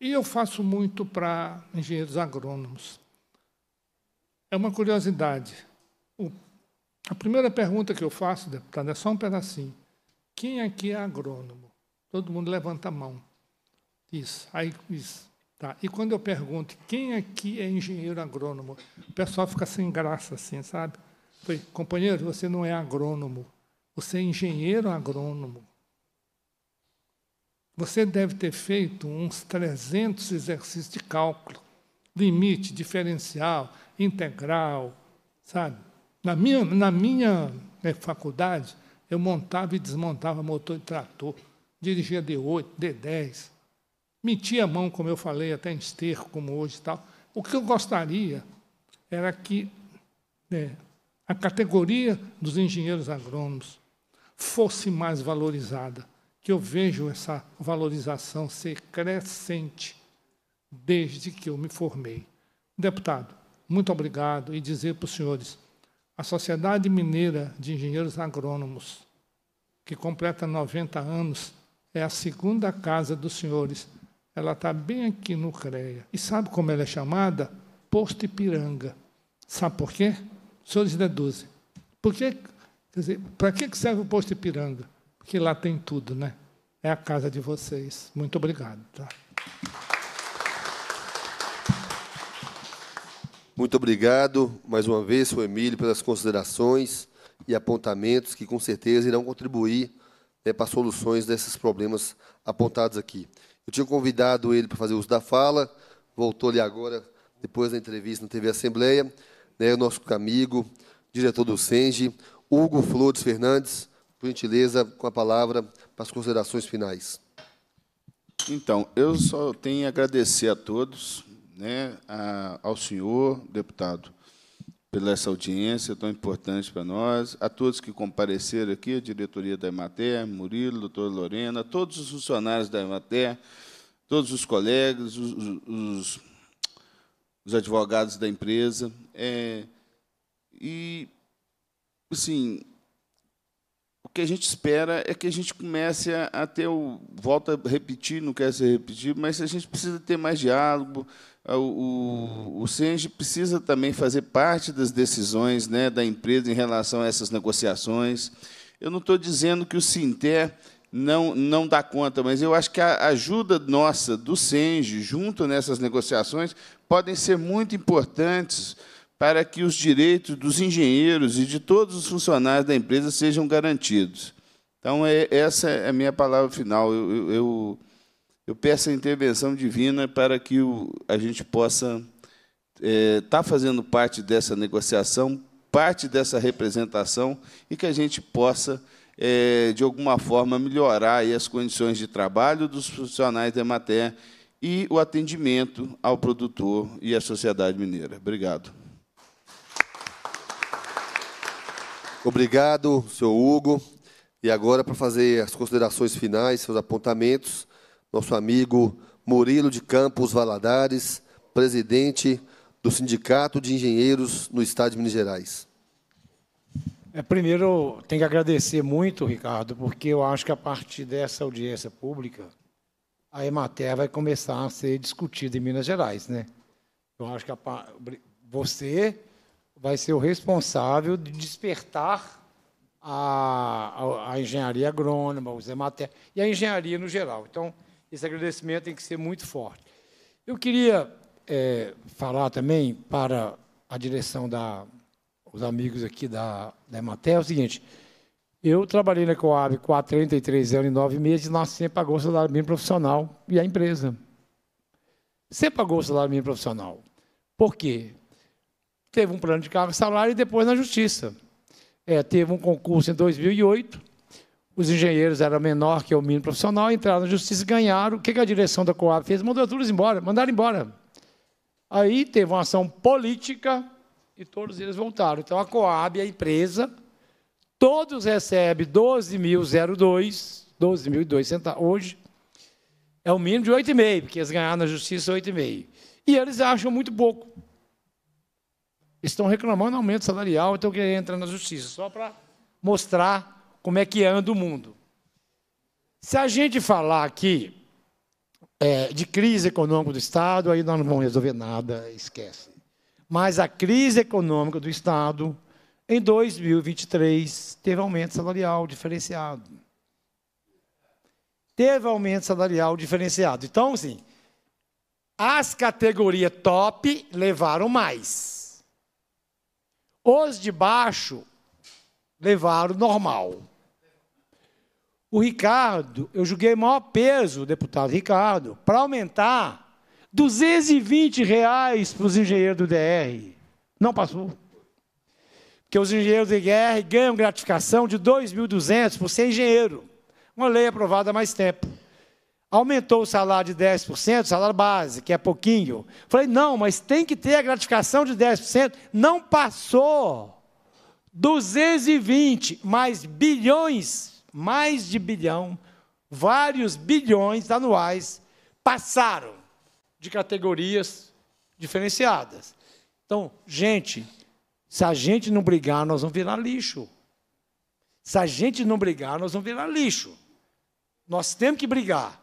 E eu faço muito para engenheiros agrônomos. É uma curiosidade. O, a primeira pergunta que eu faço, deputado, é só um pedacinho. Quem aqui é agrônomo? Todo mundo levanta a mão. Isso. Aí, isso. Tá. E quando eu pergunto quem aqui é engenheiro agrônomo, o pessoal fica sem graça, assim, sabe? Foi, companheiro, você não é agrônomo. Você é engenheiro agrônomo. Você deve ter feito uns 300 exercícios de cálculo, limite, diferencial, integral, sabe? Na minha, na minha né, faculdade, eu montava e desmontava motor de trator, dirigia D8, D10, metia a mão, como eu falei, até em esterco, como hoje e tal. O que eu gostaria era que né, a categoria dos engenheiros agrônomos fosse mais valorizada, que eu vejo essa valorização ser crescente desde que eu me formei. Deputado, muito obrigado e dizer para os senhores, a Sociedade Mineira de Engenheiros Agrônomos, que completa 90 anos, é a segunda casa dos senhores. Ela está bem aqui no CREA. E sabe como ela é chamada? Posto Ipiranga. Sabe por quê? Os senhores deduzem. Por que Quer dizer, para que serve o posto Ipiranga? Porque lá tem tudo, né? É a casa de vocês. Muito obrigado. Tá? Muito obrigado mais uma vez, o Emílio, pelas considerações e apontamentos que com certeza irão contribuir né, para soluções desses problemas apontados aqui. Eu tinha convidado ele para fazer uso da fala, voltou ali agora, depois da entrevista na TV Assembleia, né, o nosso amigo, diretor do SENGE, Hugo Flores Fernandes, por gentileza, com a palavra para as considerações finais. Então, eu só tenho a agradecer a todos, né, a, ao senhor deputado pela essa audiência tão importante para nós, a todos que compareceram aqui, a diretoria da Emater, Murilo, doutora Lorena, todos os funcionários da Emater, todos os colegas, os, os, os advogados da empresa, é, e assim, o que a gente espera é que a gente comece a, a ter o volta a repetir, não quer ser repetido, mas a gente precisa ter mais diálogo. Ah, o, o, o precisa também fazer parte das decisões né, da empresa em relação a essas negociações. Eu não estou dizendo que o Sinter não, não dá conta, mas eu acho que a ajuda nossa do Senge junto nessas negociações podem ser muito importantes para que os direitos dos engenheiros e de todos os funcionários da empresa sejam garantidos. Então, é, essa é a minha palavra final. Eu, eu, eu peço a intervenção divina para que o, a gente possa estar é, tá fazendo parte dessa negociação, parte dessa representação e que a gente possa, é, de alguma forma, melhorar as condições de trabalho dos profissionais da Emater e o atendimento ao produtor e à sociedade mineira. Obrigado. Obrigado, senhor Hugo. E agora, para fazer as considerações finais, seus apontamentos, nosso amigo Murilo de Campos Valadares, presidente do Sindicato de Engenheiros no Estado de Minas Gerais. É, primeiro, tenho que agradecer muito, Ricardo, porque eu acho que a partir dessa audiência pública, a Emater vai começar a ser discutida em Minas Gerais. Né? Eu acho que a, você, vai ser o responsável de despertar a, a, a engenharia agrônoma, os EMATER, e a engenharia no geral. Então, esse agradecimento tem que ser muito forte. Eu queria é, falar também para a direção da os amigos aqui da, da Emater, é o seguinte, eu trabalhei na Coab 43 anos e 9 meses, nós sempre pagou o salário mínimo profissional e a empresa. Sempre pagou o salário mínimo profissional. Por quê? teve um plano de cargo e salário e depois na Justiça. É, teve um concurso em 2008, os engenheiros eram menor que o mínimo profissional, entraram na Justiça e ganharam. O que a direção da Coab fez? Mandou todos embora, mandaram embora. Aí teve uma ação política e todos eles voltaram. Então, a Coab, a empresa, todos recebem 12.002, 12.002 centavos. Hoje é o mínimo de 8,5, porque eles ganharam na justiça 8,5. E eles acham muito pouco estão reclamando aumento salarial, então querem entrar na justiça, só para mostrar como é que anda o mundo. Se a gente falar aqui é, de crise econômica do Estado, aí nós não vamos resolver nada, esquece. Mas a crise econômica do Estado, em 2023, teve aumento salarial diferenciado. Teve aumento salarial diferenciado. Então, assim, as categorias top levaram mais. Os de baixo levaram normal. O Ricardo, eu julguei maior peso, deputado Ricardo, para aumentar 220 reais para os engenheiros do DR. Não passou. Porque os engenheiros do DR ganham gratificação de 2.200 por ser engenheiro. Uma lei aprovada há mais tempo aumentou o salário de 10%, salário base, que é pouquinho. Falei, não, mas tem que ter a gratificação de 10%. Não passou. 220 mais bilhões, mais de bilhão, vários bilhões anuais passaram de categorias diferenciadas. Então, gente, se a gente não brigar, nós vamos virar lixo. Se a gente não brigar, nós vamos virar lixo. Nós temos que brigar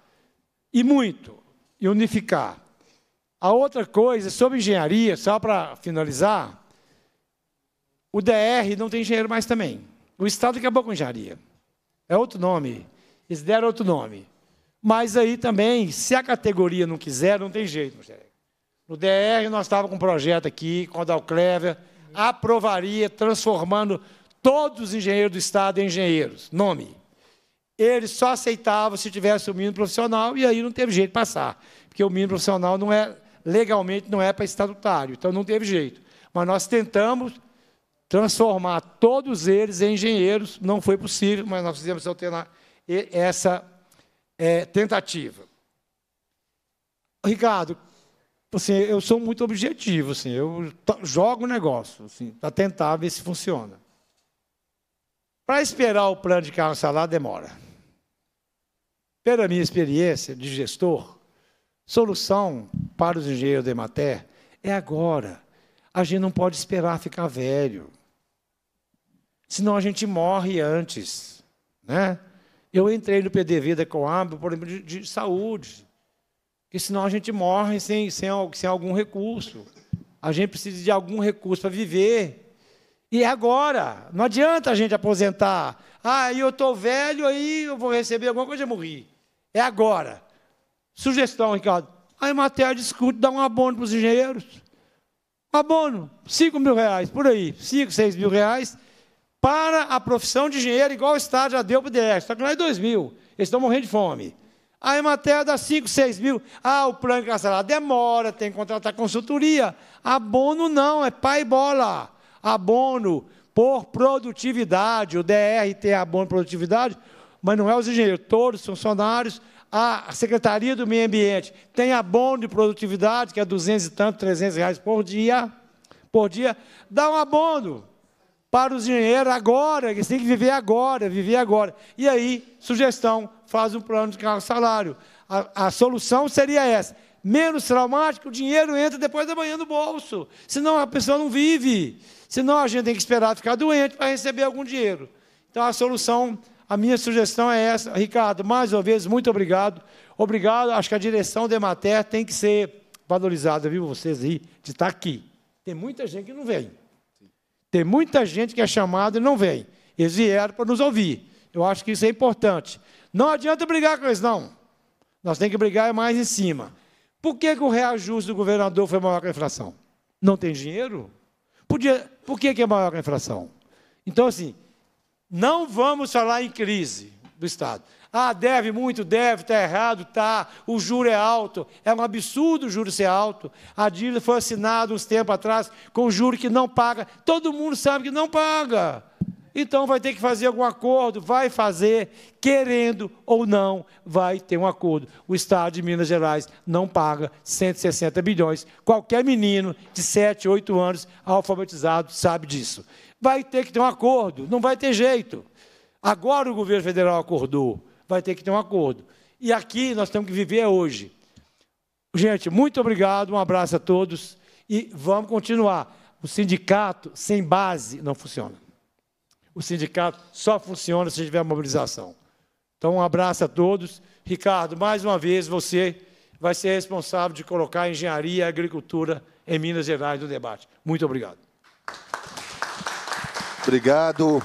e muito, e unificar. A outra coisa, sobre engenharia, só para finalizar, o DR não tem engenheiro mais também. O Estado acabou com engenharia. É outro nome. Eles deram outro nome. Mas aí também, se a categoria não quiser, não tem jeito, No DR, nós estávamos com um projeto aqui, com a Dalclever, aprovaria, transformando todos os engenheiros do Estado em engenheiros. Nome. Ele só aceitava se tivesse o mínimo profissional e aí não teve jeito de passar, porque o mínimo profissional não é legalmente não é para estatutário, então não teve jeito. Mas nós tentamos transformar todos eles em engenheiros, não foi possível, mas nós fizemos essa é, tentativa. Ricardo, assim, eu sou muito objetivo, assim, eu jogo o negócio, assim, para tentar ver se funciona. Para esperar o plano de carro salário demora pela minha experiência de gestor, solução para os engenheiros da Emater é agora. A gente não pode esperar ficar velho. Senão a gente morre antes. Né? Eu entrei no PDV da Coab, por exemplo, de, de saúde. Porque senão a gente morre sem, sem, sem algum recurso. A gente precisa de algum recurso para viver. E é agora. Não adianta a gente aposentar. Ah, eu estou velho, aí eu vou receber alguma coisa e morri. É agora. Sugestão, Ricardo. A Emater discute, dá um abono para os engenheiros. Abono, 5 mil reais, por aí, 5, 6 mil reais, para a profissão de engenheiro, igual o Estado já deu para o DR, só que não é 2 mil, eles estão morrendo de fome. A Emater dá 5, 6 mil. Ah, o plano cancelado demora, tem que contratar consultoria. Abono não, é pai bola. Abono por produtividade, o DR tem abono por produtividade, Manuel, é os engenheiros, todos os funcionários, a Secretaria do Meio Ambiente tem abono de produtividade, que é 200 e tanto, 300 reais por dia, por dia, dá um abono para os engenheiros agora, eles têm que viver agora, viver agora. E aí, sugestão, faz um plano de carro salário. A, a solução seria essa. Menos traumático, o dinheiro entra depois da manhã no bolso. Senão a pessoa não vive. Senão a gente tem que esperar ficar doente para receber algum dinheiro. Então a solução a minha sugestão é essa, Ricardo, mais uma vez, muito obrigado. Obrigado, acho que a direção da Emater tem que ser valorizada, viu, vocês aí, de estar tá aqui. Tem muita gente que não vem. Tem muita gente que é chamada e não vem. Eles vieram para nos ouvir. Eu acho que isso é importante. Não adianta brigar com eles, não. Nós temos que brigar mais em cima. Por que, que o reajuste do governador foi maior que a inflação? Não tem dinheiro? Podia... Por que, que é maior que a inflação? Então, assim, não vamos falar em crise do Estado. Ah, deve muito, deve, está errado, tá. O juro é alto. É um absurdo o juro ser alto. A dívida foi assinada uns tempos atrás com juro que não paga. Todo mundo sabe que não paga. Então vai ter que fazer algum acordo, vai fazer, querendo ou não, vai ter um acordo. O Estado de Minas Gerais não paga 160 bilhões. Qualquer menino de 7, 8 anos alfabetizado sabe disso vai ter que ter um acordo, não vai ter jeito. Agora o governo federal acordou, vai ter que ter um acordo. E aqui nós temos que viver hoje. Gente, muito obrigado, um abraço a todos e vamos continuar. O sindicato sem base não funciona. O sindicato só funciona se tiver mobilização. Então, um abraço a todos. Ricardo, mais uma vez, você vai ser responsável de colocar a engenharia e a agricultura em Minas Gerais no debate. Muito obrigado. Obrigado,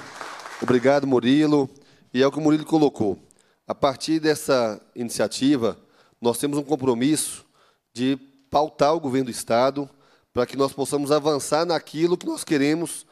obrigado Murilo. E é o que o Murilo colocou. A partir dessa iniciativa, nós temos um compromisso de pautar o governo do Estado para que nós possamos avançar naquilo que nós queremos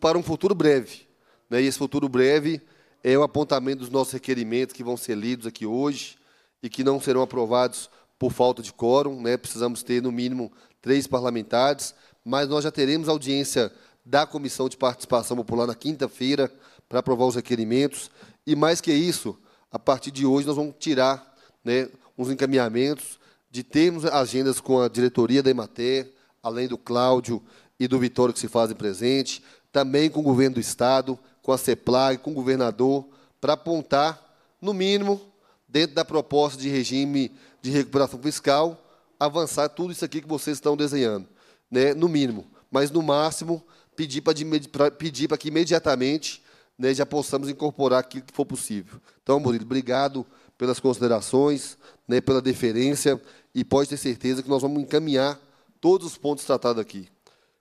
para um futuro breve. Né? E esse futuro breve é o apontamento dos nossos requerimentos que vão ser lidos aqui hoje e que não serão aprovados por falta de quórum. Né? Precisamos ter, no mínimo, três parlamentares, mas nós já teremos audiência da Comissão de Participação Popular na quinta-feira para aprovar os requerimentos. E, mais que isso, a partir de hoje nós vamos tirar né, uns encaminhamentos de termos agendas com a diretoria da Emater, além do Cláudio e do Vitório que se fazem presente, também com o governo do Estado, com a CEPLAG, com o governador, para apontar, no mínimo, dentro da proposta de regime de recuperação fiscal, avançar tudo isso aqui que vocês estão desenhando, né? no mínimo. Mas, no máximo, pedir para que imediatamente né, já possamos incorporar aquilo que for possível. Então, Murilo, obrigado pelas considerações, né, pela deferência, e pode ter certeza que nós vamos encaminhar todos os pontos tratados aqui.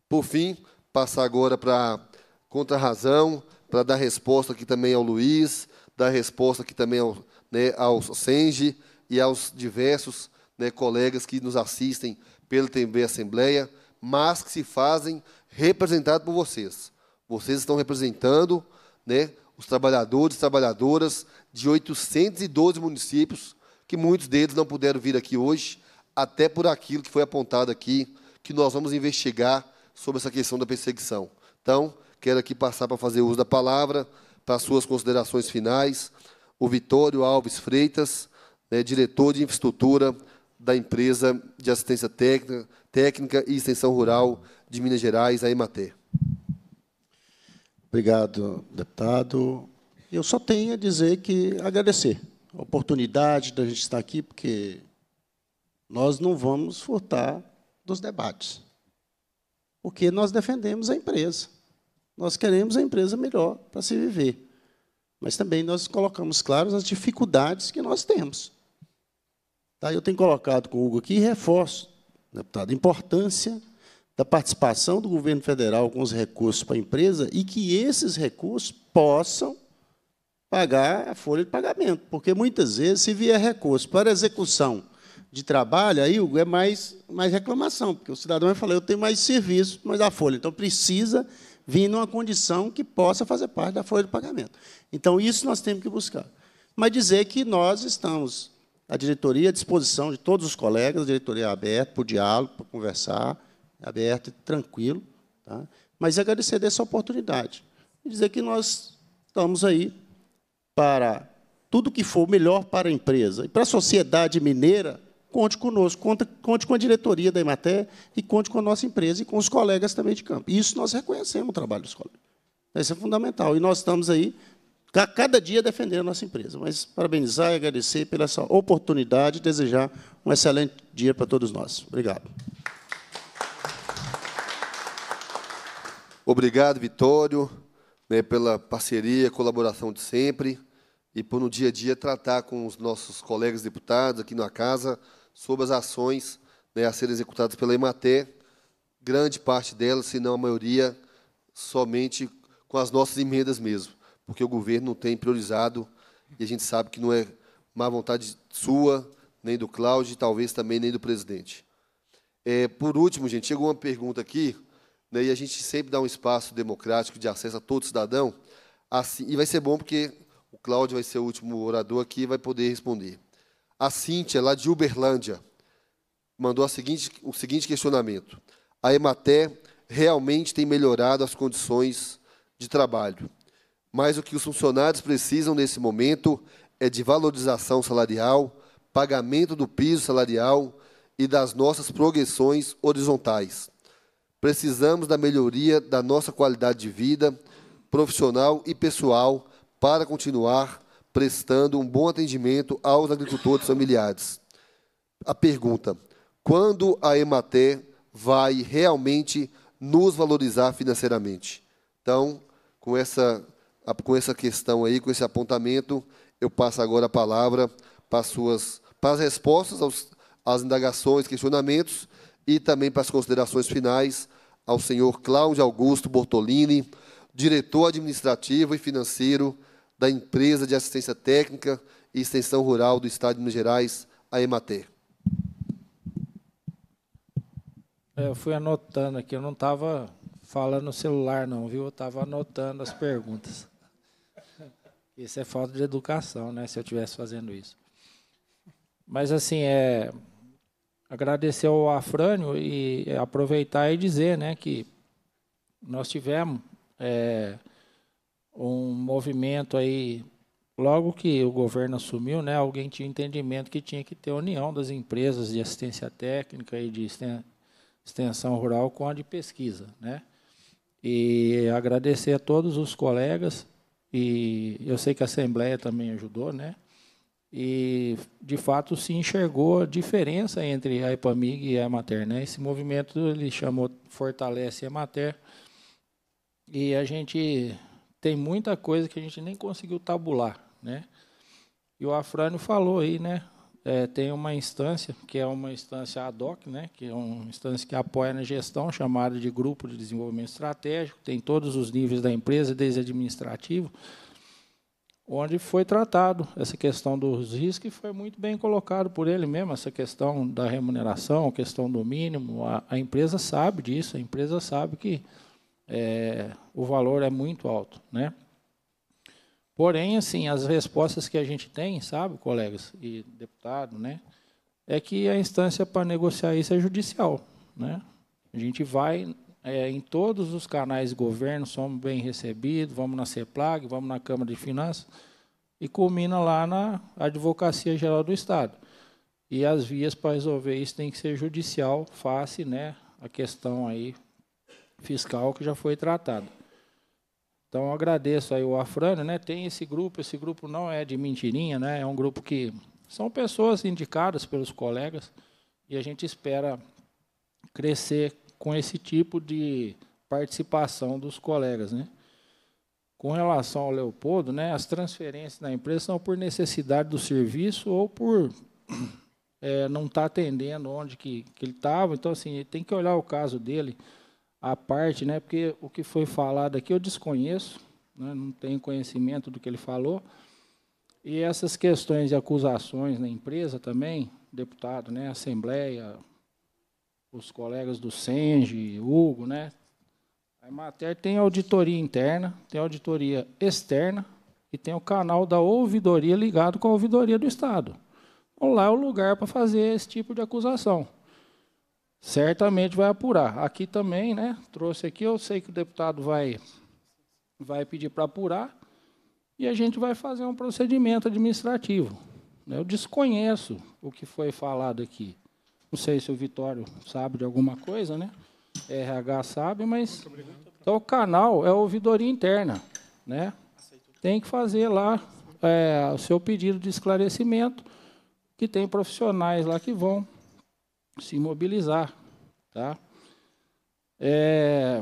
Por fim, passar agora para contrarrazão, para dar resposta aqui também ao Luiz, dar resposta aqui também ao, né, ao Senge e aos diversos né, colegas que nos assistem pelo TV Assembleia, mas que se fazem representado por vocês. Vocês estão representando né, os trabalhadores e trabalhadoras de 812 municípios, que muitos deles não puderam vir aqui hoje, até por aquilo que foi apontado aqui, que nós vamos investigar sobre essa questão da perseguição. Então, quero aqui passar para fazer uso da palavra para suas considerações finais, o Vitório Alves Freitas, né, diretor de infraestrutura da empresa de assistência técnica, técnica e extensão rural de Minas Gerais, a EMATER. Obrigado, deputado. Eu só tenho a dizer que agradecer a oportunidade da gente estar aqui, porque nós não vamos furtar dos debates. Porque nós defendemos a empresa. Nós queremos a empresa melhor para se viver. Mas também nós colocamos claras as dificuldades que nós temos. Tá? Eu tenho colocado com o Hugo aqui e reforço, deputado, a importância da participação do governo federal com os recursos para a empresa e que esses recursos possam pagar a folha de pagamento, porque muitas vezes se vier recurso para execução de trabalho, aí é mais, mais reclamação, porque o cidadão vai falar, eu tenho mais serviço, mas a folha, então precisa vir numa condição que possa fazer parte da folha de pagamento. Então, isso nós temos que buscar. Mas dizer que nós estamos, a diretoria, à disposição de todos os colegas, a diretoria é aberta para o diálogo, para conversar, aberto e tranquilo, tá? mas é agradecer dessa oportunidade e dizer que nós estamos aí para tudo que for melhor para a empresa e para a sociedade mineira, conte conosco, conte, conte com a diretoria da Imaté e conte com a nossa empresa e com os colegas também de campo. Isso nós reconhecemos o trabalho dos colegas. Isso é fundamental. E nós estamos aí a cada dia defendendo a nossa empresa. Mas parabenizar e agradecer pela essa oportunidade e desejar um excelente dia para todos nós. Obrigado. Obrigado, Vitório, né, pela parceria, colaboração de sempre e por no dia a dia tratar com os nossos colegas deputados aqui na casa sobre as ações né, a serem executadas pela Emater. grande parte delas, se não a maioria, somente com as nossas emendas mesmo, porque o governo não tem priorizado e a gente sabe que não é má vontade sua, nem do Cláudio, e talvez também nem do presidente. É, por último, gente, chegou uma pergunta aqui né, e a gente sempre dá um espaço democrático de acesso a todo cidadão. Assim, e vai ser bom porque o Cláudio vai ser o último orador aqui e vai poder responder. A Cíntia, lá de Uberlândia, mandou seguinte, o seguinte questionamento. A Ematé realmente tem melhorado as condições de trabalho, mas o que os funcionários precisam nesse momento é de valorização salarial, pagamento do piso salarial e das nossas progressões horizontais. Precisamos da melhoria da nossa qualidade de vida, profissional e pessoal, para continuar prestando um bom atendimento aos agricultores familiares. A pergunta: quando a Emater vai realmente nos valorizar financeiramente? Então, com essa, com essa questão aí, com esse apontamento, eu passo agora a palavra para, as suas, para as respostas aos, às indagações, questionamentos e também para as considerações finais ao senhor Cláudio Augusto Bortolini, diretor administrativo e financeiro da empresa de assistência técnica e extensão rural do Estado de Minas Gerais, a EMATER. É, eu fui anotando aqui, eu não estava falando no celular, não, viu? Eu estava anotando as perguntas. Isso é falta de educação, né? Se eu estivesse fazendo isso. Mas, assim, é, agradecer ao Afrânio e eh, aproveitar e dizer né, que nós tivemos é, um movimento aí, logo que o governo assumiu, né, alguém tinha entendimento que tinha que ter união das empresas de assistência técnica e de extensão rural com a de pesquisa. Né? E agradecer a todos os colegas, e eu sei que a Assembleia também ajudou, né? e de fato se enxergou a diferença entre a EPAMIG e a Emater. Né? Esse movimento ele chamou Fortalece a Emater e a gente tem muita coisa que a gente nem conseguiu tabular. Né? E o Afrânio falou aí, né? É, tem uma instância, que é uma instância ad hoc, né, que é uma instância que apoia na gestão, chamada de Grupo de Desenvolvimento Estratégico, tem todos os níveis da empresa, desde administrativo, onde foi tratado essa questão dos riscos e foi muito bem colocado por ele mesmo, essa questão da remuneração, a questão do mínimo. A, a empresa sabe disso, a empresa sabe que é, o valor é muito alto. Né? Porém, assim, as respostas que a gente tem, sabe, colegas e deputado, né, é que a instância para negociar isso é judicial. Né? A gente vai é, em todos os canais de governo, somos bem recebidos, vamos na CEPLAG, vamos na Câmara de Finanças, e culmina lá na Advocacia Geral do Estado. E as vias para resolver isso tem que ser judicial, face né, a questão aí fiscal que já foi tratada. Então agradeço aí o Afrânio, né? Tem esse grupo, esse grupo não é de mentirinha, né? É um grupo que são pessoas indicadas pelos colegas e a gente espera crescer com esse tipo de participação dos colegas, né? Com relação ao Leopoldo, né, as transferências na empresa são por necessidade do serviço ou por é, não estar tá atendendo onde que, que ele estava. Então, assim, tem que olhar o caso dele à parte, né, porque o que foi falado aqui eu desconheço, né, não tenho conhecimento do que ele falou. E essas questões de acusações na empresa também, deputado, né, assembleia, os colegas do Senge, Hugo, né? A Emater tem auditoria interna, tem auditoria externa e tem o canal da ouvidoria ligado com a ouvidoria do Estado. Então, lá é o lugar para fazer esse tipo de acusação. Certamente vai apurar. Aqui também, né? Trouxe aqui, eu sei que o deputado vai vai pedir para apurar e a gente vai fazer um procedimento administrativo. Eu desconheço o que foi falado aqui. Não sei se o Vitório sabe de alguma coisa, né? RH sabe, mas. Então, o canal é ouvidoria interna, né? Tem que fazer lá é, o seu pedido de esclarecimento, que tem profissionais lá que vão se mobilizar, tá? É,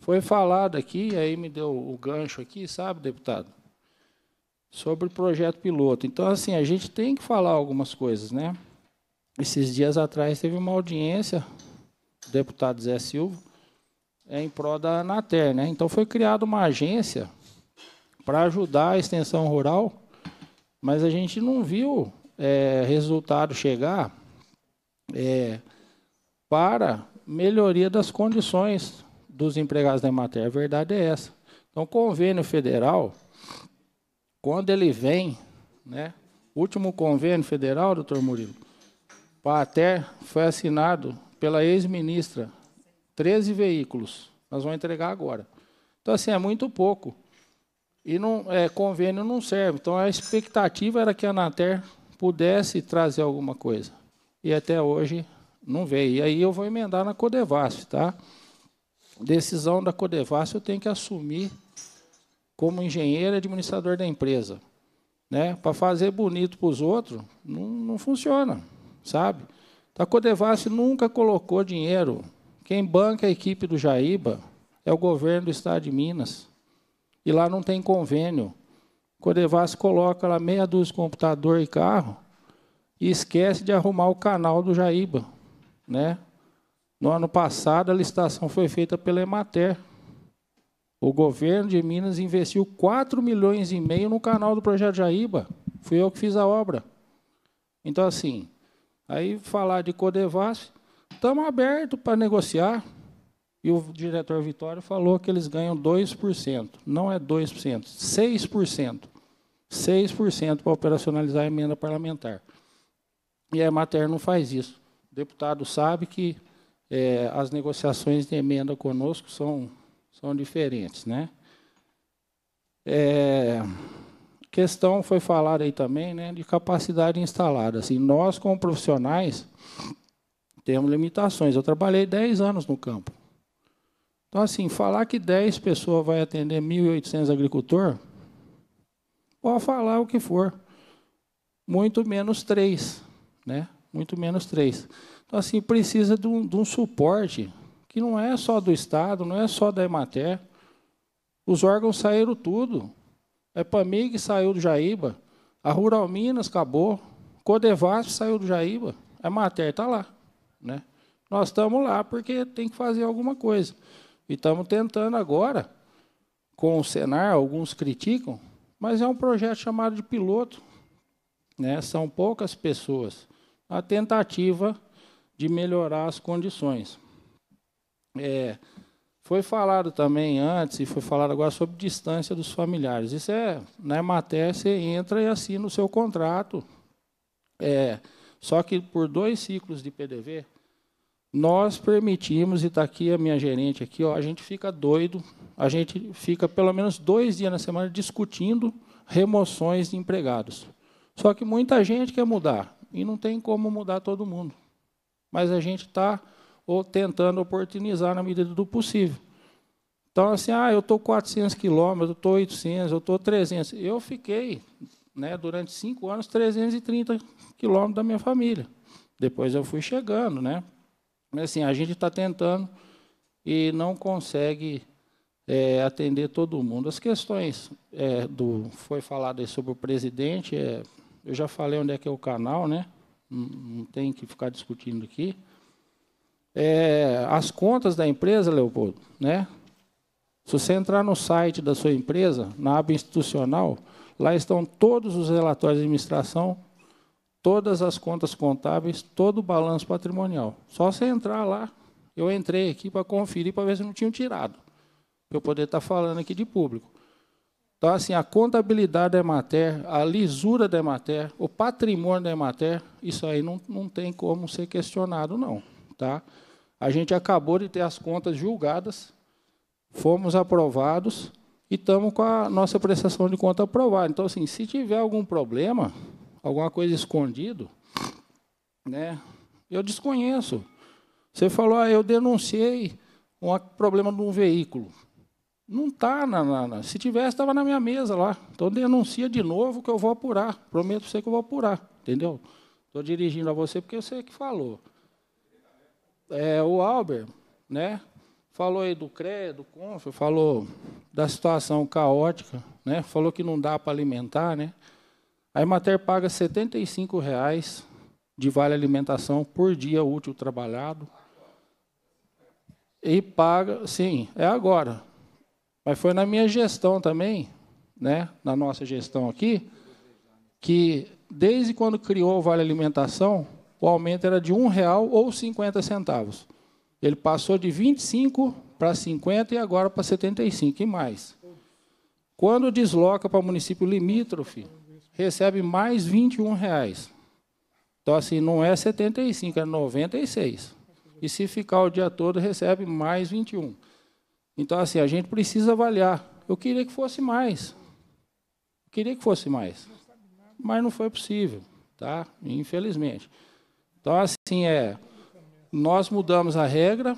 foi falado aqui, aí me deu o gancho aqui, sabe, deputado? Sobre o projeto piloto. Então, assim, a gente tem que falar algumas coisas, né? Esses dias atrás teve uma audiência, o deputado Zé Silva, é, em prol da Anater. Né? Então foi criada uma agência para ajudar a extensão rural, mas a gente não viu é, resultado chegar é, para melhoria das condições dos empregados da Emater. A verdade é essa. Então, o convênio federal, quando ele vem, né, último convênio federal, doutor Murilo, até foi assinado pela ex-ministra. 13 veículos. Nós vamos entregar agora. Então, assim, é muito pouco. E não, é, convênio não serve. Então, a expectativa era que a Anater pudesse trazer alguma coisa. E até hoje não veio. E aí eu vou emendar na Codevasf, tá? Decisão da Codevasf eu tenho que assumir como engenheiro e administrador da empresa. Né? Para fazer bonito para os outros, não, não funciona sabe? A Codevasse nunca colocou dinheiro. Quem banca a equipe do Jaíba é o governo do estado de Minas. E lá não tem convênio. Codevassi coloca lá meia dúzia de computador e carro e esquece de arrumar o canal do Jaíba, né? No ano passado a licitação foi feita pela Emater. O governo de Minas investiu 4 milhões e meio no canal do projeto Jaíba. Fui eu que fiz a obra. Então assim, Aí falar de Codevasse, estamos abertos para negociar. E o diretor Vitório falou que eles ganham 2%. Não é 2%, 6%. 6% para operacionalizar a emenda parlamentar. E a Emater não faz isso. O deputado sabe que é, as negociações de emenda conosco são, são diferentes. Né? É, questão foi falar aí também né, de capacidade instalada. Assim, nós, como profissionais, temos limitações. Eu trabalhei 10 anos no campo. Então, assim, falar que 10 pessoas vai atender 1.800 agricultor, pode falar o que for. Muito menos 3, né? Muito menos 3. Então, assim, precisa de um, de um suporte que não é só do Estado, não é só da Emater. Os órgãos saíram tudo. É Epamig saiu do Jaíba. A Rural Minas acabou. Codevasp saiu do Jaíba. A Mater está lá. Né? Nós estamos lá porque tem que fazer alguma coisa. E estamos tentando agora, com o Senar, alguns criticam, mas é um projeto chamado de piloto. Né? São poucas pessoas. A tentativa de melhorar as condições. É, foi falado também antes, e foi falado agora, sobre distância dos familiares. Isso é, na né, Emater, você entra e assina o seu contrato. É, só que por dois ciclos de PDV, nós permitimos, e está aqui a minha gerente, aqui, ó, a gente fica doido, a gente fica pelo menos dois dias na semana discutindo remoções de empregados. Só que muita gente quer mudar, e não tem como mudar todo mundo. Mas a gente está ou tentando oportunizar na medida do possível. Então, assim, ah, eu estou 400 quilômetros, eu estou 800, eu estou 300. Eu fiquei, né, durante cinco anos, 330 quilômetros da minha família. Depois eu fui chegando, né? Mas, assim, a gente está tentando e não consegue é, atender todo mundo. As questões é, do foi falado sobre o presidente, é, eu já falei onde é que é o canal, né? Não, não tem que ficar discutindo aqui é, as contas da empresa, Leopoldo, né? Se você entrar no site da sua empresa, na aba institucional, lá estão todos os relatórios de administração, todas as contas contábeis, todo o balanço patrimonial. Só você entrar lá, eu entrei aqui para conferir para ver se não tinham tirado, para eu poder estar tá falando aqui de público. Então, assim, a contabilidade da Emater, a lisura da Emater, o patrimônio da Emater, isso aí não, não tem como ser questionado, não. Tá? A gente acabou de ter as contas julgadas, fomos aprovados e estamos com a nossa prestação de conta aprovada. Então, assim, se tiver algum problema, alguma coisa escondido, né? Eu desconheço. Você falou, ah, eu denunciei um problema de um veículo. Não está na, na, na, Se tivesse, estava na minha mesa lá. Então denuncia de novo que eu vou apurar. Prometo para você que eu vou apurar. Entendeu? Estou dirigindo a você porque você que falou é, o Albert, né? Falou aí do Crédito do CONF, falou da situação caótica, né? Falou que não dá para alimentar, né? A Emater paga R$ 75,00 de vale alimentação por dia útil trabalhado. E paga, sim, é agora. Mas foi na minha gestão também, né, na nossa gestão aqui, que desde quando criou o Vale Alimentação, o aumento era de R$ real ou 50 centavos. Ele passou de 25 para 50 e agora para 75 e mais. Quando desloca para o município limítrofe, recebe mais R$ 21,00. Então, assim, não é 75, é 96. E se ficar o dia todo, recebe mais 21. Então, assim, a gente precisa avaliar. Eu queria que fosse mais. Eu queria que fosse mais. Mas não foi possível, tá? Infelizmente. Então, assim, é, nós mudamos a regra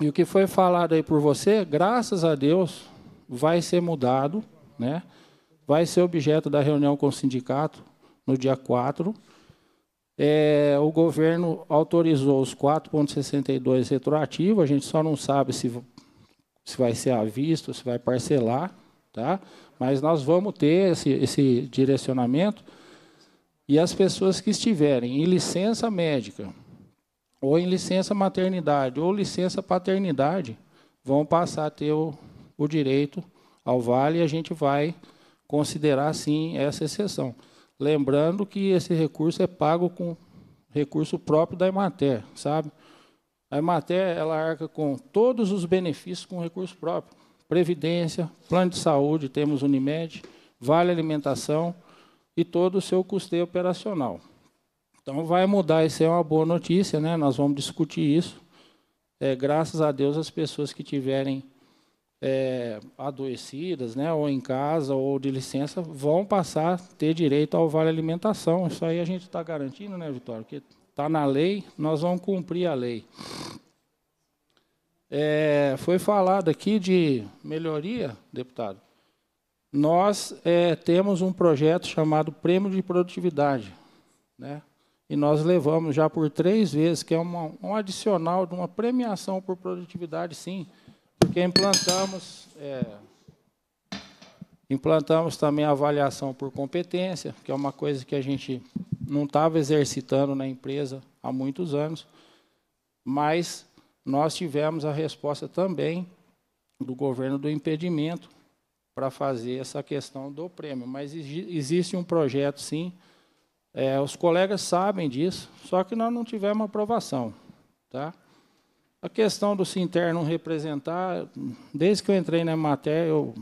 e o que foi falado aí por você, graças a Deus, vai ser mudado, né? vai ser objeto da reunião com o sindicato no dia 4. É, o governo autorizou os 4,62 retroativo, a gente só não sabe se, se vai ser à vista, se vai parcelar, tá? mas nós vamos ter esse, esse direcionamento e as pessoas que estiverem em licença médica, ou em licença maternidade, ou licença paternidade, vão passar a ter o, o direito ao vale e a gente vai considerar, sim, essa exceção. Lembrando que esse recurso é pago com recurso próprio da Emater, sabe? A Emater, ela arca com todos os benefícios com recurso próprio. Previdência, plano de saúde, temos Unimed, vale alimentação, e todo o seu custeio operacional. Então vai mudar, isso é uma boa notícia, né? nós vamos discutir isso. É, graças a Deus, as pessoas que tiverem é, adoecidas, né, ou em casa, ou de licença, vão passar a ter direito ao vale alimentação. Isso aí a gente está garantindo, né, Vitória? Porque está na lei, nós vamos cumprir a lei. É, foi falado aqui de melhoria, deputado, nós é, temos um projeto chamado Prêmio de Produtividade. Né? E nós levamos já por três vezes, que é uma, um adicional de uma premiação por produtividade, sim, porque implantamos, é, implantamos também a avaliação por competência, que é uma coisa que a gente não estava exercitando na empresa há muitos anos, mas nós tivemos a resposta também do governo do impedimento para fazer essa questão do prêmio. Mas existe um projeto, sim. É, os colegas sabem disso, só que nós não tivemos aprovação. Tá? A questão do Sinter não representar, desde que eu entrei na matéria, eu,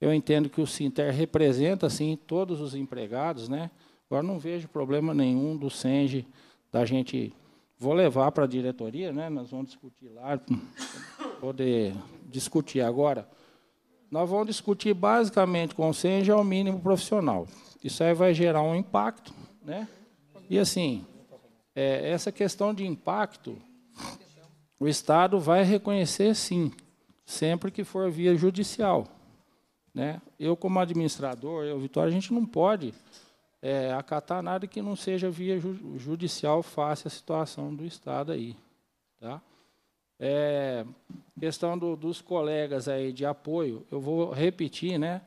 eu entendo que o Sinter representa, sim, todos os empregados. Né? Agora não vejo problema nenhum do Senge, da gente... Vou levar para a diretoria, né? nós vamos discutir lá, poder discutir agora nós vamos discutir basicamente com o consenso ao mínimo profissional. Isso aí vai gerar um impacto, né? E assim, é, essa questão de impacto, o Estado vai reconhecer sim, sempre que for via judicial. Né? Eu, como administrador, eu, Vitória, a gente não pode é, acatar nada que não seja via ju judicial face à situação do Estado aí. Tá? É, questão do, dos colegas aí de apoio, eu vou repetir, né?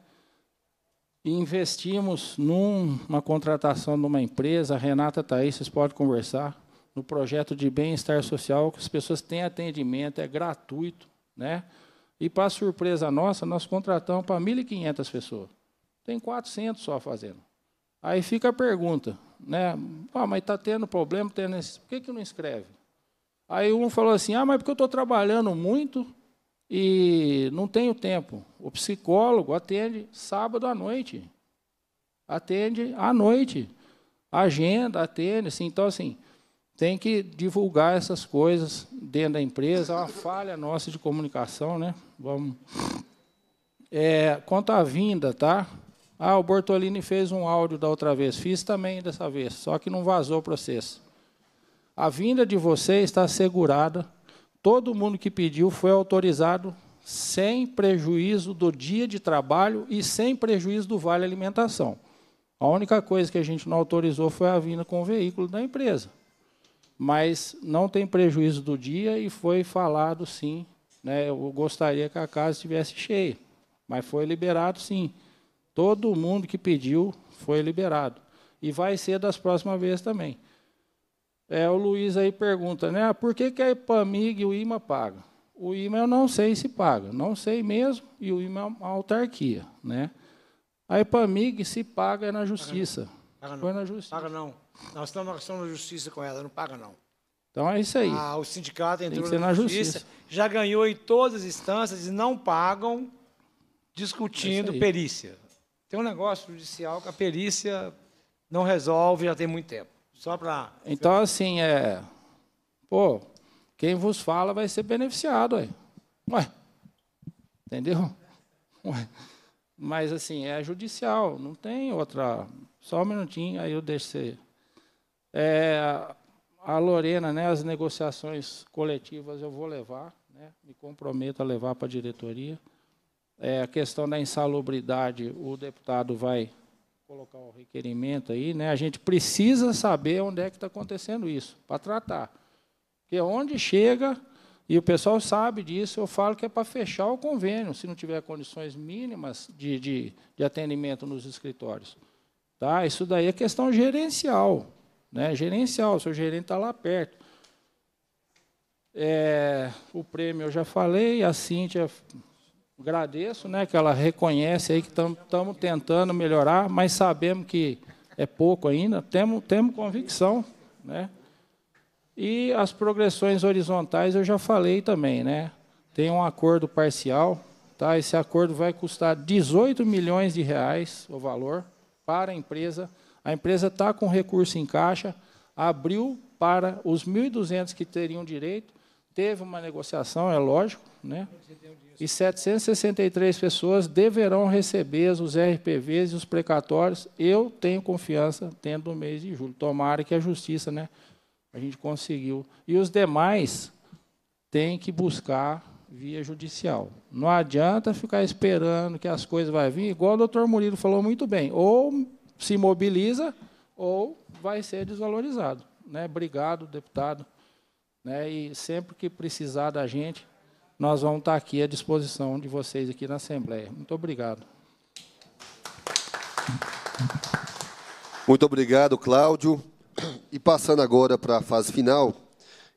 Investimos numa contratação de uma empresa, a Renata está aí, vocês podem conversar, no projeto de bem-estar social, que as pessoas têm atendimento, é gratuito, né? E, para surpresa nossa, nós contratamos para 1.500 pessoas. Tem 400 só fazendo. Aí fica a pergunta, né? Ah, mas está tendo problema, tá tendo esse... por que, que não escreve? Aí um falou assim: ah, mas porque eu estou trabalhando muito e não tenho tempo. O psicólogo atende sábado à noite. Atende à noite. Agenda, atende. Assim, então, assim, tem que divulgar essas coisas dentro da empresa. É uma falha nossa de comunicação, né? Vamos. É, quanto à vinda, tá? Ah, o Bortolini fez um áudio da outra vez. Fiz também dessa vez, só que não vazou para vocês. A vinda de você está assegurada. Todo mundo que pediu foi autorizado sem prejuízo do dia de trabalho e sem prejuízo do vale alimentação. A única coisa que a gente não autorizou foi a vinda com o veículo da empresa. Mas não tem prejuízo do dia e foi falado sim. Né, eu gostaria que a casa estivesse cheia, mas foi liberado sim. Todo mundo que pediu foi liberado. E vai ser das próximas vezes também. É, o Luiz aí pergunta, né? Ah, por que, que a IPAMIG e o IMA pagam? O IMA eu não sei se paga, não sei mesmo, e o IMA é uma autarquia. Né? A IPAMIG se paga é na justiça. Paga não. Foi na justiça. Paga não. Nós estamos na da justiça com ela, não paga não. Então é isso aí. Ah, o sindicato entrou na, na justiça, justiça, já ganhou em todas as instâncias e não pagam discutindo é perícia. Tem um negócio judicial que a perícia não resolve já tem muito tempo. Só para. Então, assim, é. Pô, quem vos fala vai ser beneficiado. Ué. ué. Entendeu? Ué. Mas, assim, é judicial, não tem outra. Só um minutinho, aí eu deixo você. É, a Lorena, né, as negociações coletivas eu vou levar, né, me comprometo a levar para a diretoria. É, a questão da insalubridade, o deputado vai colocar o requerimento aí, né? A gente precisa saber onde é que está acontecendo isso, para tratar. Porque onde chega, e o pessoal sabe disso, eu falo que é para fechar o convênio, se não tiver condições mínimas de, de, de atendimento nos escritórios. Tá? Isso daí é questão gerencial. Né? Gerencial, o seu gerente está lá perto. É, o prêmio eu já falei, a Cíntia Agradeço né, que ela reconhece aí que estamos tentando melhorar, mas sabemos que é pouco ainda, temos, temo convicção. Né? E as progressões horizontais eu já falei também, né? Tem um acordo parcial, tá? Esse acordo vai custar 18 milhões de reais o valor para a empresa. A empresa está com recurso em caixa, abriu para os 1.200 que teriam direito, teve uma negociação, é lógico, né? E 763 pessoas deverão receber os RPVs e os precatórios. Eu tenho confiança tendo o mês de julho. Tomara que a justiça, né? A gente conseguiu. E os demais têm que buscar via judicial. Não adianta ficar esperando que as coisas vão vir, igual o doutor Murilo falou muito bem. Ou se mobiliza ou vai ser desvalorizado. Né? Obrigado, deputado. Né? E sempre que precisar da gente, nós vamos estar aqui à disposição de vocês aqui na Assembleia. Muito obrigado. Muito obrigado, Cláudio. E passando agora para a fase final,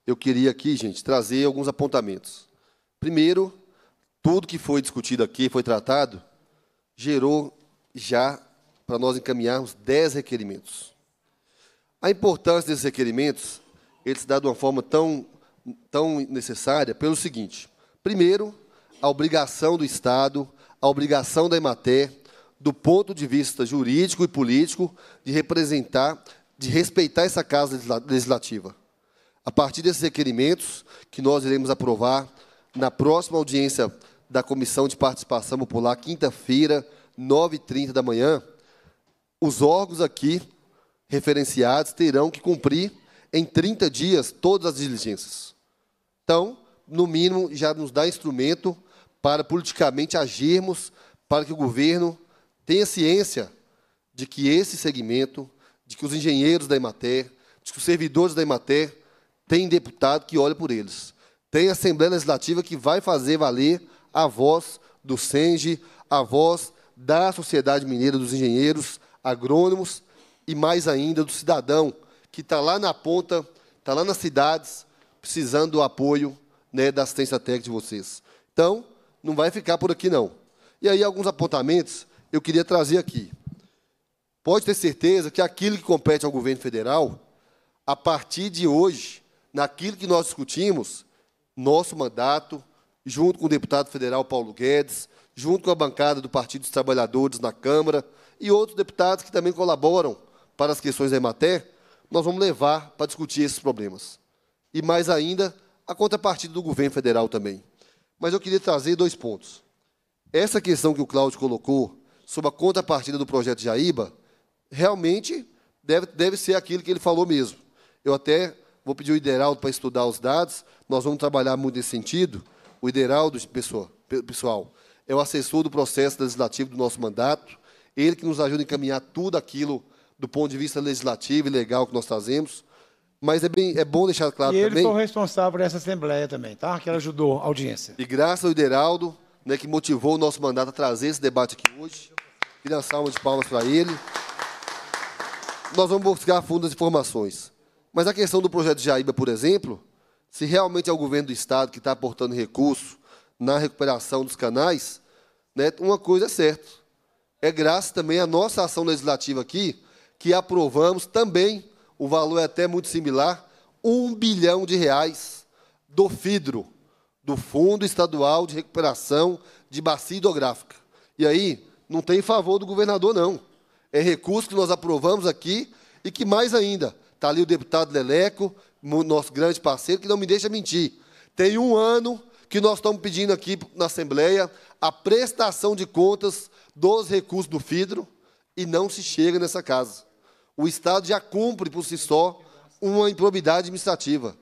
eu queria aqui, gente, trazer alguns apontamentos. Primeiro, tudo que foi discutido aqui, foi tratado, gerou já, para nós encaminharmos, 10 requerimentos. A importância desses requerimentos, ele se dá de uma forma tão, tão necessária pelo seguinte. Primeiro, a obrigação do Estado, a obrigação da Emater, do ponto de vista jurídico e político, de representar, de respeitar essa casa legislativa. A partir desses requerimentos, que nós iremos aprovar na próxima audiência da Comissão de Participação Popular, quinta-feira, 9h30 da manhã, os órgãos aqui referenciados terão que cumprir em 30 dias todas as diligências. Então, no mínimo, já nos dá instrumento para politicamente agirmos para que o governo tenha ciência de que esse segmento, de que os engenheiros da Emater, de que os servidores da Emater têm deputado que olha por eles. Tem a Assembleia Legislativa que vai fazer valer a voz do SENGE, a voz da Sociedade Mineira dos Engenheiros Agrônomos e mais ainda do cidadão que está lá na ponta, está lá nas cidades, precisando do apoio né, da assistência técnica de vocês. Então, não vai ficar por aqui, não. E aí, alguns apontamentos eu queria trazer aqui. Pode ter certeza que aquilo que compete ao governo federal, a partir de hoje, naquilo que nós discutimos, nosso mandato, junto com o deputado federal Paulo Guedes, junto com a bancada do Partido dos Trabalhadores na Câmara e outros deputados que também colaboram para as questões da EMATER, nós vamos levar para discutir esses problemas. E mais ainda, a contrapartida do governo federal também. Mas eu queria trazer dois pontos. Essa questão que o Cláudio colocou sobre a contrapartida do projeto Jaíba, realmente deve, deve ser aquilo que ele falou mesmo. Eu até vou pedir o Ideraldo para estudar os dados, nós vamos trabalhar muito nesse sentido. O Ideraldo, pessoal, é o assessor do processo legislativo do nosso mandato, ele que nos ajuda a encaminhar tudo aquilo do ponto de vista legislativo e legal que nós trazemos. Mas é, bem, é bom deixar claro e também... E ele foi o responsável por essa assembleia também, tá? Que ela ajudou a audiência. E graças ao Ideraldo, né, que motivou o nosso mandato a trazer esse debate aqui hoje. E uma salva de palmas para ele. Nós vamos buscar fundas informações. Mas a questão do projeto de Jaíba, por exemplo, se realmente é o governo do Estado que está aportando recurso na recuperação dos canais, né, uma coisa é certa. É graças também à nossa ação legislativa aqui, que aprovamos também o valor é até muito similar, um bilhão de reais do FIDRO, do Fundo Estadual de Recuperação de Bacia Hidrográfica. E aí, não tem favor do governador, não. É recurso que nós aprovamos aqui e que, mais ainda, está ali o deputado Leleco, nosso grande parceiro, que não me deixa mentir. Tem um ano que nós estamos pedindo aqui na Assembleia a prestação de contas dos recursos do FIDRO e não se chega nessa casa. O Estado já cumpre por si só uma improbidade administrativa.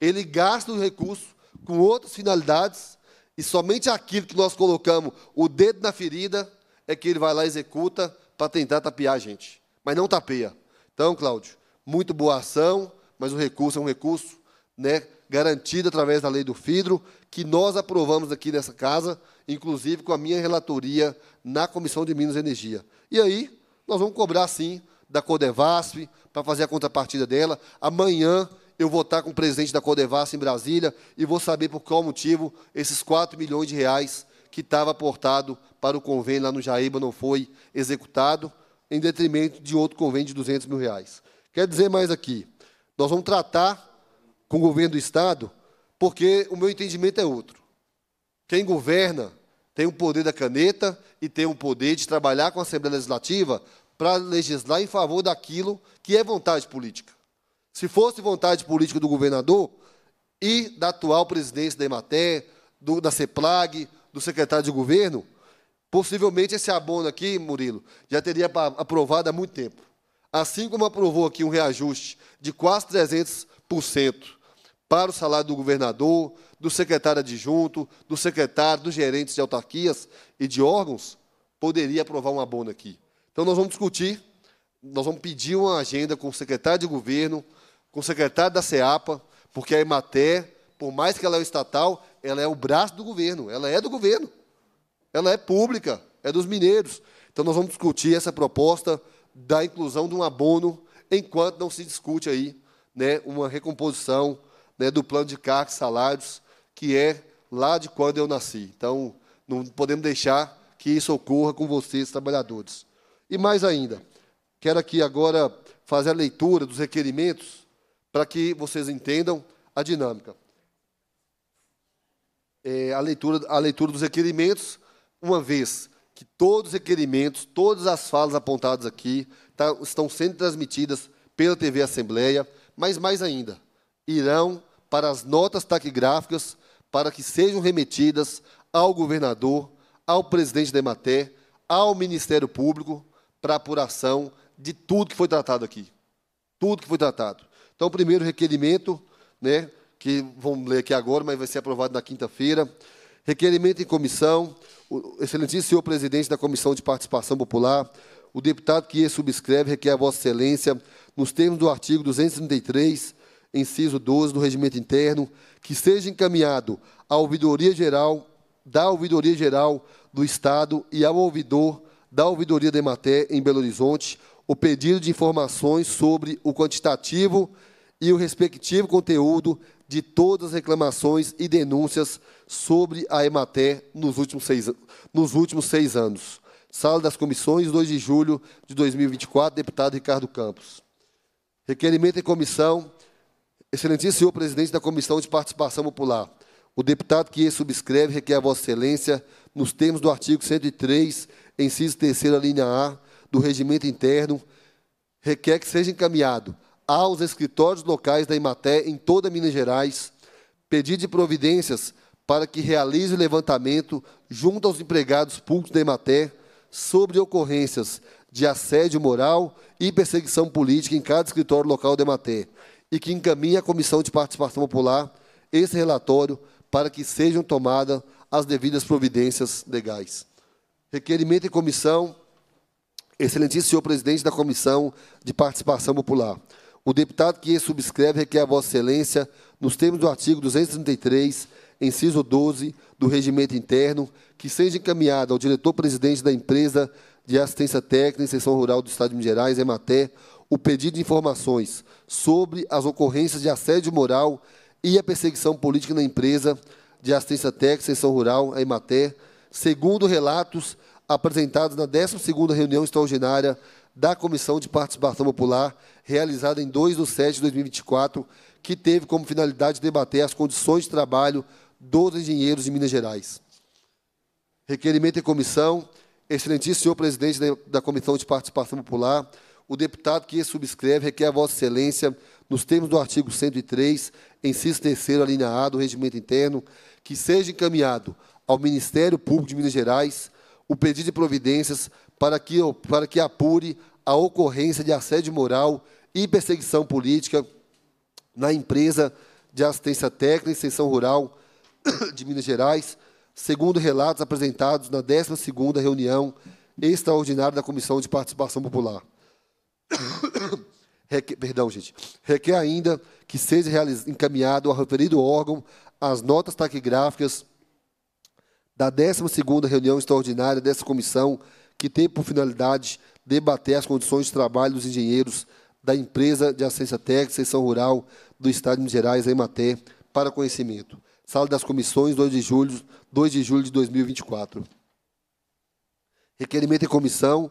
Ele gasta o recurso com outras finalidades e somente aquilo que nós colocamos o dedo na ferida é que ele vai lá e executa para tentar tapear a gente. Mas não tapeia. Então, Cláudio, muito boa ação, mas o recurso é um recurso né, garantido através da lei do FIDRO, que nós aprovamos aqui nessa casa, inclusive com a minha relatoria na Comissão de Minas e Energia. E aí, nós vamos cobrar, sim, da Codevasp para fazer a contrapartida dela. Amanhã eu vou estar tá com o presidente da Codevasp em Brasília e vou saber por qual motivo esses 4 milhões de reais que estava aportado para o convênio lá no Jaíba não foi executado, em detrimento de outro convênio de 200 mil reais. Quer dizer mais aqui, nós vamos tratar com o governo do Estado, porque o meu entendimento é outro. Quem governa tem o poder da caneta e tem o poder de trabalhar com a Assembleia Legislativa para legislar em favor daquilo que é vontade política. Se fosse vontade política do governador e da atual presidência da Emater, do, da CEPLAG, do secretário de governo, possivelmente esse abono aqui, Murilo, já teria aprovado há muito tempo. Assim como aprovou aqui um reajuste de quase 300% para o salário do governador, do secretário adjunto, do secretário, dos gerentes de autarquias e de órgãos, poderia aprovar um abono aqui. Então nós vamos discutir, nós vamos pedir uma agenda com o secretário de governo, com o secretário da SEAPA, porque a Emater, por mais que ela é estatal, ela é o braço do governo, ela é do governo, ela é pública, é dos mineiros. Então nós vamos discutir essa proposta da inclusão de um abono, enquanto não se discute aí né, uma recomposição né, do plano de cargos, salários, que é lá de quando eu nasci. Então, não podemos deixar que isso ocorra com vocês, trabalhadores. E mais ainda, quero aqui agora fazer a leitura dos requerimentos para que vocês entendam a dinâmica. É, a, leitura, a leitura dos requerimentos, uma vez que todos os requerimentos, todas as falas apontadas aqui tá, estão sendo transmitidas pela TV Assembleia, mas mais ainda, irão para as notas taquigráficas para que sejam remetidas ao governador, ao presidente da EMATER, ao Ministério Público, para apuração de tudo que foi tratado aqui. Tudo que foi tratado. Então, o primeiro requerimento, né, que vamos ler aqui agora, mas vai ser aprovado na quinta-feira. Requerimento em comissão, o excelentíssimo senhor presidente da Comissão de Participação Popular, o deputado que subscreve requer a Vossa Excelência, nos termos do artigo 233, inciso 12 do Regimento Interno, que seja encaminhado à Ouvidoria Geral, da Ouvidoria Geral do Estado e ao ouvidor da Ouvidoria da Emater em Belo Horizonte o pedido de informações sobre o quantitativo e o respectivo conteúdo de todas as reclamações e denúncias sobre a Emater nos últimos seis, nos últimos seis anos. Sala das Comissões, 2 de julho de 2024, deputado Ricardo Campos. Requerimento em comissão, excelentíssimo senhor presidente da Comissão de Participação Popular. O deputado que subscreve requer a Vossa Excelência, nos termos do artigo 103 inciso terceiro, a linha A, do regimento interno, requer que seja encaminhado aos escritórios locais da Imaté em toda Minas Gerais, pedido de providências para que realize o levantamento junto aos empregados públicos da Imaté sobre ocorrências de assédio moral e perseguição política em cada escritório local da Imaté e que encaminhe à Comissão de Participação Popular esse relatório para que sejam tomadas as devidas providências legais. Requerimento em comissão. Excelentíssimo senhor presidente da Comissão de Participação Popular. O deputado que subscreve requer a Vossa Excelência, nos termos do artigo 233, inciso 12 do Regimento Interno, que seja encaminhado ao diretor-presidente da empresa de assistência técnica em seção rural do Estado de Minas Gerais, EMATER, o pedido de informações sobre as ocorrências de assédio moral e a perseguição política na empresa de assistência técnica em seção rural, EMATER, segundo relatos apresentados na 12ª reunião extraordinária da Comissão de Participação Popular, realizada em 2 de setembro de 2024, que teve como finalidade debater as condições de trabalho dos engenheiros de Minas Gerais. Requerimento em comissão, excelentíssimo senhor presidente da Comissão de Participação Popular, o deputado que subscreve requer a vossa excelência, nos termos do artigo 103, inciso 3 alínea do Regimento Interno, que seja encaminhado ao Ministério Público de Minas Gerais o pedido de providências para que, para que apure a ocorrência de assédio moral e perseguição política na empresa de assistência técnica e extensão rural de Minas Gerais, segundo relatos apresentados na 12ª reunião extraordinária da Comissão de Participação Popular. Requer, perdão, gente. Requer ainda que seja encaminhado ao referido órgão as notas taquigráficas da 12ª reunião extraordinária dessa comissão, que tem por finalidade debater as condições de trabalho dos engenheiros da empresa de assistência técnica Seção Rural do Estado de Minas Gerais, a EMATER, para conhecimento. Sala das Comissões, 2 de julho, 2 de julho de 2024. Requerimento em comissão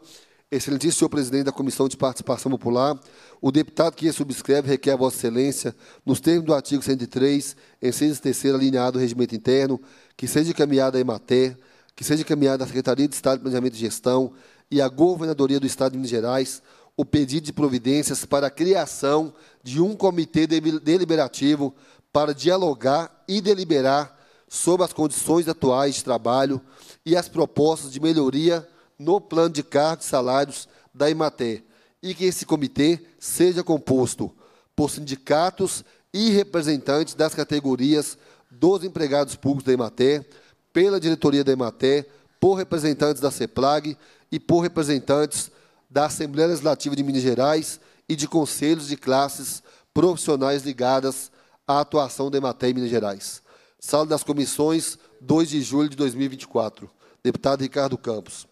Excelentíssimo senhor presidente da Comissão de Participação Popular, o deputado que subscreve requer a Vossa Excelência, nos termos do artigo 103, em 3 alinhado do Regimento Interno, que seja encaminhada à EMATER, que seja encaminhada à Secretaria de Estado de Planejamento e Gestão e à Governadoria do Estado de Minas Gerais o pedido de providências para a criação de um comitê deliberativo para dialogar e deliberar sobre as condições atuais de trabalho e as propostas de melhoria no plano de cargos e salários da Imater e que esse comitê seja composto por sindicatos e representantes das categorias dos empregados públicos da Imater, pela diretoria da Imater, por representantes da CEPLAG e por representantes da Assembleia Legislativa de Minas Gerais e de conselhos de classes profissionais ligadas à atuação da Emater em Minas Gerais. Sala das Comissões, 2 de julho de 2024. Deputado Ricardo Campos.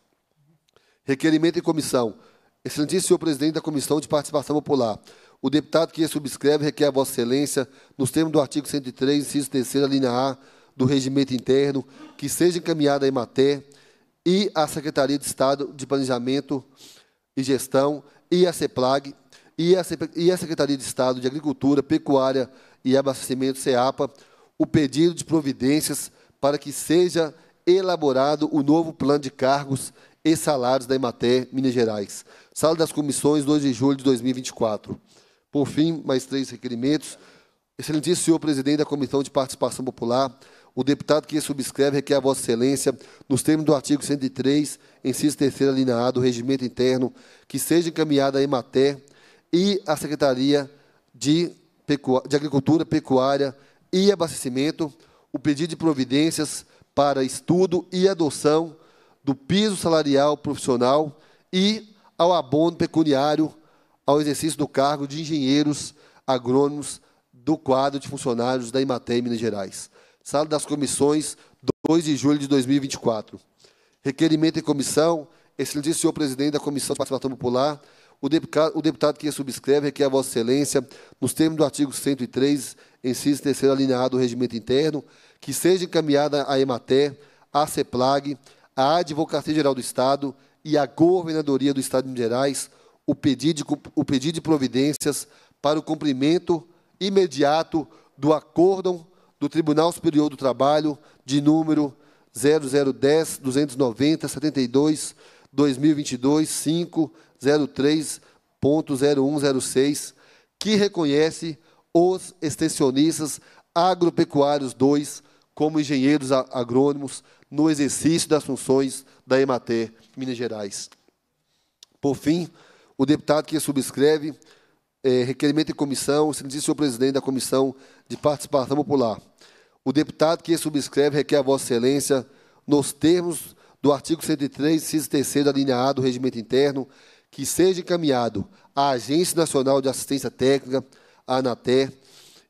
Requerimento em comissão. Excelentíssimo senhor presidente da Comissão de Participação Popular, o deputado que subscreve requer a Vossa Excelência, nos termos do artigo 103, inciso 3, linha A, do Regimento Interno, que seja encaminhada à EMATER e à Secretaria de Estado de Planejamento e Gestão e à CEPLAG e à Secretaria de Estado de Agricultura, Pecuária e Abastecimento, CEAPA, o pedido de providências para que seja elaborado o novo plano de cargos e salários da Emater Minas Gerais. Sala das Comissões, 2 de julho de 2024. Por fim, mais três requerimentos. Excelentíssimo senhor presidente da Comissão de Participação Popular, o deputado que subscreve requer a Vossa Excelência, nos termos do artigo 103, inciso 3 alineado do Regimento Interno, que seja encaminhada à Emater e à Secretaria de, de Agricultura, Pecuária e Abastecimento o pedido de providências para estudo e adoção do piso salarial profissional e ao abono pecuniário ao exercício do cargo de engenheiros agrônomos do quadro de funcionários da Imatem Minas Gerais. Sala das comissões, 2 de julho de 2024. Requerimento em comissão, excelentíssimo senhor presidente da Comissão de Participação Popular, o deputado, o deputado que subscreve aqui é a Vossa Excelência, nos termos do artigo 103, inciso 3 alinhado do regimento interno, que seja encaminhada à EMATER, à CEPLAG, à Advocacia Geral do Estado e à Governadoria do Estado de Minas Gerais o pedido de, o pedido de providências para o cumprimento imediato do acórdão do Tribunal Superior do Trabalho de número 0010 290 72 2022 503.0106, que reconhece os extensionistas agropecuários 2 como engenheiros agrônomos no exercício das funções da EMATER Minas Gerais. Por fim, o deputado que subscreve é, requerimento em comissão, se diz senhor presidente da Comissão de Participação Popular. O deputado que subscreve requer a Vossa Excelência, nos termos do artigo 103, cis 3 da alinhado do Regimento Interno, que seja encaminhado à Agência Nacional de Assistência Técnica, a ANATER,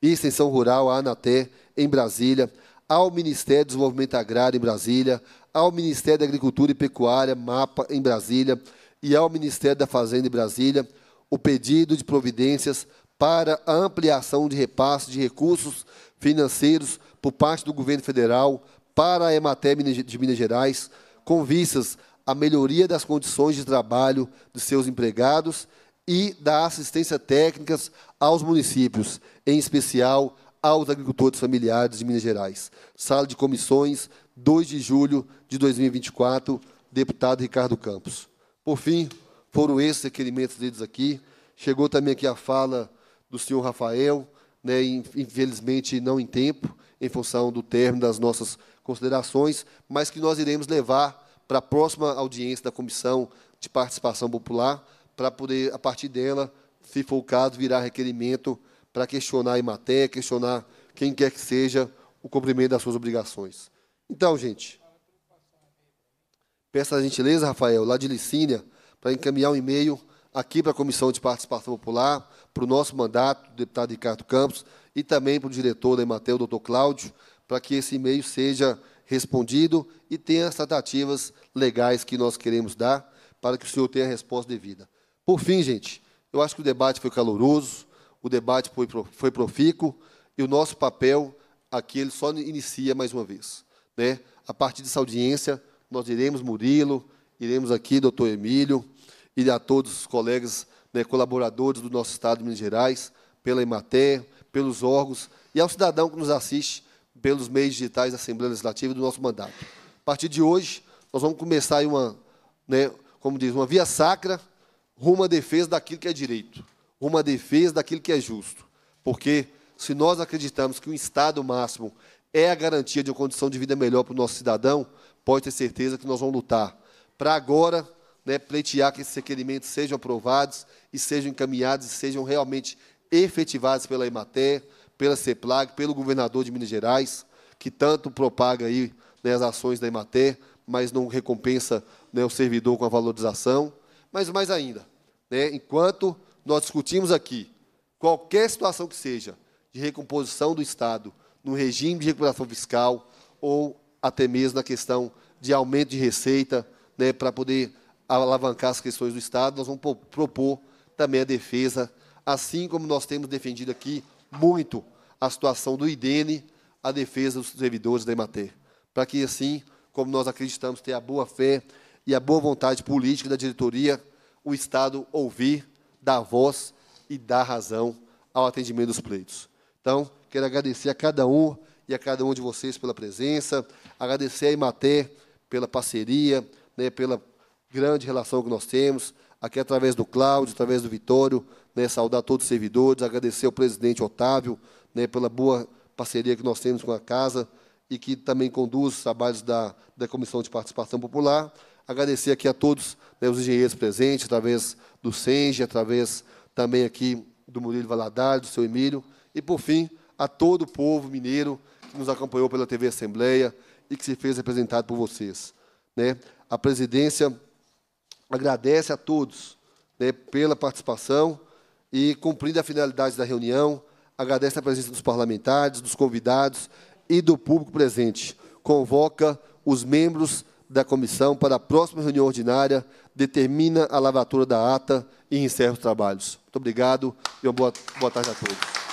e Extensão Rural, a ANATER, em Brasília, ao Ministério do Desenvolvimento Agrário em Brasília, ao Ministério da Agricultura e Pecuária, MAPA, em Brasília, e ao Ministério da Fazenda em Brasília, o pedido de providências para a ampliação de repasse de recursos financeiros por parte do governo federal para a Emater de Minas Gerais, com vistas à melhoria das condições de trabalho de seus empregados e da assistência técnica aos municípios, em especial aos agricultores familiares de Minas Gerais. Sala de comissões, 2 de julho de 2024, deputado Ricardo Campos. Por fim, foram esses requerimentos deles aqui. Chegou também aqui a fala do senhor Rafael, né, infelizmente não em tempo, em função do término das nossas considerações, mas que nós iremos levar para a próxima audiência da Comissão de Participação Popular, para poder, a partir dela, se for o caso, virar requerimento para questionar a Imaté, questionar quem quer que seja o cumprimento das suas obrigações. Então, gente, peço a gentileza, Rafael, lá de Licínia, para encaminhar um e-mail aqui para a Comissão de Participação Popular, para o nosso mandato, o deputado Ricardo Campos, e também para o diretor da Imatel, o doutor Cláudio, para que esse e-mail seja respondido e tenha as tratativas legais que nós queremos dar para que o senhor tenha a resposta devida. Por fim, gente, eu acho que o debate foi caloroso, o debate foi, foi profícuo e o nosso papel aqui ele só inicia mais uma vez. Né? A partir dessa audiência, nós iremos, Murilo, iremos aqui, doutor Emílio, e a todos os colegas né, colaboradores do nosso Estado de Minas Gerais, pela Emater, pelos órgãos, e ao cidadão que nos assiste pelos meios digitais da Assembleia Legislativa e do nosso mandato. A partir de hoje, nós vamos começar uma, né, como diz, uma via sacra rumo à defesa daquilo que é direito uma defesa daquilo que é justo. Porque se nós acreditamos que o Estado máximo é a garantia de uma condição de vida melhor para o nosso cidadão, pode ter certeza que nós vamos lutar para agora né, pleitear que esses requerimentos sejam aprovados e sejam encaminhados e sejam realmente efetivados pela Emater, pela CEPLAG, pelo governador de Minas Gerais, que tanto propaga aí, né, as ações da Emater, mas não recompensa né, o servidor com a valorização. Mas mais ainda, né, enquanto nós discutimos aqui, qualquer situação que seja de recomposição do Estado no regime de recuperação fiscal ou até mesmo na questão de aumento de receita, né, para poder alavancar as questões do Estado, nós vamos propor também a defesa, assim como nós temos defendido aqui muito a situação do IDN, a defesa dos servidores da EMATER, para que assim, como nós acreditamos ter a boa fé e a boa vontade política da diretoria, o Estado ouvir dar voz e dar razão ao atendimento dos pleitos. Então, quero agradecer a cada um e a cada um de vocês pela presença, agradecer a Imaté pela parceria, né, pela grande relação que nós temos, aqui através do Cláudio, através do Vitório, né, saudar todos os servidores, agradecer ao presidente Otávio né, pela boa parceria que nós temos com a casa e que também conduz os trabalhos da, da Comissão de Participação Popular. Agradecer aqui a todos né, os engenheiros presentes, através do Senge, através também aqui do Murilo Valadares, do seu Emílio, e por fim, a todo o povo mineiro que nos acompanhou pela TV Assembleia e que se fez representado por vocês. Né? A presidência agradece a todos né, pela participação e, cumprindo a finalidade da reunião, agradece a presença dos parlamentares, dos convidados e do público presente. Convoca os membros da comissão para a próxima reunião ordinária determina a lavatura da ata e encerra os trabalhos. Muito obrigado e uma boa, boa tarde a todos.